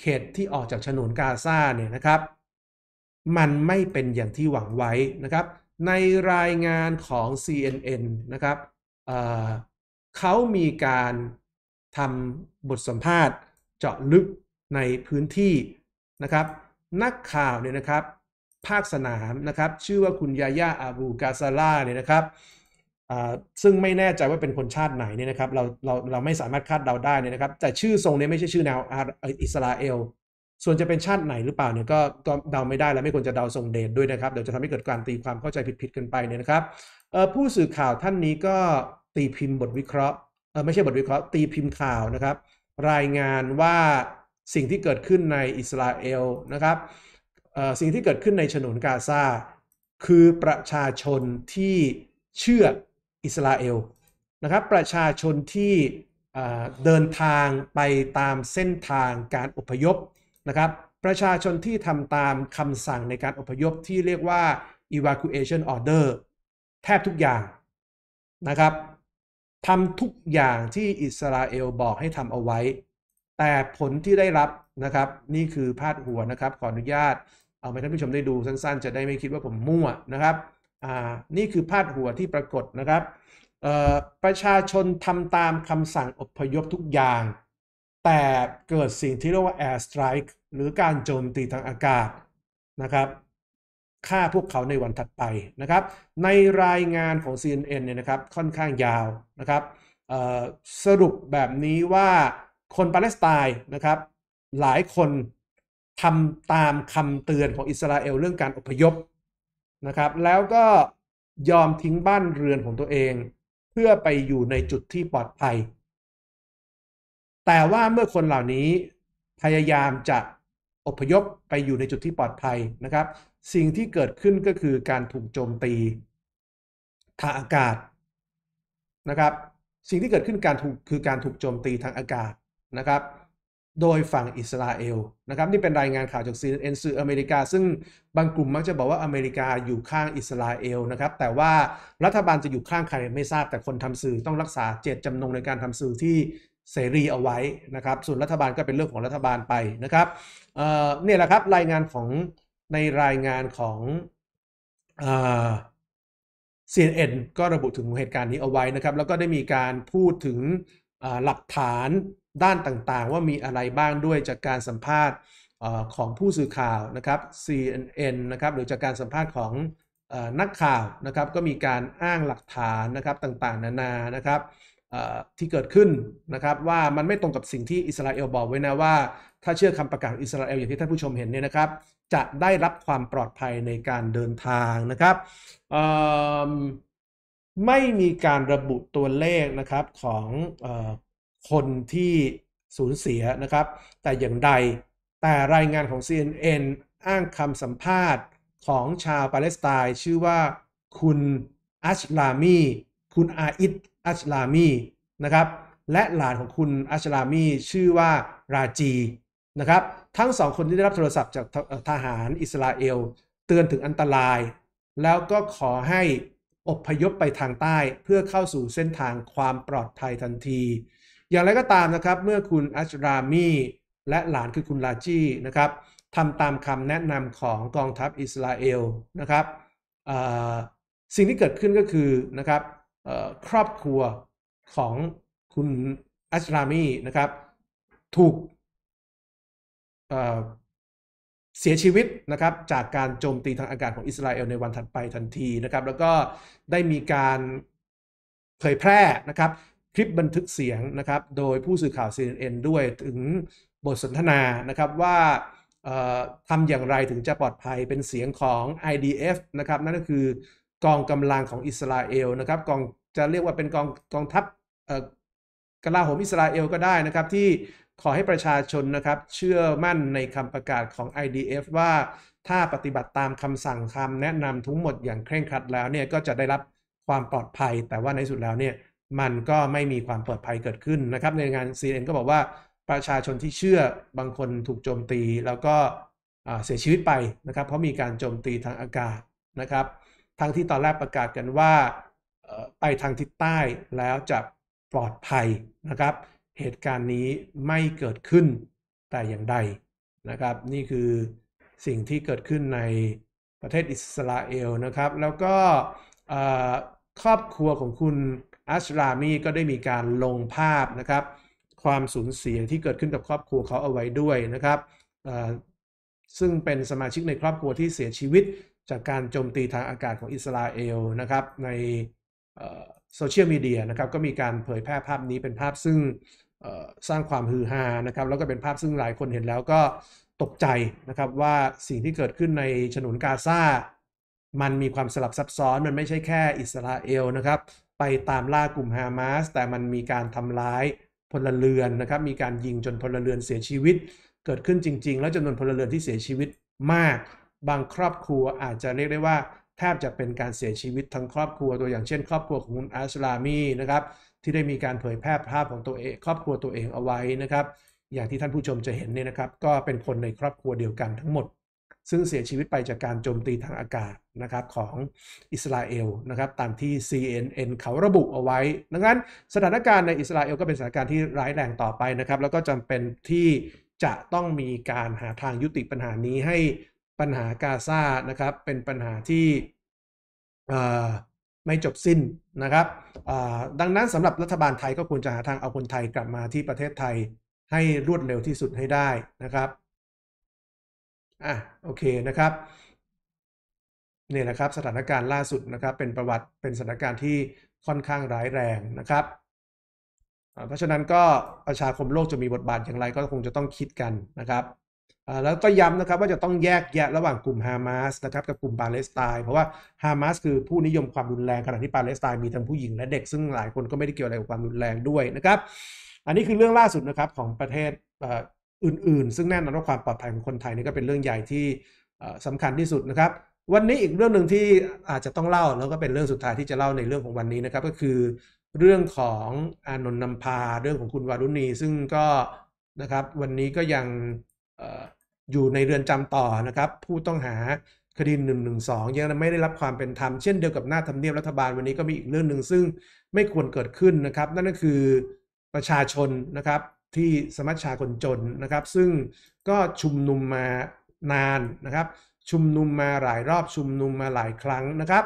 B: เขตที่ออกจากฉนวนกาซาเนี่ยนะครับ มันไม่เป็นอย่างที่หวังไว้นะครับ ในรายงานของ CNN นะครับเขามีการทำบทสัมภาษณ์เจาะลึกในพื้นที่นะครับ นักข่าวเนี่ยนะครับ ภาคสนามนะครับ ชื่อว่าคุณยาย่าอาบูกาซาล่าเนี่ยนะครับซึ่งไม่แน่ใจว่าเป็นคนชาติไหนเนี่ยนะครับเราเราเราไม่สามารถคาดเดาได้เนี่ยนะครับ แต่ชื่อทรงเนี่ยไม่ใช่ชื่อแนว อิสราเอล ส่วนจะเป็นชาติไหนหรือเปล่าเนี่ยก็ก็เดาไม่ได้และไม่ควรจะเดาทรงเดชด้วยนะครับเดี๋ยวจะทำให้เกิดการตีความเข้าใจผิดๆกันไปเนี่ยนะครับผู้สื่อข่าวท่านนี้ก็ตีพิมพ์บทวิเคราะห์เออไม่ใช่บทวิเคราะห์ตีพิมพ์ข่าวนะครับรายงานว่าสิ่งที่เกิดขึ้นในอิสราเอลนะครับสิ่งที่เกิดขึ้นในฉนวนกาซาคือประชาชนที่เชื่ออิสราเอลนะครับ ประชาชนที่เดินทางไปตามเส้นทางการอพยพนะครับ ประชาชนที่ทำตามคำสั่งในการอพยพที่เรียกว่า evacuation order แทบทุกอย่างนะครับทำทุกอย่างที่อิสราเอลบอกให้ทำเอาไว้ แต่ผลที่ได้รับนะครับ นี่คือพาดหัวนะครับขออนุญาต เอาไปท่านผู้ชมได้ดูสั้นๆ จะได้ไม่คิดว่าผมมั่วนะครับนี่คือพาดหัวที่ปรากฏนะครับ ประชาชนทำตามคำสั่งอพยพทุกอย่าง แต่เกิดสิ่งที่เรียกว่า air strike หรือการโจมตีทางอากาศนะครับฆ่าพวกเขาในวันถัดไปนะครับ ในรายงานของ CNN เนี่ยนะครับค่อนข้างยาวนะครับสรุปแบบนี้ว่าคนปาเลสไตน์นะครับ หลายคนทำตามคำเตือนของอิสราเอลเรื่องการอพยพนะครับ แล้วก็ยอมทิ้งบ้านเรือนของตัวเองเพื่อไปอยู่ในจุดที่ปลอดภัย แต่ว่าเมื่อคนเหล่านี้พยายามจะอพยพไปอยู่ในจุดที่ปลอดภัยนะครับสิ่งที่เกิดขึ้นก็คือการถูกโจมตีทางอากาศนะครับ สิ่งที่เกิดขึ้นการถูกคือการถูกโจมตีทางอากาศนะครับ โดยฝั่งอิสราเอลนะครับนี่เป็นรายงานข่าวจากซีเอ็นซืออเมริกา ซึ่งบางกลุ่มมักจะบอกว่าอเมริกาอยู่ข้างอิสราเอลนะครับ แต่ว่ารัฐบาลจะอยู่ข้างใครไม่ทราบแต่คนทำสื่อต้องรักษาเจตจำนงในการทำสื่อที่เสรีเอาไว้นะครับ ส่วนรัฐบาลก็เป็นเรื่องของรัฐบาลไปนะครับเนี่ยแหละครับรายงานของในรายงานของอ CNN ก็ระบุถึงเหตุการณ์นี้เอาไว้นะครับ แล้วก็ได้มีการพูดถึงหลักฐานด้านต่างๆ ว่ามีอะไรบ้างด้วยจากการสัมภาษณ์ของผู้สื่อข่าวนะครับ CNN นะครับหรือจากการสัมภาษณ์ของนักข่าวนะครับ ก็มีการอ้างหลักฐานนะครับต่างๆ นานานะครับที่เกิดขึ้นนะครับว่ามันไม่ตรงกับสิ่งที่อิสราเอลบอกไว้นะว่า ถ้าเชื่อคำประกาศอิสราเอลอย่างที่ท่านผู้ชมเห็นเนี่ยนะครับจะได้รับความปลอดภัยในการเดินทางนะครับไม่มีการระบุตัวเลขนะครับของคนที่สูญเสียนะครับแต่อย่างใดแต่รายงานของ CNN อ้างคำสัมภาษณ์ของชาวปาเลสไตน์ชื่อว่าคุณอัชลามี คุณอาอิดอัชลามีนะครับ และหลานของคุณอัชลามีชื่อว่าราจีนะครับ ทั้งสองคนที่ได้รับโทรศัพท์จากทหารอิสราเอล เตือนถึงอันตราย แล้วก็ขอให้อพยพไปทางใต้เพื่อเข้าสู่เส้นทางความปลอดภัยทันที อย่างไรก็ตามนะครับเมื่อคุณอัชรามีและหลานคือคุณลาจีนะครับทำตามคำแนะนำของกองทัพอิสราเอลนะครับสิ่งที่เกิดขึ้นก็คือนะครับครอบครัวของคุณอัชรามีนะครับ ถูกเเสียชีวิตนะครับ จากการโจมตีทางอากาศของอิสราเอล ในวันถัดไปทันทีนะครับ แล้วก็ได้มีการเผยแพร่นะครับ คลิปบันทึกเสียงนะครับ โดยผู้สื่อข่าว CNN ด้วยถึงบทสนทนานะครับ ว่าทำอย่างไรถึงจะปลอดภัยเป็นเสียงของ IDF นะครับ นั่นก็คือกองกำลังของอิสราเอลนะครับกองจะเรียกว่าเป็นกองกองทัพเออ่กลาโหมอิสราเอลก็ได้นะครับ ที่ขอให้ประชาชนนะครับ เชื่อมั่นในคำประกาศของ IDF ว่าถ้าปฏิบัติตามคำสั่งคำแนะนำทั้งหมดอย่างเคร่งครัดแล้วเนี่ยก็จะได้รับความปลอดภัยแต่ว่าในสุดแล้วเนี่ยมันก็ไม่มีความปลอดภัยเกิดขึ้นนะครับ ในงาน CNN ก็บอกว่าประชาชนที่เชื่อบางคนถูกโจมตีแล้วก็เสียชีวิตไปนะครับ เพราะมีการโจมตีทางอากาศนะครับทั้งที่ตอนแรกประกาศกันว่าไปทางทิศใต้แล้วจะปลอดภัยนะครับ เหตุการณ์นี้ไม่เกิดขึ้นแต่อย่างใด นะครับ นี่คือสิ่งที่เกิดขึ้นในประเทศอิสราเอล นะครับ แล้วก็ครอบครัวของคุณอัชรามีก็ได้มีการลงภาพนะครับความสูญเสียที่เกิดขึ้นกับครอบครัวเขาเอาไว้ด้วยนะครับซึ่งเป็นสมาชิกในครอบครัวที่เสียชีวิตจากการโจมตีทางอากาศของอิสราเอลนะครับ ในโซเชียลมีเดียนะครับก็มีการเผยแพร่ภาพนี้เป็นภาพซึ่งสร้างความฮือฮานะครับแล้วก็เป็นภาพซึ่งหลายคนเห็นแล้วก็ตกใจนะครับว่าสิ่งที่เกิดขึ้นในฉนวนกาซา มันมีความสลับซับซ้อนมันไม่ใช่แค่ อิสราเอลนะครับ ไปตามล่ากลุ่มฮามาสแต่มันมีการทำร้ายพลเรือนนะครับมีการยิงจนพลเรือนเสียชีวิต เกิดขึ้นจริงๆ แล้วจำนวนพลเรือนที่เสียชีวิตมากบางครอบครัวอาจจะเรียกได้ว่า แทบจะเป็นการเสียชีวิตทั้งครอบครัว ตัวอย่างเช่นครอบครัวของคุณอัสลามีนะครับที่ได้มีการเผยแพร่ภาพของตัวเองครอบครัวตัวเองเอาไว้นะครับอย่างที่ท่านผู้ชมจะเห็นเนี่ยนะครับก็เป็นคนในครอบครัวเดียวกันทั้งหมดซึ่งเสียชีวิตไปจากการโจมตีทางอากาศนะครับของอิสราเอลนะครับตามที่ CNN เขาระบุเอาไว้ดังนั้นสถานการณ์ในอิสราเอลก็เป็นสถานการณ์ที่ร้ายแรงต่อไปนะครับแล้วก็จำเป็นที่จะต้องมีการหาทางยุติปัญหานี้ให้ปัญหากาซานะครับ เป็นปัญหาที่ไม่จบสิ้นนะครับดังนั้นสำหรับรัฐบาลไทยก็ควรจะหาทางเอาคนไทยกลับมาที่ประเทศไทยให้รวดเร็วที่สุดให้ได้นะครับอ่ะโอเคนะครับ นี่แหละครับ สถานการณ์ล่าสุดนะครับ เป็นประวัติเป็นสถานการณ์ที่ค่อนข้างร้ายแรงนะครับ เพราะฉะนั้นก็ประชาคมโลกจะมีบทบาทอย่างไรก็คงจะต้องคิดกันนะครับแล้วก็ย้ำนะครับว่าจะต้องแยกแยะระหว่างกลุ่มฮามาสนะครับกับกลุ่มปาเลสไตน์เพราะว่าฮามาสคือผู้นิยมความรุนแรง ขณะที่ปาเลสไตน์มีทั้งผู้หญิงและเด็กซึ่งหลายคนก็ไม่ได้เกี่ยวอะไรกับความรุนแรงด้วยนะครับอันนี้คือเรื่องล่าสุดนะครับของประเทศอื่นๆ ซึ่งแน่นอนว่าความปลอดภัยของคนไทยนี่ก็เป็นเรื่องใหญ่ที่สำคัญที่สุดนะครับ วันนี้อีกเรื่องหนึ่งที่อาจจะต้องเล่าแล้วก็เป็นเรื่องสุดท้ายที่จะเล่าในเรื่องของวันนี้นะครับ ก็คือเรื่องของอนนนท์นำพาเรื่องของคุณวารุณีซึ่งก็นะครับวันนี้ก็ยังอยู่ในเรือนจำต่อนะครับ ผู้ต้องหาคดี1นึยังไม่ได้รับความเป็นธรรมเช่นเดียวกับหน้าทำเนียบรัฐบาลวันนี้ก็มีอีกเรื่องหนึ่งซึ่งไม่ควรเกิดขึ้นนะครับ นั่นก็คือประชาชนนะครับที่สมัชชาคนจนนะครับ ซึ่งก็ชุมนุมมานานนะครับ ชุมนุมมาหลายรอบ ชุมนุมมาหลายครั้งนะครับ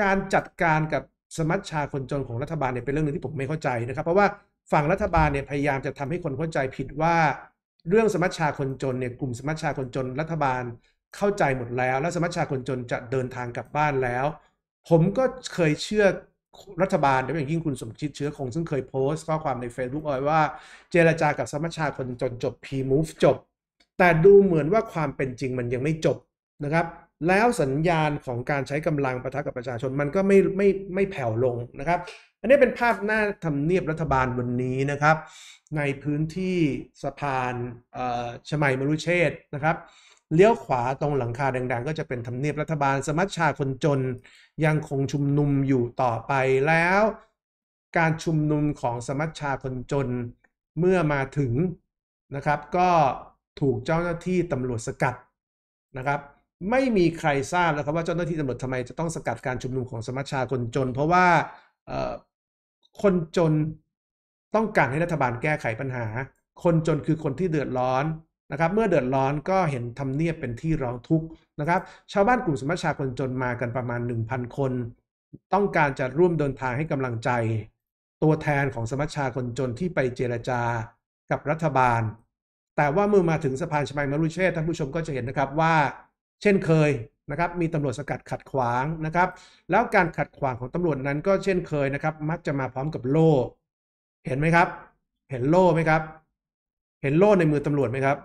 B: การจัดการกับสมัชชาคนจนของรัฐบาลเนี่ยเป็นเรื่องนึงที่ผมไม่เข้าใจนะครับ เพราะว่าฝั่งรัฐบาลเนี่ยพยายามจะทำให้คนเข้าใจผิดว่าเรื่องสมัชชาคนจนเนี่ยกลุ่มสมัชชาคนจนรัฐบาลเข้าใจหมดแล้ว และสมัชชาคนจนจะเดินทางกลับบ้านแล้ว ผมก็เคยเชื่อรัฐบาลโดยเฉพาะยิ่งคุณสมคิดเชื้อคงซึ่งเคยโพสต์ข้อความใน Facebook เอาไว้ว่าเจรจากับสมัชชาคนจนจบ P-Move จบแต่ดูเหมือนว่าความเป็นจริงมันยังไม่จบนะครับ แล้วสัญญาณของการใช้กำลังประทะกับประชาชนมันก็ไม่ไม่ไม่แผ่วลงนะครับ อันนี้เป็นภาพหน้าทำเนียบรัฐบาลวันนี้นะครับในพื้นที่สะพานชมัยมรุเชษนะครับเลี้ยวขวาตรงหลังคาแดงๆ ก็จะเป็นทำเนียบรัฐบาลสมัชชาคนจนยังคงชุมนุมอยู่ต่อไป แล้ว การชุมนุมของสมัชชาคนจนเมื่อมาถึงนะครับ ก็ถูกเจ้าหน้าที่ตำรวจสกัดนะครับ ไม่มีใครทราบนะครับว่าเจ้าหน้าที่ตำรวจทำไมจะต้องสกัดการชุมนุมของสมัชชาคนจน เพราะว่าคนจนต้องการให้รัฐบาลแก้ไขปัญหา คนจนคือคนที่เดือดร้อนนะครับ เมื่อเดือดร้อนก็เห็นทำเนียบเป็นที่ร้องทุกข์นะครับ ชาวบ้านกลุ่มสมัชชาคนจนมากันประมาณ 1,000 คน ต้องการจะร่วมเดินทางให้กำลังใจ ตัวแทนของสมัชชาคนจนที่ไปเจรจากับรัฐบาล แต่ว่าเมื่อมาถึงสะพานชมัยมรุเชษท่านผู้ชมก็จะเห็นนะครับว่า เช่นเคยนะครับมีตำรวจสกัดขัดขวางนะครับ แล้วการขัดขวางของตำรวจนั้นก็เช่นเคยนะครับ มักจะมาพร้อมกับโล่เห็นไหมครับ เห็นโล่ไหมครับ เห็นโล่ในมือตำรวจไหมครับ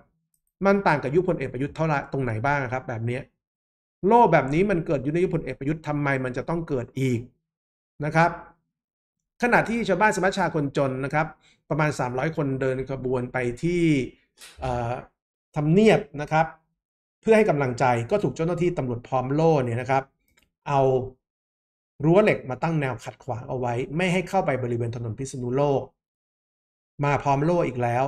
B: มันต่างกับยุคพลเอกประยุทธ์เท่าไรตรงไหนบ้างครับ แบบนี้โล่แบบนี้มันเกิดอยู่ในยุคพลเอกประยุทธ์ทำไมมันจะต้องเกิดอีกนะครับ ขณะที่ชาวบ้านสมัชชาคนจนนะครับ ประมาณ300คนเดินขบวนไปที่ทำเนียบนะครับ เพื่อให้กำลังใจก็ถูกเจ้าหน้าที่ตำรวจพร้อมโล่เนี่ยนะครับ เอารั้วเหล็กมาตั้งแนวขัดขวางเอาไว้ ไม่ให้เข้าไปบริเวณถนนพิษณุโลก มาพร้อมโล่อีกแล้ว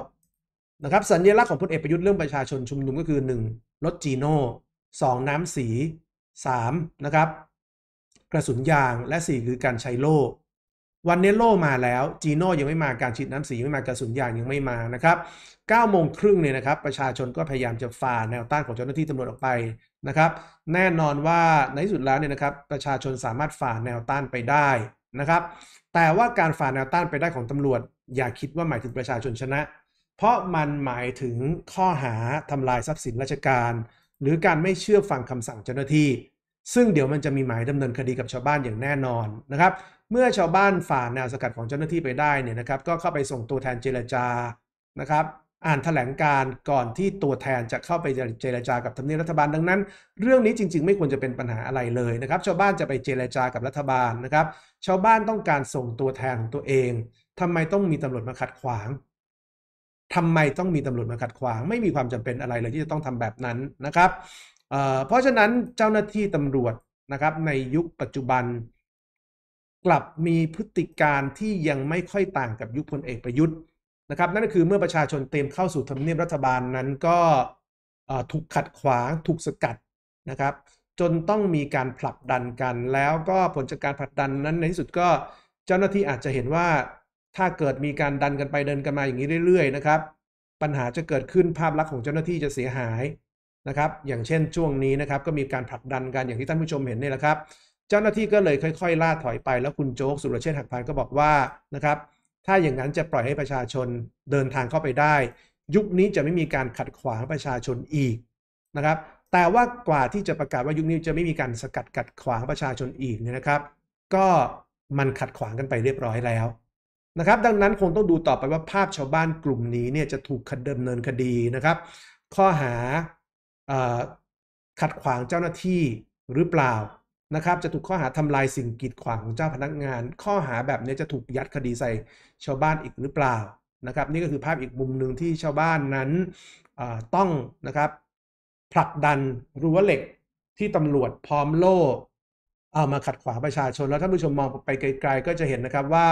B: นะครับ สัญลักษณ์ของพลเอกประยุทธ์เรื่องประชาชนชุมนุมก็คือ 1. รถจีโน่สองน้ำสี 3. นะครับ กระสุนยางและ 4 คือการใช้โล่วันนี้โล่มาแล้วจีโน่ยังไม่มาการฉีดน้ำสีไม่มากระสุนยางยังไม่มานะครับ9โมงครึ่งเนี่ยนะครับ ประชาชนก็พยายามจะฝ่าแนวต้านของเจ้าหน้าที่ตำรวจออกไปนะครับแน่นอนว่าในที่สุดแล้วเนี่ยนะครับ ประชาชนสามารถฝ่าแนวต้านไปได้นะครับ แต่ว่าการฝ่าแนวต้านไปได้ของตำรวจ อย่าคิดว่าหมายถึงประชาชนชนะ เพราะมันหมายถึงข้อหาทำลายทรัพย์สินราชการ หรือการไม่เชื่อฟังคำสั่งเจ้าหน้าที่ ซึ่งเดี๋ยวมันจะมีหมายดำเนินคดีกับชาวบ้านอย่างแน่นอนนะครับ เมื่อชาวบ้านฝ่าแนวสกัดของเจ้าหน้าที่ไปได้เนี่ยนะครับ ก็เข้าไปส่งตัวแทนเจรจานะครับอ่านถแถลงการก่อนที่ตัวแทนจะเข้าไปเจรจากับทำเนียบรัฐบาลดังนั้น เรื่องนี้จริงๆไม่ควรจะเป็นปัญหาอะไรเลยนะครับ ชาวบ้านจะไปเจรจา กับรัฐบาลนะครับ ชาวบ้านต้องการส่งตัวแทนของตัวเอง ทำไมต้องมีตำรวจมาขัดขวาง ทำไมต้องมีตำรวจมาขัดขวาง ไม่มีความจำเป็นอะไรเลยที่จะต้องทำแบบนั้นนะครับเเพราะฉะนั้นเจ้าหน้าที่ตำรวจนะครับในยุคปัจจุบันกลับมีพฤติการที่ยังไม่ค่อยต่างกับยุคพลเอกประยุทธ์นะครับนั่นก็คือเมื่อประชาชนเต็มเข้าสู่ทำเนียบรัฐบาลนั้นก็ถูกขัดขวางถูกสกัดนะครับ จนต้องมีการผลักดันกันแล้วก็ผลจากการผลักดันนั้นในที่สุดก็เจ้าหน้าที่อาจจะเห็นว่าถ้าเกิดมีการดันกันไปเดินกันมาอย่างนี้เรื่อยๆ นะครับ ปัญหาจะเกิดขึ้นภาพลักษณ์ของเจ้าหน้าที่จะเสียหายนะครับ อย่างเช่นช่วงนี้นะครับ ก็มีการผลักดันกันอย่างที่ท่านผู้ชมเห็นเนี่ยแหละครับ เจ้าหน้าที่ก็เลยค่อย ๆล่าถอยไป แล้วคุณโจ๊กสุรเชษฐ์หักพานก็บอกว่านะครับถ้าอย่างนั้นจะปล่อยให้ประชาชนเดินทางเข้าไปได้ ยุคนี้จะไม่มีการขัดขวางประชาชนอีกนะครับแต่ว่ากว่าที่จะประกาศว่ายุคนี้จะไม่มีการสกัดกัดขวางประชาชนอีกเนี่ยนะครับ ก็มันขัดขวางกันไปเรียบร้อยแล้วนะครับดังนั้นคงต้องดูต่อไปว่าภาพชาวบ้านกลุ่มนี้เนี่ยจะถูกคดำเนินคดีนะครับข้อหาขัดขวางเจ้าหน้าที่หรือเปล่านะครับจะถูกข้อหาทำลายสิ่งกีดขวางของเจ้าพนักงาน ข้อหาแบบนี้จะถูกยัดคดีใส่ชาวบ้านอีกหรือเปล่านะครับ นี่ก็คือภาพอีกมุมหนึ่งที่ชาวบ้านนั้นต้องนะครับผลักดันรั้วเหล็กที่ตำรวจพร้อมโล่เอามาขัดขวางประชาชน แล้วท่านผู้ชมมองไปไกลๆ ก็จะเห็นนะครับว่า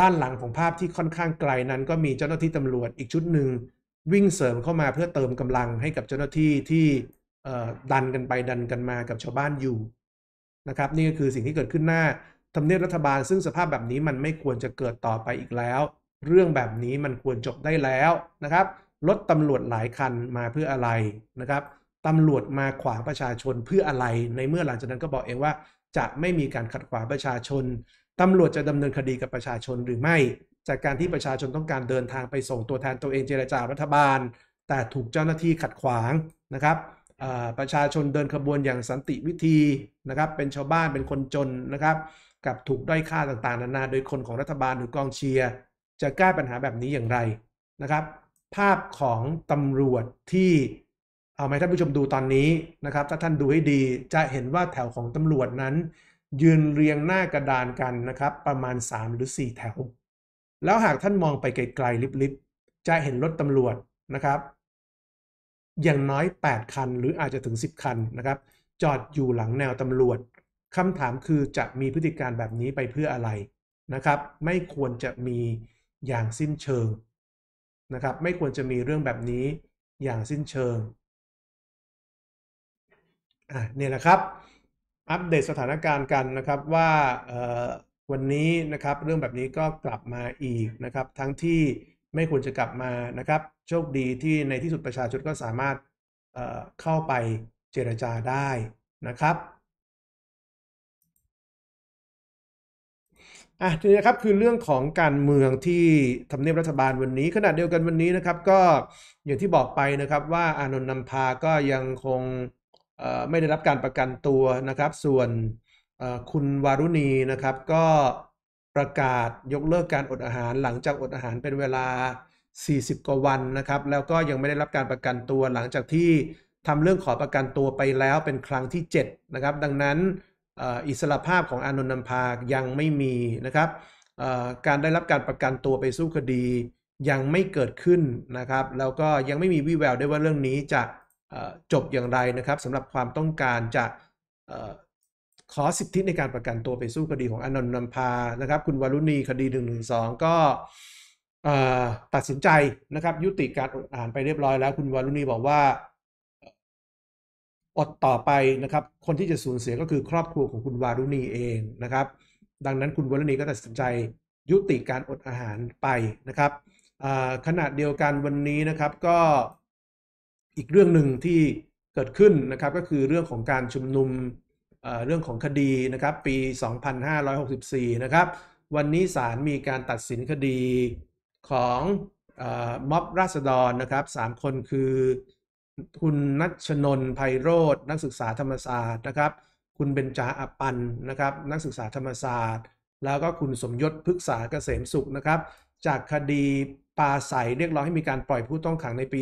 B: ด้านหลังของภาพที่ค่อนข้างไกลนั้น ก็มีเจ้าหน้าที่ตำรวจอีกชุดหนึ่งวิ่งเสริมเข้ามาเพื่อเติมกำลังให้กับเจ้าหน้าที่ที่ดันกันไปดันกันมากับชาวบ้านอยู่นะครับ นี่ก็คือสิ่งที่เกิดขึ้นหน้าทำเนียบรัฐบาลซึ่งสภาพแบบนี้มันไม่ควรจะเกิดต่อไปอีกแล้ว เรื่องแบบนี้มันควรจบได้แล้วนะครับรถตำรวจหลายคันมาเพื่ออะไรนะครับตำรวจมาขวางประชาชนเพื่ออะไร ในเมื่อหลังจากนั้นก็บอกเองว่า จะไม่มีการขัดขวางประชาชนตำรวจจะดำเนินคดีกับประชาชนหรือไม่ จากการที่ประชาชนต้องการเดินทางไปส่งตัวแทนตัวเองเจรจารัฐบาล แต่ถูกเจ้าหน้าที่ขัดขวางนะครับประชาชนเดินขบวนอย่างสันติวิธีนะครับเป็นชาวบ้านเป็นคนจนนะครับกับถูกด้อยค่าต่างๆนานา โดยคนของรัฐบาลหรือกองเชียร์จะแก้ปัญหาแบบนี้อย่างไรนะครับ ภาพของตำรวจที่ เอาไหมท่านผู้ชมดูตอนนี้นะครับ ถ้าท่านดูให้ดีจะเห็นว่าแถวของตำรวจนั้น ยืนเรียงหน้ากระดานกันนะครับ ประมาณ 3 หรือ 4 แถว แล้วหากท่านมองไปไกลๆลิบๆ จะเห็นรถตำรวจนะครับ อย่างน้อย 8 คัน หรืออาจจะถึง 10 คันนะครับ จอดอยู่หลังแนวตำรวจคำถามคือจะมีพฤติการแบบนี้ไปเพื่ออะไรนะครับ ไม่ควรจะมีอย่างสิ้นเชิงนะครับ ไม่ควรจะมีเรื่องแบบนี้อย่างสิ้นเชิงอ่ะเนี่ยนะครับ อัปเดตสถานการณ์กันนะครับ ว่าวันนี้นะครับเรื่องแบบนี้ก็กลับมาอีกนะครับ ทั้งที่ไม่ควรจะกลับมานะครับ โชคดีที่ในที่สุดประชาชนก็สามารถเเข้าไปเจรจาได้นะครับอ่ะทีนี้นะครับคือเรื่องของการเมืองที่ทำเนียบรัฐบาลวันนี้ขณะเดียวกันวันนี้นะครับ ก็อย่างที่บอกไปนะครับว่าอานนท์นำพาก็ยังคงไม่ได้รับการประกันตัวนะครับ ส่วนคุณวารุณีนะครับ ก็ประกาศยกเลิกการอดอาหาร หลังจากอดอาหารเป็นเวลา 40 กว่าวันนะครับ แล้วก็ยังไม่ได้รับการประกันตัวหลังจากที่ทำเรื่องขอประกันตัวไปแล้วเป็นครั้งที่7นะครับดังนั้นอิสระภาพของอานนท์นำพายังไม่มีนะครับการได้รับการประกันตัวไปสู้คดียังไม่เกิดขึ้นนะครับ แล้วก็ยังไม่มีวี่แววได้ว่าเรื่องนี้จะจบอย่างไรนะครับสำหรับความต้องการจะขอสิทธิในการประกันตัวไปสู้คดีของอนนท์นำพานะครับคุณวรุณีคดี1นึก็ตัดสินใจนะครับ ยุติการอ่านไปเรียบร้อยแล้วคุณวรุณีบอกว่าอดต่อไปนะครับ คนที่จะสูญเสียก็คือครอบครัวของคุณวารุณีเองนะครับ ดังนั้นคุณวารุณีก็ตัดสินใจยุติการอดอาหารไปนะครับขณะเดียวกันวันนี้นะครับก็ อีกเรื่องหนึ่งที่เกิดขึ้นนะครับ ก็คือเรื่องของการชุมนุมเรื่องของคดีนะครับปี 2564นะครับวันนี้ศาลมีการตัดสินคดีของม็อบราษฎรนะครับ3คนคือคุณนัชนนไพโรธนักศึกษาธรรมศาสตร์นะครับ คุณเบญจาอปันนะครับ นักศึกษาธรรมศาสตร์ แล้วก็คุณสมยศพฤกษาเกษมสุขนะครับ จากคดีปาใสเรียกร้องให้มีการปล่อยผู้ต้องขังในปี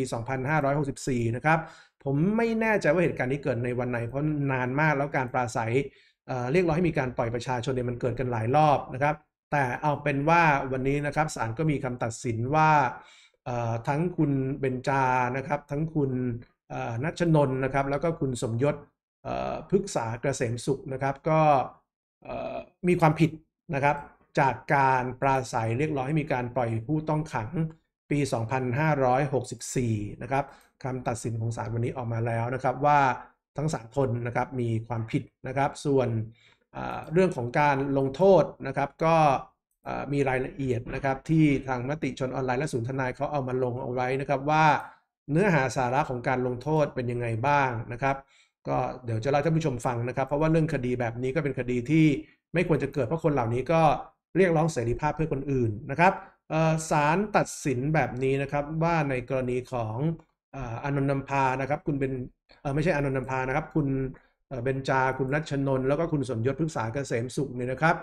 B: 2564นะครับผมไม่แน่ใจว่า เหตุการณ์นี้เกิดในวันไหนเพราะนานมากแล้วการปราศัยเรียกร้องให้มีการปล่อยประชาชนเนี่ยมันเกิดกันหลายรอบนะครับ แต่เอาเป็นว่าวันนี้นะครับศาลก็มีคำตัดสินว่าทั้งคุณเบญจานะครับ ทั้งคุณนัชนนนะครับแล้วก็คุณสมยศพฤกษาเกษมสุขนะครับ ก็มีความผิดนะครับ จากการปราศัยเรียกร้องให้มีการปล่อยผู้ต้องขังปี 2564นะครับคำตัดสินของศาลวันนี้ออกมาแล้วนะครับ ว่าทั้งสาคนนะครับมีความผิดนะครับ ส่วนเรื่องของการลงโทษนะครับ ก็มีรายละเอียดนะครับที่ทางมติชนออนไลน์และศูนย์ทนายเขาเอามาลงเอาไว้นะครับว่าเนื้อหาสาระของการลงโทษเป็นยังไงบ้างนะครับก็เดี๋ยวจะเล่าท่านผู้ชมฟังนะครับ เพราะว่าเรื่องคดีแบบนี้ก็เป็นคดีที่ไม่ควรจะเกิดเพราะคนเหล่านี้ก็เรียกร้องเสรีภาพเพื่อคนอื่นนะครับสารตัดสินแบบนี้นะครับว่าในกรณีของอนนนพานะครับคุณเป็นไม่ใช่อนนนพานะครับคุณเบญจาคุณรัชนนแล้วก็คุณสมยศพฤกษาเกษมสุขเนี่ยนะครับ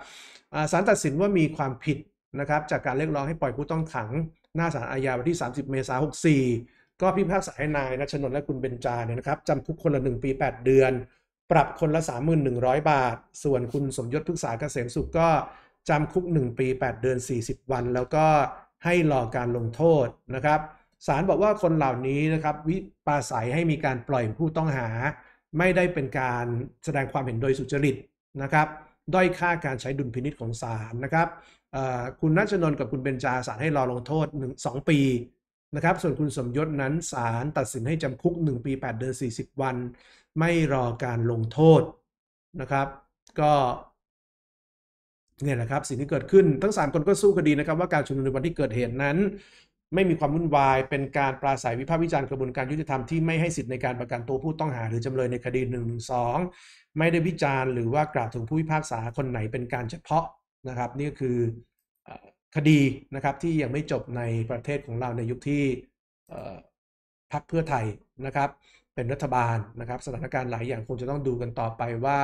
B: สารตัดสินว่ามีความผิดนะครับจากการเรียกร้องให้ปล่อยผู้ต้องขังหน้าศาลอาญาวันที่ 30 เมษายนก็พิพากษาให้นายนัชนนและคุณเบญจาเนี่ยนะครับจำคุกคนละ 1 ปี 8 เดือน ปรับคนละ 3,100 บาท ส่วนคุณสมยศพฤกษาเกษมสุขก็จำคุก 1 ปี 8 เดือน 40 วัน แล้วก็ให้รอการลงโทษนะครับศาลบอกว่าคนเหล่านี้นะครับวิปาสัยให้มีการปล่อยผู้ต้องหา ไม่ได้เป็นการแสดงความเห็นโดยสุจริตนะครับ ด้อยค่าการใช้ดุลพินิษของศาลนะครับคุณนัชนนกับคุณเบญจาศาลให้รอลงโทษ 1 2 ปีนะครับส่วนคุณสมยศนั้นศาลตัดสินให้จำคุก 1 ปี 8 เดือน40 วัน ไม่รอการลงโทษนะครับ ก็เนี่ยแหละครับ สิ่งที่เกิดขึ้นทั้ง 3 คนก็สู้คดีนะครับว่าการชุมนุมในวันที่เกิดเหตุนั้น ไม่มีความวุ่นวายเป็นการปราศัยวิพากษ์วิจารณ์ กระบวนการยุติธรรมที่ไม่ให้สิทธิ์ในการประกันตัวผู้ต้องหา หรือจำเลยในคดี1นึไม่ได้วิจารณ์หรือว่ากล่าวถึงผู้พิพากษาคนไหนเป็นการเฉพาะนะครับ นี่ก็คือคดีนะครับที่ยังไม่จบในประเทศของเราในยุคที่พักเพื่อไทยนะครับ เป็นรัฐบาลนะครับ สถานการณ์หลายอย่างคงจะต้องดูกันต่อไปว่า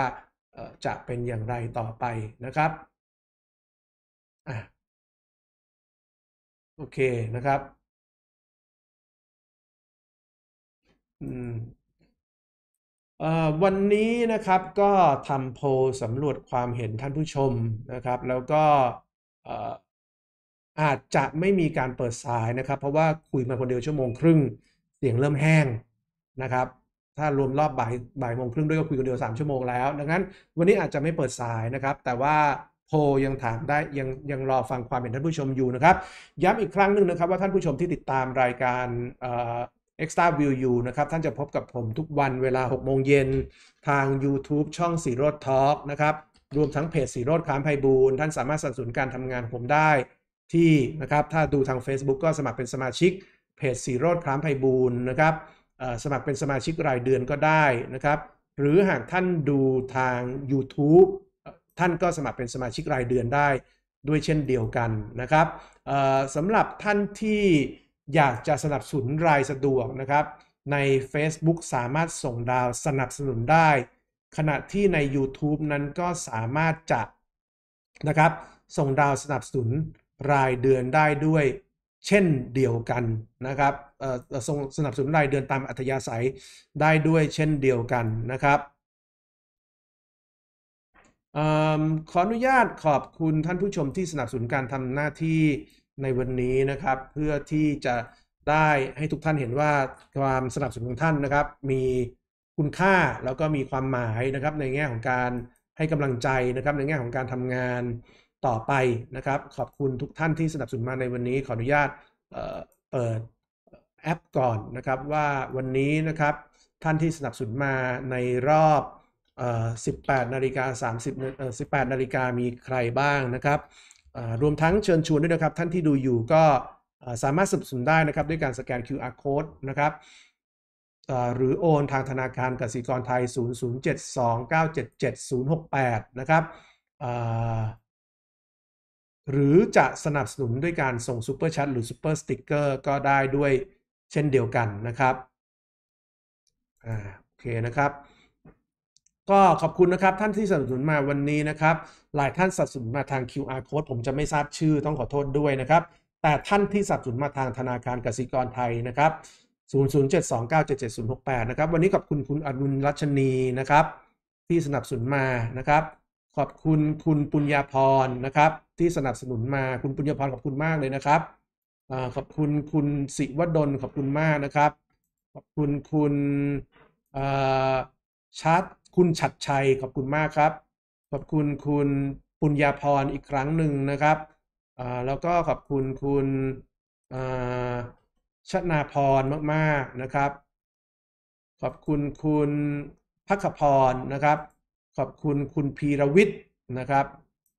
B: จะเป็นอย่างไร
A: ต่อไปนะครับอโอเคนะครับ อืม
B: วันนี้นะครับก็ทำโพลสำรวจความเห็นท่านผู้ชมนะครับแล้วก็อาจจะไม่มีการเปิดสายนะครับเพราะว่าคุยมาคนเดียวชั่วโมงครึ่งเสียงเริ่มแห้งนะครับ ถ้ารวมรอบบ่ายบ่ายโมงครึ่งด้วยก็คุยคนเดียว3ชั่วโมงแล้ว ดังนั้นวันนี้อาจจะไม่เปิดสายนะครับ แต่ว่าโพยังถามได้ยังยังรอฟังความเห็นท่านผู้ชมอยู่นะครับ ย้ำอีกครั้งหนึ่งนะครับว่าท่านผู้ชมที่ติดตามรายการเอ็กซ์ตร์าวิวอยู่นะครับท่านจะพบกับผมทุกวันเวลา6โมงเย็นทาง YouTube ช่องสีโรดทอล์กนะครับรวมทั้งเพจสีโรดคามไพบูลท่านสามารถสนับสนุนการทำงานผมได้ที่ นะครับ ถ้าดูทาง Facebook ก็สมัครเป็นสมาชิกเพจสีโรดพรามไพบูลนะครับสมัครเป็นสมาชิกรายเดือนก็ได้นะครับหรือหากท่านดูทาง YouTube ท่านก็สมัครเป็นสมาชิกรายเดือนได้ด้วยเช่นเดียวกันนะครับสำหรับท่านที่อยากจะสนับสนุนรายสะดวกนะครับ ใน Facebook สามารถส่งดาวสนับสนุนได้ ขณะที่ใน YouTube นั้นก็สามารถจะนะครับส่งดาวสนับสนุนรายเดือนได้ด้วยเช่นเดียวกันนะครับส่งสนับสนุนรายเดือนตามอัธยาศัยได้ด้วย เช่นเดียวกันนะครับอขออนุญาตขอบคุณท่านผู้ชมที่สนับสนุนการทำหน้าที่ในวันนี้นะครับ เพื่อที่จะได้ให้ทุกท่านเห็นว่าความสนับสนุนของท่านนะครับ มีคุณค่าแล้วก็มีความหมายนะครับ ในแง่ของการให้กำลังใจนะครับ ในแง่ของการทำงานต่อไปนะครับขอบคุณทุกท่านที่สนับสนุนมาในวันนี้ ขออนุญาตเปิดแอปก่อนนะครับว่าวันนี้นะครับท่านที่สนับสนุนมาในรอบ 18นาฬิกา30 18นาฬิกามีใครบ้างนะครับรวมทั้งเชิญชวนด้วยนะครับท่านที่ดูอยู่ก็สามารถสนับสนุนได้นะครับด้วยการสแกน QR code นะครับหรือโอนทางธนาคารกสิกรไทย 0072977 068 นะครับหรือจะสนับสนุนด้วยการส่งซูเปอร์แชทหรือซูเปอร์สติกเกอร์ก็ได้ด้วยเช่นเดียวกันนะครับอ่าโอเคนะครับ ก็ขอบคุณนะครับ ท่านที่สนับสนุนมาวันนี้นะครับ หลายท่านสนับสนุนมาทาง QR code ผมจะไม่ทราบชื่อต้องขอโทษด้วยนะครับ แต่ท่านที่สนับสนุนมาทางธนาคารกสิกรไทยนะครับ 0 0 7 2 9 7 7 0 6 8 นะครับ วันนี้ขอบคุณ คุณอรุณรัชนีนะครับ ที่สนับสนุนมานะครับขอบคุณคุณปุญญาพรนะครับ ที่สนับสนุนมาคุณปุญญาพรขอบคุณมากเลยนะครับ ขอบคุณคุณสิวดลขอบคุณมากนะครับ ขอบคุณคุณชัดคุณฉัดชัยขอบคุณมากครับ ขอบคุณคุณปุญญาพรอีกครั้งหนึ่งนะครับแล้วก็ขอบคุณคุณชนาพรมากๆนะครับ ขอบคุณคุณพักพรนะครับขอบคุณคุณพีรวิทย์นะครับ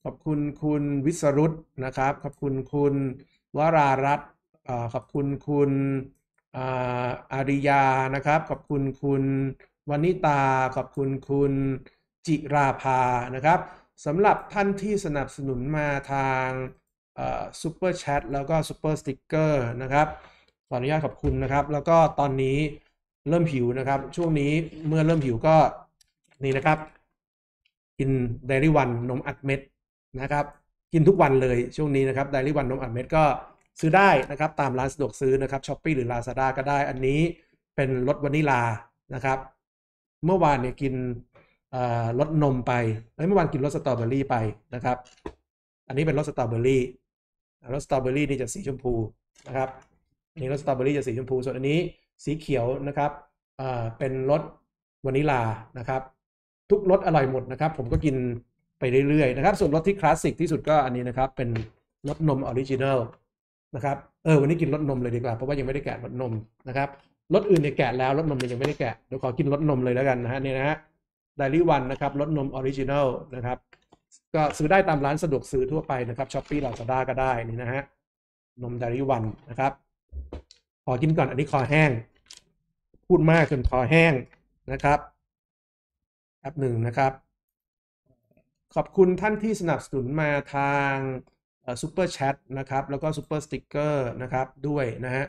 B: ขอบคุณคุณวิสรุตนะครับ ขอบคุณคุณวรารัตน์ขอบคุณคุณอาริยานะครับขอบคุณคุณวนิตาขอบคุณคุณจิราภานะครับสำหรับท่านที่สนับสนุนมาทางซูเปอร์แชทแล้วก็ซูเปอร์สติ๊กเกอร์นะครับขออนุญาตขอบคุณนะครับ แล้วก็ตอนนี้เริ่มหิวนะครับ ช่วงนี้เมื่อเริ่มหิวก็นี่นะครับกินไดรี่วันนมอัดเม็ดนะครับ กินทุกวันเลยช่วงนี้นะครับไดรี่วันนมอัดเม็ดก็ซื้อได้นะครับตามร้านสะดวกซื้อนะครับช้อปปีหรือลาซาด้าก็ได้อันนี้เป็นรสวานิลานะครับ เมื่อวานเนี่ยกินรสนมไปเมื่อวานกินรสสตรอเบอรี่ไปนะครับ อันนี้เป็นรสสตรอเบอรี่รสสตรอเบอรี่นี่จะสีชมพูนะครับอันนี้รสสตรอเบอรี่จะสีชมพูส่วนอันนี้สีเขียวนะครับเป็นรสวานิลานะครับทุกรสอร่อยหมดนะครับ ผมก็กินไปเรื่อยๆนะครับ ส่วนรสที่คลาสสิกที่สุดก็อันนี้นะครับ เป็นรสนมออริจินัลนะครับ เออ วันนี้กินรสนมเลยดีกว่า เพราะว่ายังไม่ได้แกะรสนมนะครับรสอื่นเนี่ยแกะ แล้วรสนมเนี่ยยังไม่ได้แกะเดี๋ยวขอกินรสนมเลยแล้วกันนะฮะนี่นะฮะไดรี่วันนะครับรสนมออริจินัลนะครับ ก็ซื้อได้ตามร้านสะดวกซื้อทั่วไปนะครับช้อปปี้ลาซาด้าก็ได้นี่นะฮะนมไดรี่วันนะครับ ขอกินก่อนอันนี้คอแห้ง พูดมากจนคอแห้งนะครับแอปหนึ่งนะครับ ขอบคุณท่านที่สนับสนุนมาทางซูเปอร์แชทนะครับ แล้วก็ซูเปอร์สติกเกอร์นะครับ ด้วยนะฮะ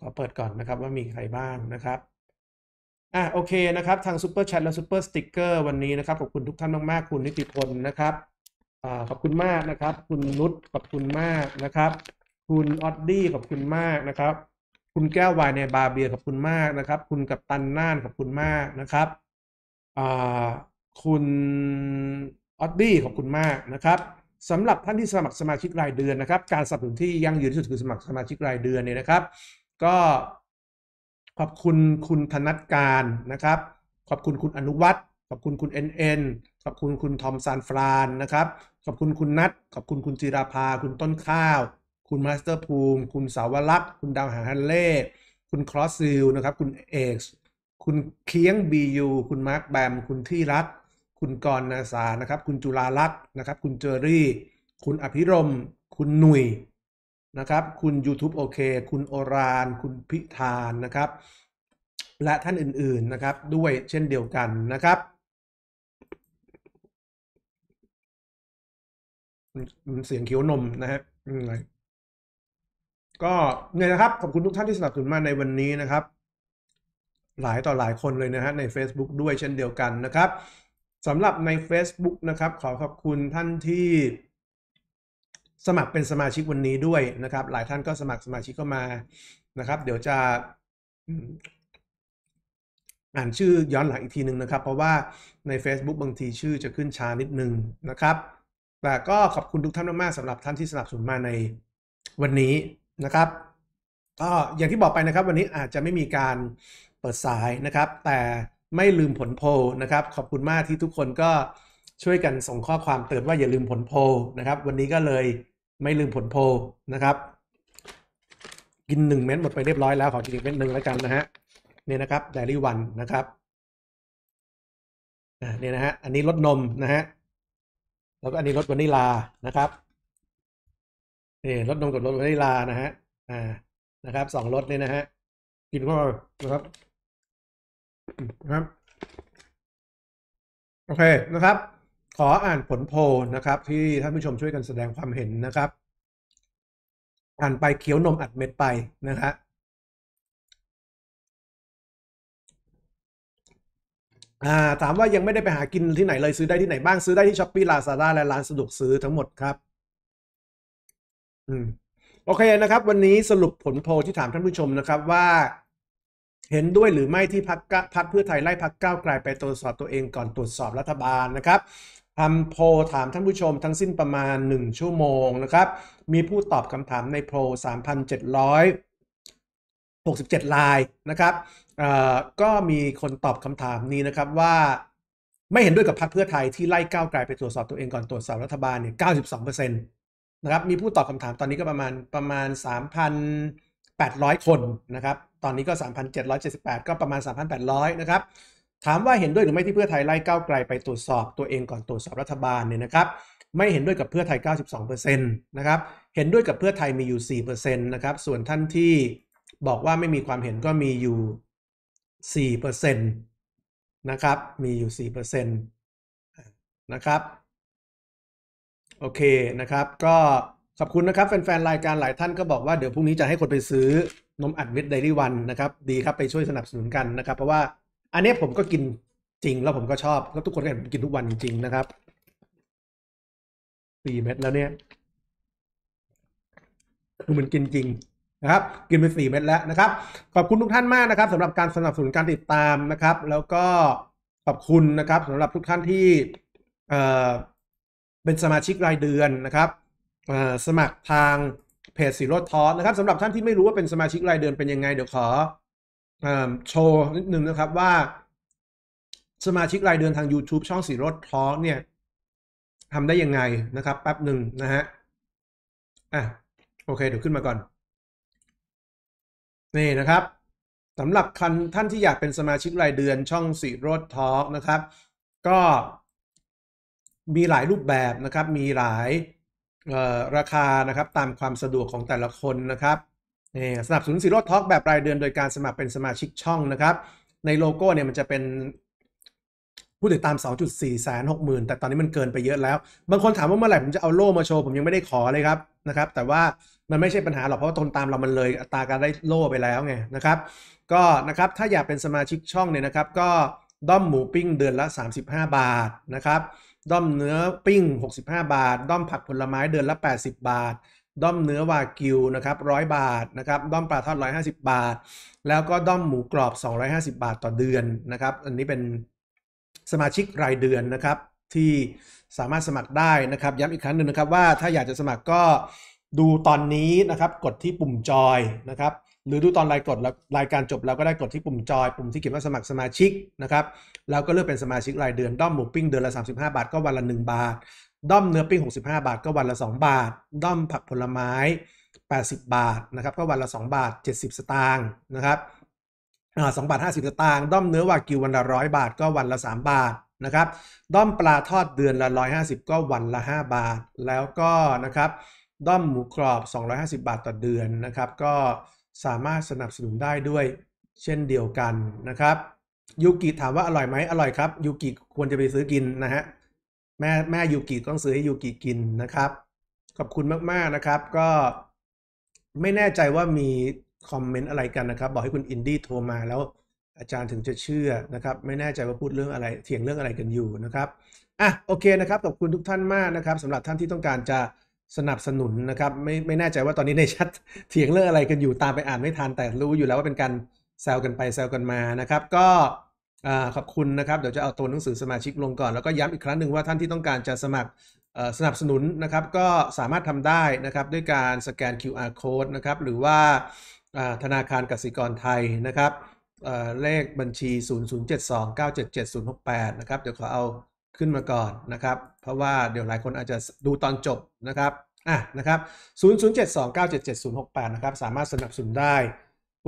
B: ขอเปิดก่อนนะครับ ว่ามีใครบ้างนะครับ อ่ะโอเคนะครับ ทางซูเปอร์แชทและซูเปอร์สติกเกอร์วันนี้นะครับขอบคุณทุกท่านมาก ๆ คุณนิติพลนะครับอขอบคุณมากนะครับ คุณนุชขอบคุณมากนะครับ คุณออดดี้ขอบคุณมากนะครับ คุณแก้ววายในบาเบียขอบคุณมากนะครับ คุณกัปตันน่านขอบคุณมากนะครับคุณออดดี้ขอบคุณมากนะครับสำหรับท่านที่สมัครสมาชิกรายเดือนนะครับ การสนับสนุนที่ยั่งยืนที่สุดคือสมัครสมาชิกรายเดือนเนี่ยนะครับ ก็ขอบคุณคุณธนัทการนะครับ ขอบคุณคุณอนุวัฒน์ขอบคุณคุณเเออ็น็นขอบคุณคุณทอมซานฟรานนะครับ ขอบคุณคุณนัทขอบคุณคุณจิราภาคุณต้นข้าว คุณมาสเตอร์ภูมิ คุณสาวรักษ์คุณดาวหาฮันเล่คุณครอสซิลนะครับ คุณเอกคุณเคียงบียูคุณมาร์คแบมคุณที่รักคุณกรนาสานะครับ คุณจุลาลักษ์นะครับ คุณเจอรี่ คุณอภิรมคุณหนุ่ยนะครับ คุณ YouTube โอเค คุณโอราน คุณพิธานนะครับ และท่านอื่น ๆนะครับ ด้วยเช่นเดียวกันนะครับ
A: เสียงเคี้ยวนมนะฮะ
B: ก็เนี่ยนะครับขอบคุณทุกท่านที่สนับสนุนมาในวันนี้นะครับหลายต่อหลายคนเลยนะฮะใน Facebook ด้วยเช่นเดียวกันนะครับสำหรับใน Facebook นะครับ ขอขอบคุณท่านที่ สมัครเป็นสมาชิกวันนี้ด้วยนะครับ หลายท่านก็สมัครสมาชิกเข้ามานะครับ เดี๋ยวจะ อ่านชื่อย้อนหลังอีกทีหนึ่งนะครับ เพราะว่าใน Facebook บางทีชื่อจะขึ้นช้านิดนึงนะครับ แต่ก็ขอบคุณทุกท่านมากๆสำหรับท่านที่สนับสนุนมาในวันนี้นะครับก็อย่างที่บอกไปนะครับ วันนี้อาจจะไม่มีการเปิดสายนะครับ แต่ไม่ลืมผลโพนะครับ ขอบคุณมากที่ทุกคนก็ช่วยกันส่งข้อความเตือนว่าอย่าลืมผลโพนะครับ วันนี้ก็เลยไม่ลืมผลโพนะครับ กินหนึ่งเม็ดหมดไปเรียบร้อยแล้ว ขอกินอีกเม็ดหนึ่งแล้วกันนะฮะ เนี่ยนะครับไดรี่วันนะคร
A: ับเนี่ยนะฮะ อันนี้รสนมนะฮะแล้วก็อันนี้รสวานิลานะครับนี่รสนมกับรสวานิลานะฮะอ่านะครับสองรสเนี่ยนะฮะ กินเข้าไปนะครับนะครับ โอเคนะครับ ขออ่านผลโพลนะครับ ที่ท่านผู้ชมช่วยกันแสดงความเห็นนะครับอ่านไปเขี้ยวนมอัดเม็ดไปนะฮะ
B: อ่า ถามว่ายังไม่ได้ไปหากินที่ไหนเลยซื้อได้ที่ไหนบ้างซื้อได้ที่ช้อปปี้ลาซาด้าและร้านสะดวกซื้อทั้งหมดครับ อืม โอเคนะครับ วันนี้สรุปผลโพลที่ถามท่านผู้ชมนะครับว่าเห็นด้วยหรือไม่ที่พักพักเพื่อไทยไล่พักก้าวไกลไปตรวจสอบตัวเองก่อนตรวจสอบรัฐบาลนะครับทำโพลถามท่านผู้ชมทั้งสิ้นประมาณ1ชั่วโมงนะครับ มีผู้ตอบคำถามในโพล3,767ลายนะครับก็มีคนตอบคำถามนี้นะครับว่าไม่เห็นด้วยกับพักเพื่อไทยที่ไล่ก้าวไกลไปตรวจสอบตัวเองก่อนตรวจสอบรัฐบาลเนี่ย92%นะครับมีผู้ตอบคำถามตอนนี้ก็ประมาณประมาณ3,000 800คนนะครับ ตอนนี้ก็3,778 ก็ประมาณ 3,800 นะครับ ถามว่าเห็นด้วยหรือไม่ที่เพื่อไทยไล่ก้าวไกลไปตรวจสอบ ตัวเองก่อนตรวจสอบรัฐบาลเนี่ยนะครับไม่เห็นด้วยกับเพื่อไทย 92%นะครับเห็นด้วยกับเพื่อไทยมีอยู่4%นะครับ ส่วนท่านที่บอกว่าไม่มีความเห็นก็มีอยู่4%นะครับ มีอยู่4%นะครับ โอเคนะครับก็ขอบคุณนะครับแฟนๆรายการหลายท่านก็บอกว่า เดี๋ยวพรุ่งนี้จะให้คนไปซื้อนมอัดเม็ดไดรี่วันนะครับ ดีครับไปช่วยสนับสนุนกันนะครับ เพราะว่าอันนี้ผมก็กินจริงแล้วผมก็ชอบแล้วทุกคนก็เห็นกินทุกวันจริงนะครับสี่เม็ดแล้วเนี่ยคือมันกินจริงนะครับ กินไปสี่เม็ดแล้วนะครับ ขอบคุณทุกท่านมากนะครับสำหรับการสนับสนุนการติดตามนะครับ แล้วก็ขอบคุณนะครับสำหรับทุกท่านที่เเป็นสมาชิกรายเดือนนะครับสมัครทางเพจสีรถทอนะครับสำหรับท่านที่ไม่รู้ ว่าเป็นสมาชิกรายเดือนเป็นยังไง เดี๋ยวขอโชว์นิดนึงนะครับว่าสมาชิกรายเดือนทาง YouTube ช่องสีรถทอเนี่ยทำได้
A: ยังไงนะครับแป๊บหนึ่งนะฮะอ่ะโอเคเดี๋ยวขึ้นมาก่อน
B: นี่นะครับสำหรับท่านที่อยากเป็นสมาชิกรายเดือน ช่องสีรถทอนะครับ ก็มีหลายรูปแบบนะครับ มีหลายราคานะครับ ตามความสะดวกของแต่ละคนนะครับนี่สนับสนุนซีโร่ท็อกแบบรายเดือนโดยการสมัครเป็นสมาชิกช่องนะครับ ในโลโก้เนี่ยมันจะเป็นผู้ติดตาม 2.4แสนหกหมื่นแต่ตอนนี้มันเกินไปเยอะแล้ว บางคนถามว่าเมื่อไหร่ผมจะเอาโล่มาโชว์ ผมยังไม่ได้ขอเลยครับ นะครับ แต่ว่ามันไม่ใช่ปัญหาหรอก เพราะว่าทนตามเรามันเลยอัตราการได้โล่ไปแล้วไงนะครับก็นะครับถ้าอยากเป็นสมาชิกช่องเนี่ยนะครับ ก็ด้อมหมูปิ้งเดือนละ 35 บาทนะครับด้อมเนื้อปิ้ง 65 บาท ด้อมผักผลไม้เดือนละ 80 บาท ด้อมเนื้อวากิวนะครับร้อยบาทนะครับด้อมปลาทอด150 บาท แล้วก็ด้อมหมูกรอบ 250 บาทต่อเดือนนะครับ อันนี้เป็นสมาชิกรายเดือนนะครับ ที่สามารถสมัครได้นะครับ ย้ำอีกครั้งหนึ่งนะครับว่าถ้าอยากจะสมัครก็ดูตอนนี้นะครับกดที่ปุ่มจอยนะครับ หรือดูตอนรายกดรายการจบเราก็ได้กดที่ปุ่มจอย ปุ่มที่เขียนว่าสมัครสมาชิกนะครับแล้วก็เลือกเป็นสมาชิกรายเดือนด้อมหมูปิ้งเดือนละ35 บาทก็วันละ 1 บาท ด้อมเนื้อปิ้ง65 บาทก็วันละ 2 บาท ด้อมผักผลไม้ 80 บาทนะครับ ก็วันละ 2 บาท 70 สตางค์นะครับสองบาทห้าสิบสตางค์ด้อมเนื้อวากิววันละร้อยบาทก็วันละ 3 บาทนะครับ ด้อมปลาทอดเดือนละร้้อยหาสิบก็วันละ 5 บาท แล้วก็นะครับ ด้อมหมูกรอบ 250 บาทต่อเดือนนะครับ ก็สามารถสนับสนุนได้ด้วยเช่นเดียวกันนะครับยูกิถามว่าอร่อยไหมอร่อยครับยูกิควรจะไปซื้อกินนะฮะ แม่แม่ยูกิต้องซื้อให้ยูกิกินนะครับ ขอบคุณมากๆนะครับ ก็ไม่แน่ใจว่ามีคอมเมนต์อะไรกันนะครับ บอกให้คุณอินดี้โทรมาแล้ว อาจารย์ถึงจะเชื่อนะครับ ไม่แน่ใจว่าพูดเรื่องอะไร เถียงเรื่องอะไรกันอยู่นะครับอ่ะโอเคนะครับขอบคุณทุกท่านมากนะครับสำหรับท่านที่ต้องการจะสนับสนุนนะครับ ไม่ไม่แน่ใจว่าตอนนี้ในชัดเถียงเรื่องอะไรกันอยู่ตามไปอ่านไม่ทันแต่รู้อยู่แล้วว่าเป็นการแซวกันไปแซวกันมานะครับ ก็ขอบคุณนะครับเดี๋ยวจะเอาตัวหนังสือสมาชิกลงก่อนแล้วก็ย้ำอีกครั้งหนึ่งว่าท่านที่ต้องการจะสมัครสนับสนุนนะครับก็สามารถทำได้นะครับด้วยการสแกน QR code นะครับหรือว่าธนาคารกสิกรไทยนะครับเลขบัญชี 007297708 6นะครับเดี๋ยวขอเอาขึ้นมาก่อนนะครับเพราะว่าเดี๋ยวหลายคนอาจจะดูตอนจบนะครับอ่ะนะครับ 007297708 6นะครับสามารถสนับสนุนได้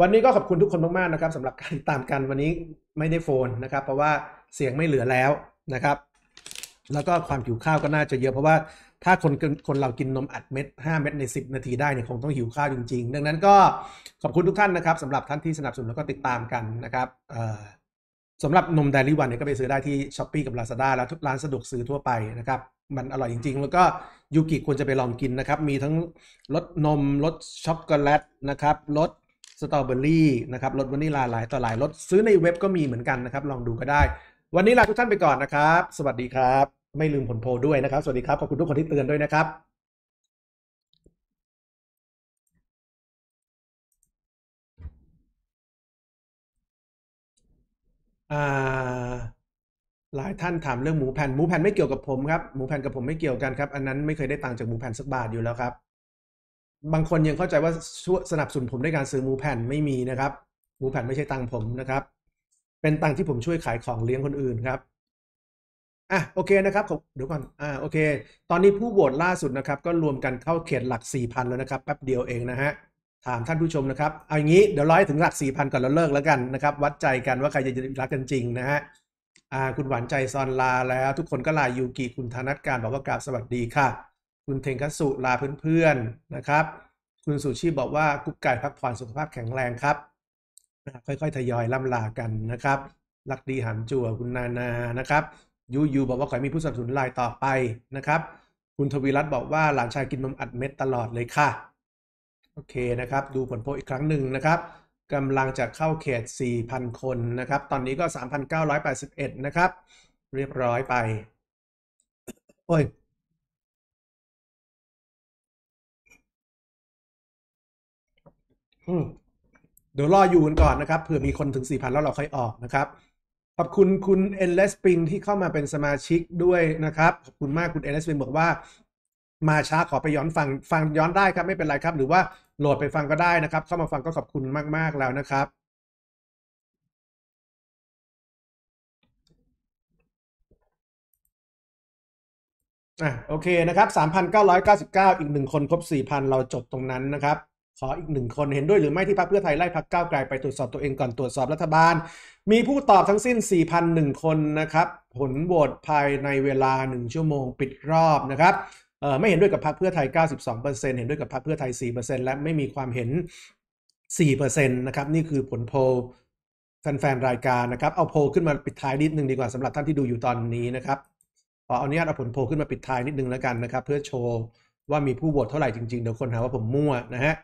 B: วันนี้ก็ขอบคุณทุกคนมากๆนะครับสำหรับการตามกันวันนี้ไม่ได้โฟนนะครับ เพราะว่าเสียงไม่เหลือแล้วนะครับแล้วก็ความหิวข้าวก็น่าจะเยอะ เพราะว่าถ้าคนคนเรากินนมอัดเม็ด5เม็ดใน 10 นาทีได้เนี่ยคงต้องหิวข้าวจริง ๆ ดังนั้นก็ขอบคุณทุกท่านนะครับสำหรับท่านที่สนับสนุนแล้วก็ติดตามกันนะครับสำหรับนมไดรี่วันเนี่ยก็ไปซื้อได้ที่ช้อปปี้กับลาซาด้าแล้วทุกร้านสะดวกซื้อทั่วไปนะครับมันอร่อยจริง ๆ แล้วก็ยูกิควรจะไปลองกินนะครับมีทั้งรสนมรสช็อกโกแลตนะครับรสสตรอเบอรี่นะครับรสวานิลาหลายต่อหลายรสซื้อในเว็บก็มีเหมือนกันนะครับ ลองดูก็ได้ วันนี้ลาทุกท่านไปก่อนนะครับ สวัสดีครับ ไม่ลืมผลโพด้วยนะครับ สวัสดีครับ ขอบ
A: คุณทุกคนที่เตือนด้วยนะครับ
B: หลายท่านถามเรื่องหมูแผ่นหมูแผ่นไม่เกี่ยวกับผมครับ หมูแผ่นกับผมไม่เกี่ยวกันครับ อันนั้นไม่เคยได้ตังค์จากหมูแผ่นสักบาทอยู่แล้วครับบางคนยังเข้าใจว่าสนับสนุนผมด้วยการซื้อหมูแผ่นไม่มีนะครับหมูแผ่นไม่ใช่ตังผมนะครับ เป็นตังที่ผมช่วยขายของเลี้ยงคนอื่นครับอ่ะโอเคนะครับเดี๋ยวก่อนอ่าโอเค ตอนนี้ผู้โหวตล่าสุดนะครับ ก็รวมกันเข้าเขตหลักสี่พันแล้วนะครับแป๊บเดียวเองนะฮะ ถามท่านผู้ชมนะครับเอาอย่างนี้เดี๋ยวร้อยถึงหลักสี่พันก่อนแล้วเลิกแล้วกันนะครับ วัดใจกันว่าใครจะรักกันจริงนะฮะอ่าคุณหวานใจซอนลาแล้ว ทุกคนก็ลายูกิคุณธนัทการบอกว่ากราบสวัสดีค่ะคุณเทงคัสุลาเพื่อนๆนะครับ คุณสุชีบอกว่ากุ๊กไก่พักผ่อนสุขภาพแข็งแรงครับ ค่อยๆทยอยล่ำลากันนะครับ ลักดีหามจั่วคุณนานา นะครับ ยูยูบอกว่า ขอมีผู้สนับสนุนรายต่อไปนะครับ คุณทวีรัตน์บอกว่าหลานชายกินนมอัดเม็ดตลอดเลยค่ะ โอเคนะครับ ดูผลโพลอีกครั้งหนึ่งนะครับกำลังจะเข้าเขต 4,000 คนนะครับ ตอนนี้ก็ 3,981 นะครับ เรียบร้อยไป โอ้ยเดี๋ยวรออยู่กันก่อนนะครับเผื่อมีคนถึงสี่พันแล้วเราค่อยออกนะครับ ขอบคุณคุณเอ็นเลสปิงที่เข้ามาเป็นสมาชิกด้วยนะครับขอบคุณมากคุณเอ็นเลสปิงบอกว่า มาช้าขอไปย้อนฟัง ฟังย้อนได้ครับไม่เป็นไรครับ หรือว่าโหลดไปฟังก็ได้นะ
A: ครับ เข้ามาฟังก็ขอบคุณมากๆแล้วนะครับอ่ะโอเค
B: นะครับ3,999 อีกหนึ่งคนครบ 4,000 เราจบตรงนั้นนะครับขออีกหนึ่งคนเห็นด้วยหรือไม่ที่พรรคเพื่อไทยไล่พรรคก้าวไกลไปตรวจสอบตัวเองก่อนตรวจสอบรัฐบาล มีผู้ตอบทั้งสิ้น4,001คนนะครับผลโหวตภายในเวลา 1ชั่วโมงปิดรอบนะครับไม่เห็นด้วยกับพรรคเพื่อไทย 92%เห็นด้วยกับพรรคเพื่อไทย 4%และไม่มีความเห็น 4%นะครับ นี่คือผลโพลแฟนๆรายการนะครับเอาโพลขึ้นมาปิดท้ายนิดนึงดีกว่าสำหรับท่านที่ดูอยู่ตอนนี้นะครับขอเอานี้เอาผลโพลขึ้นมาปิดท้ายนิดนึงแล้วกันนะครับเพื่อโชว์ว่ามีผู้โหวตเท่าไหร่จริงๆ เดี๋ยวคนหาว่าผมมั่วนะฮะ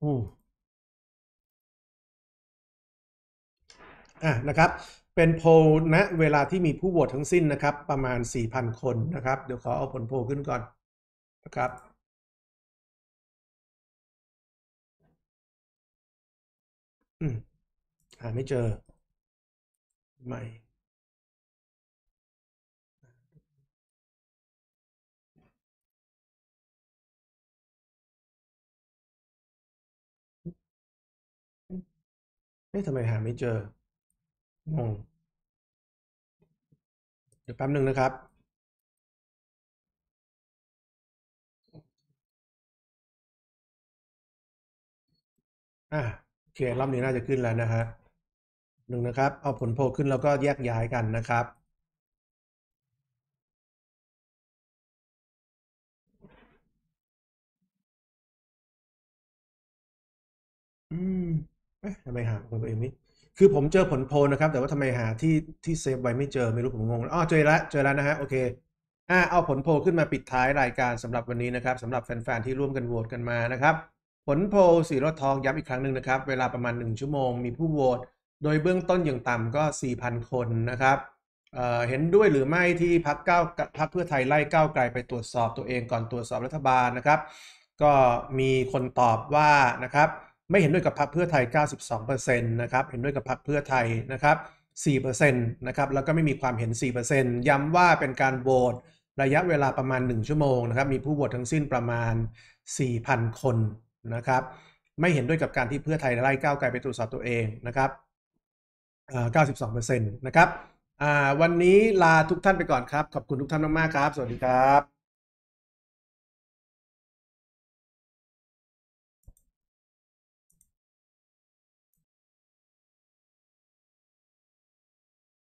B: ออ่ะนะครับ เป็นโพลณนะ เวลาที่มีผู้โหวตทั้งสิ้นนะครับ ประมาณสี่พันคนนะครับ เดี๋ยวขอเอาผลโพลขึ้นก่อนนะครับ
C: อืมหาไม่เจอ ใหม่อ๊ะทำไมหา ไม่เจอ งง เดี๋ยวแป๊บหนึ่งนะครับ
A: อ่าโอเครอบนี้น่าจะขึ้นแล้วนะฮะหนึ่งนะครับ เอาผลโพลขึ้นแล้วก็แยกย้ายกันนะครับ อืมทำไมหาของตัวเองไม่คือ
B: ผมเจอผลโพลนะครับ แต่ว่าทำไมหาที่ที่เซฟไว้ไม่เจอ ไม่รู้ผมงงอ๋อเจอแล้วเจอแล้วนะฮะ โอเค อ่าเอาผลโพลขึ้นมาปิดท้ายรายการสำหรับวันนี้นะครับสำหรับแฟน ๆ ที่ร่วมกันโหวตกันมานะครับ ผลโพลสีรถทองย้ำอีกครั้งหนึ่งนะครับ เวลาประมาณ 1 ชั่วโมง มีผู้โหวตโดยเบื้องต้นอย่างต่ำก็ 4,000 คนนะครับเเห็นด้วยหรือไม่ที่พักเก้าพักเพื่อไทยไล่ก้าวไกลไปตรวจสอบตัวเองก่อนตรวจสอบรัฐบาลนะครับ ก็มีคนตอบว่านะครับไม่เห็นด้วยกับพรรคเพื่อไทย 92%นะครับ เห็นด้วยกับพรรคเพื่อไทยนะครับ 4%นะครับ แล้วก็ไม่มีความเห็น 4%ย้ำว่าเป็นการโหวตระยะเวลาประมาณ 1 ชั่วโมงนะครับ มีผู้โหวตทั้งสิ้นประมาณ 4,000 คนนะครับ ไม่เห็นด้วยกับการที่เพื่อไทยไล่ก้าวไกลไปตรวจสอบตัวเองนะครับ92%นะครับวันนี้ลาทุกท่านไปก่อนครับ ขอบคุณ
A: ทุกท่านมากๆครับ สวัสดีครับ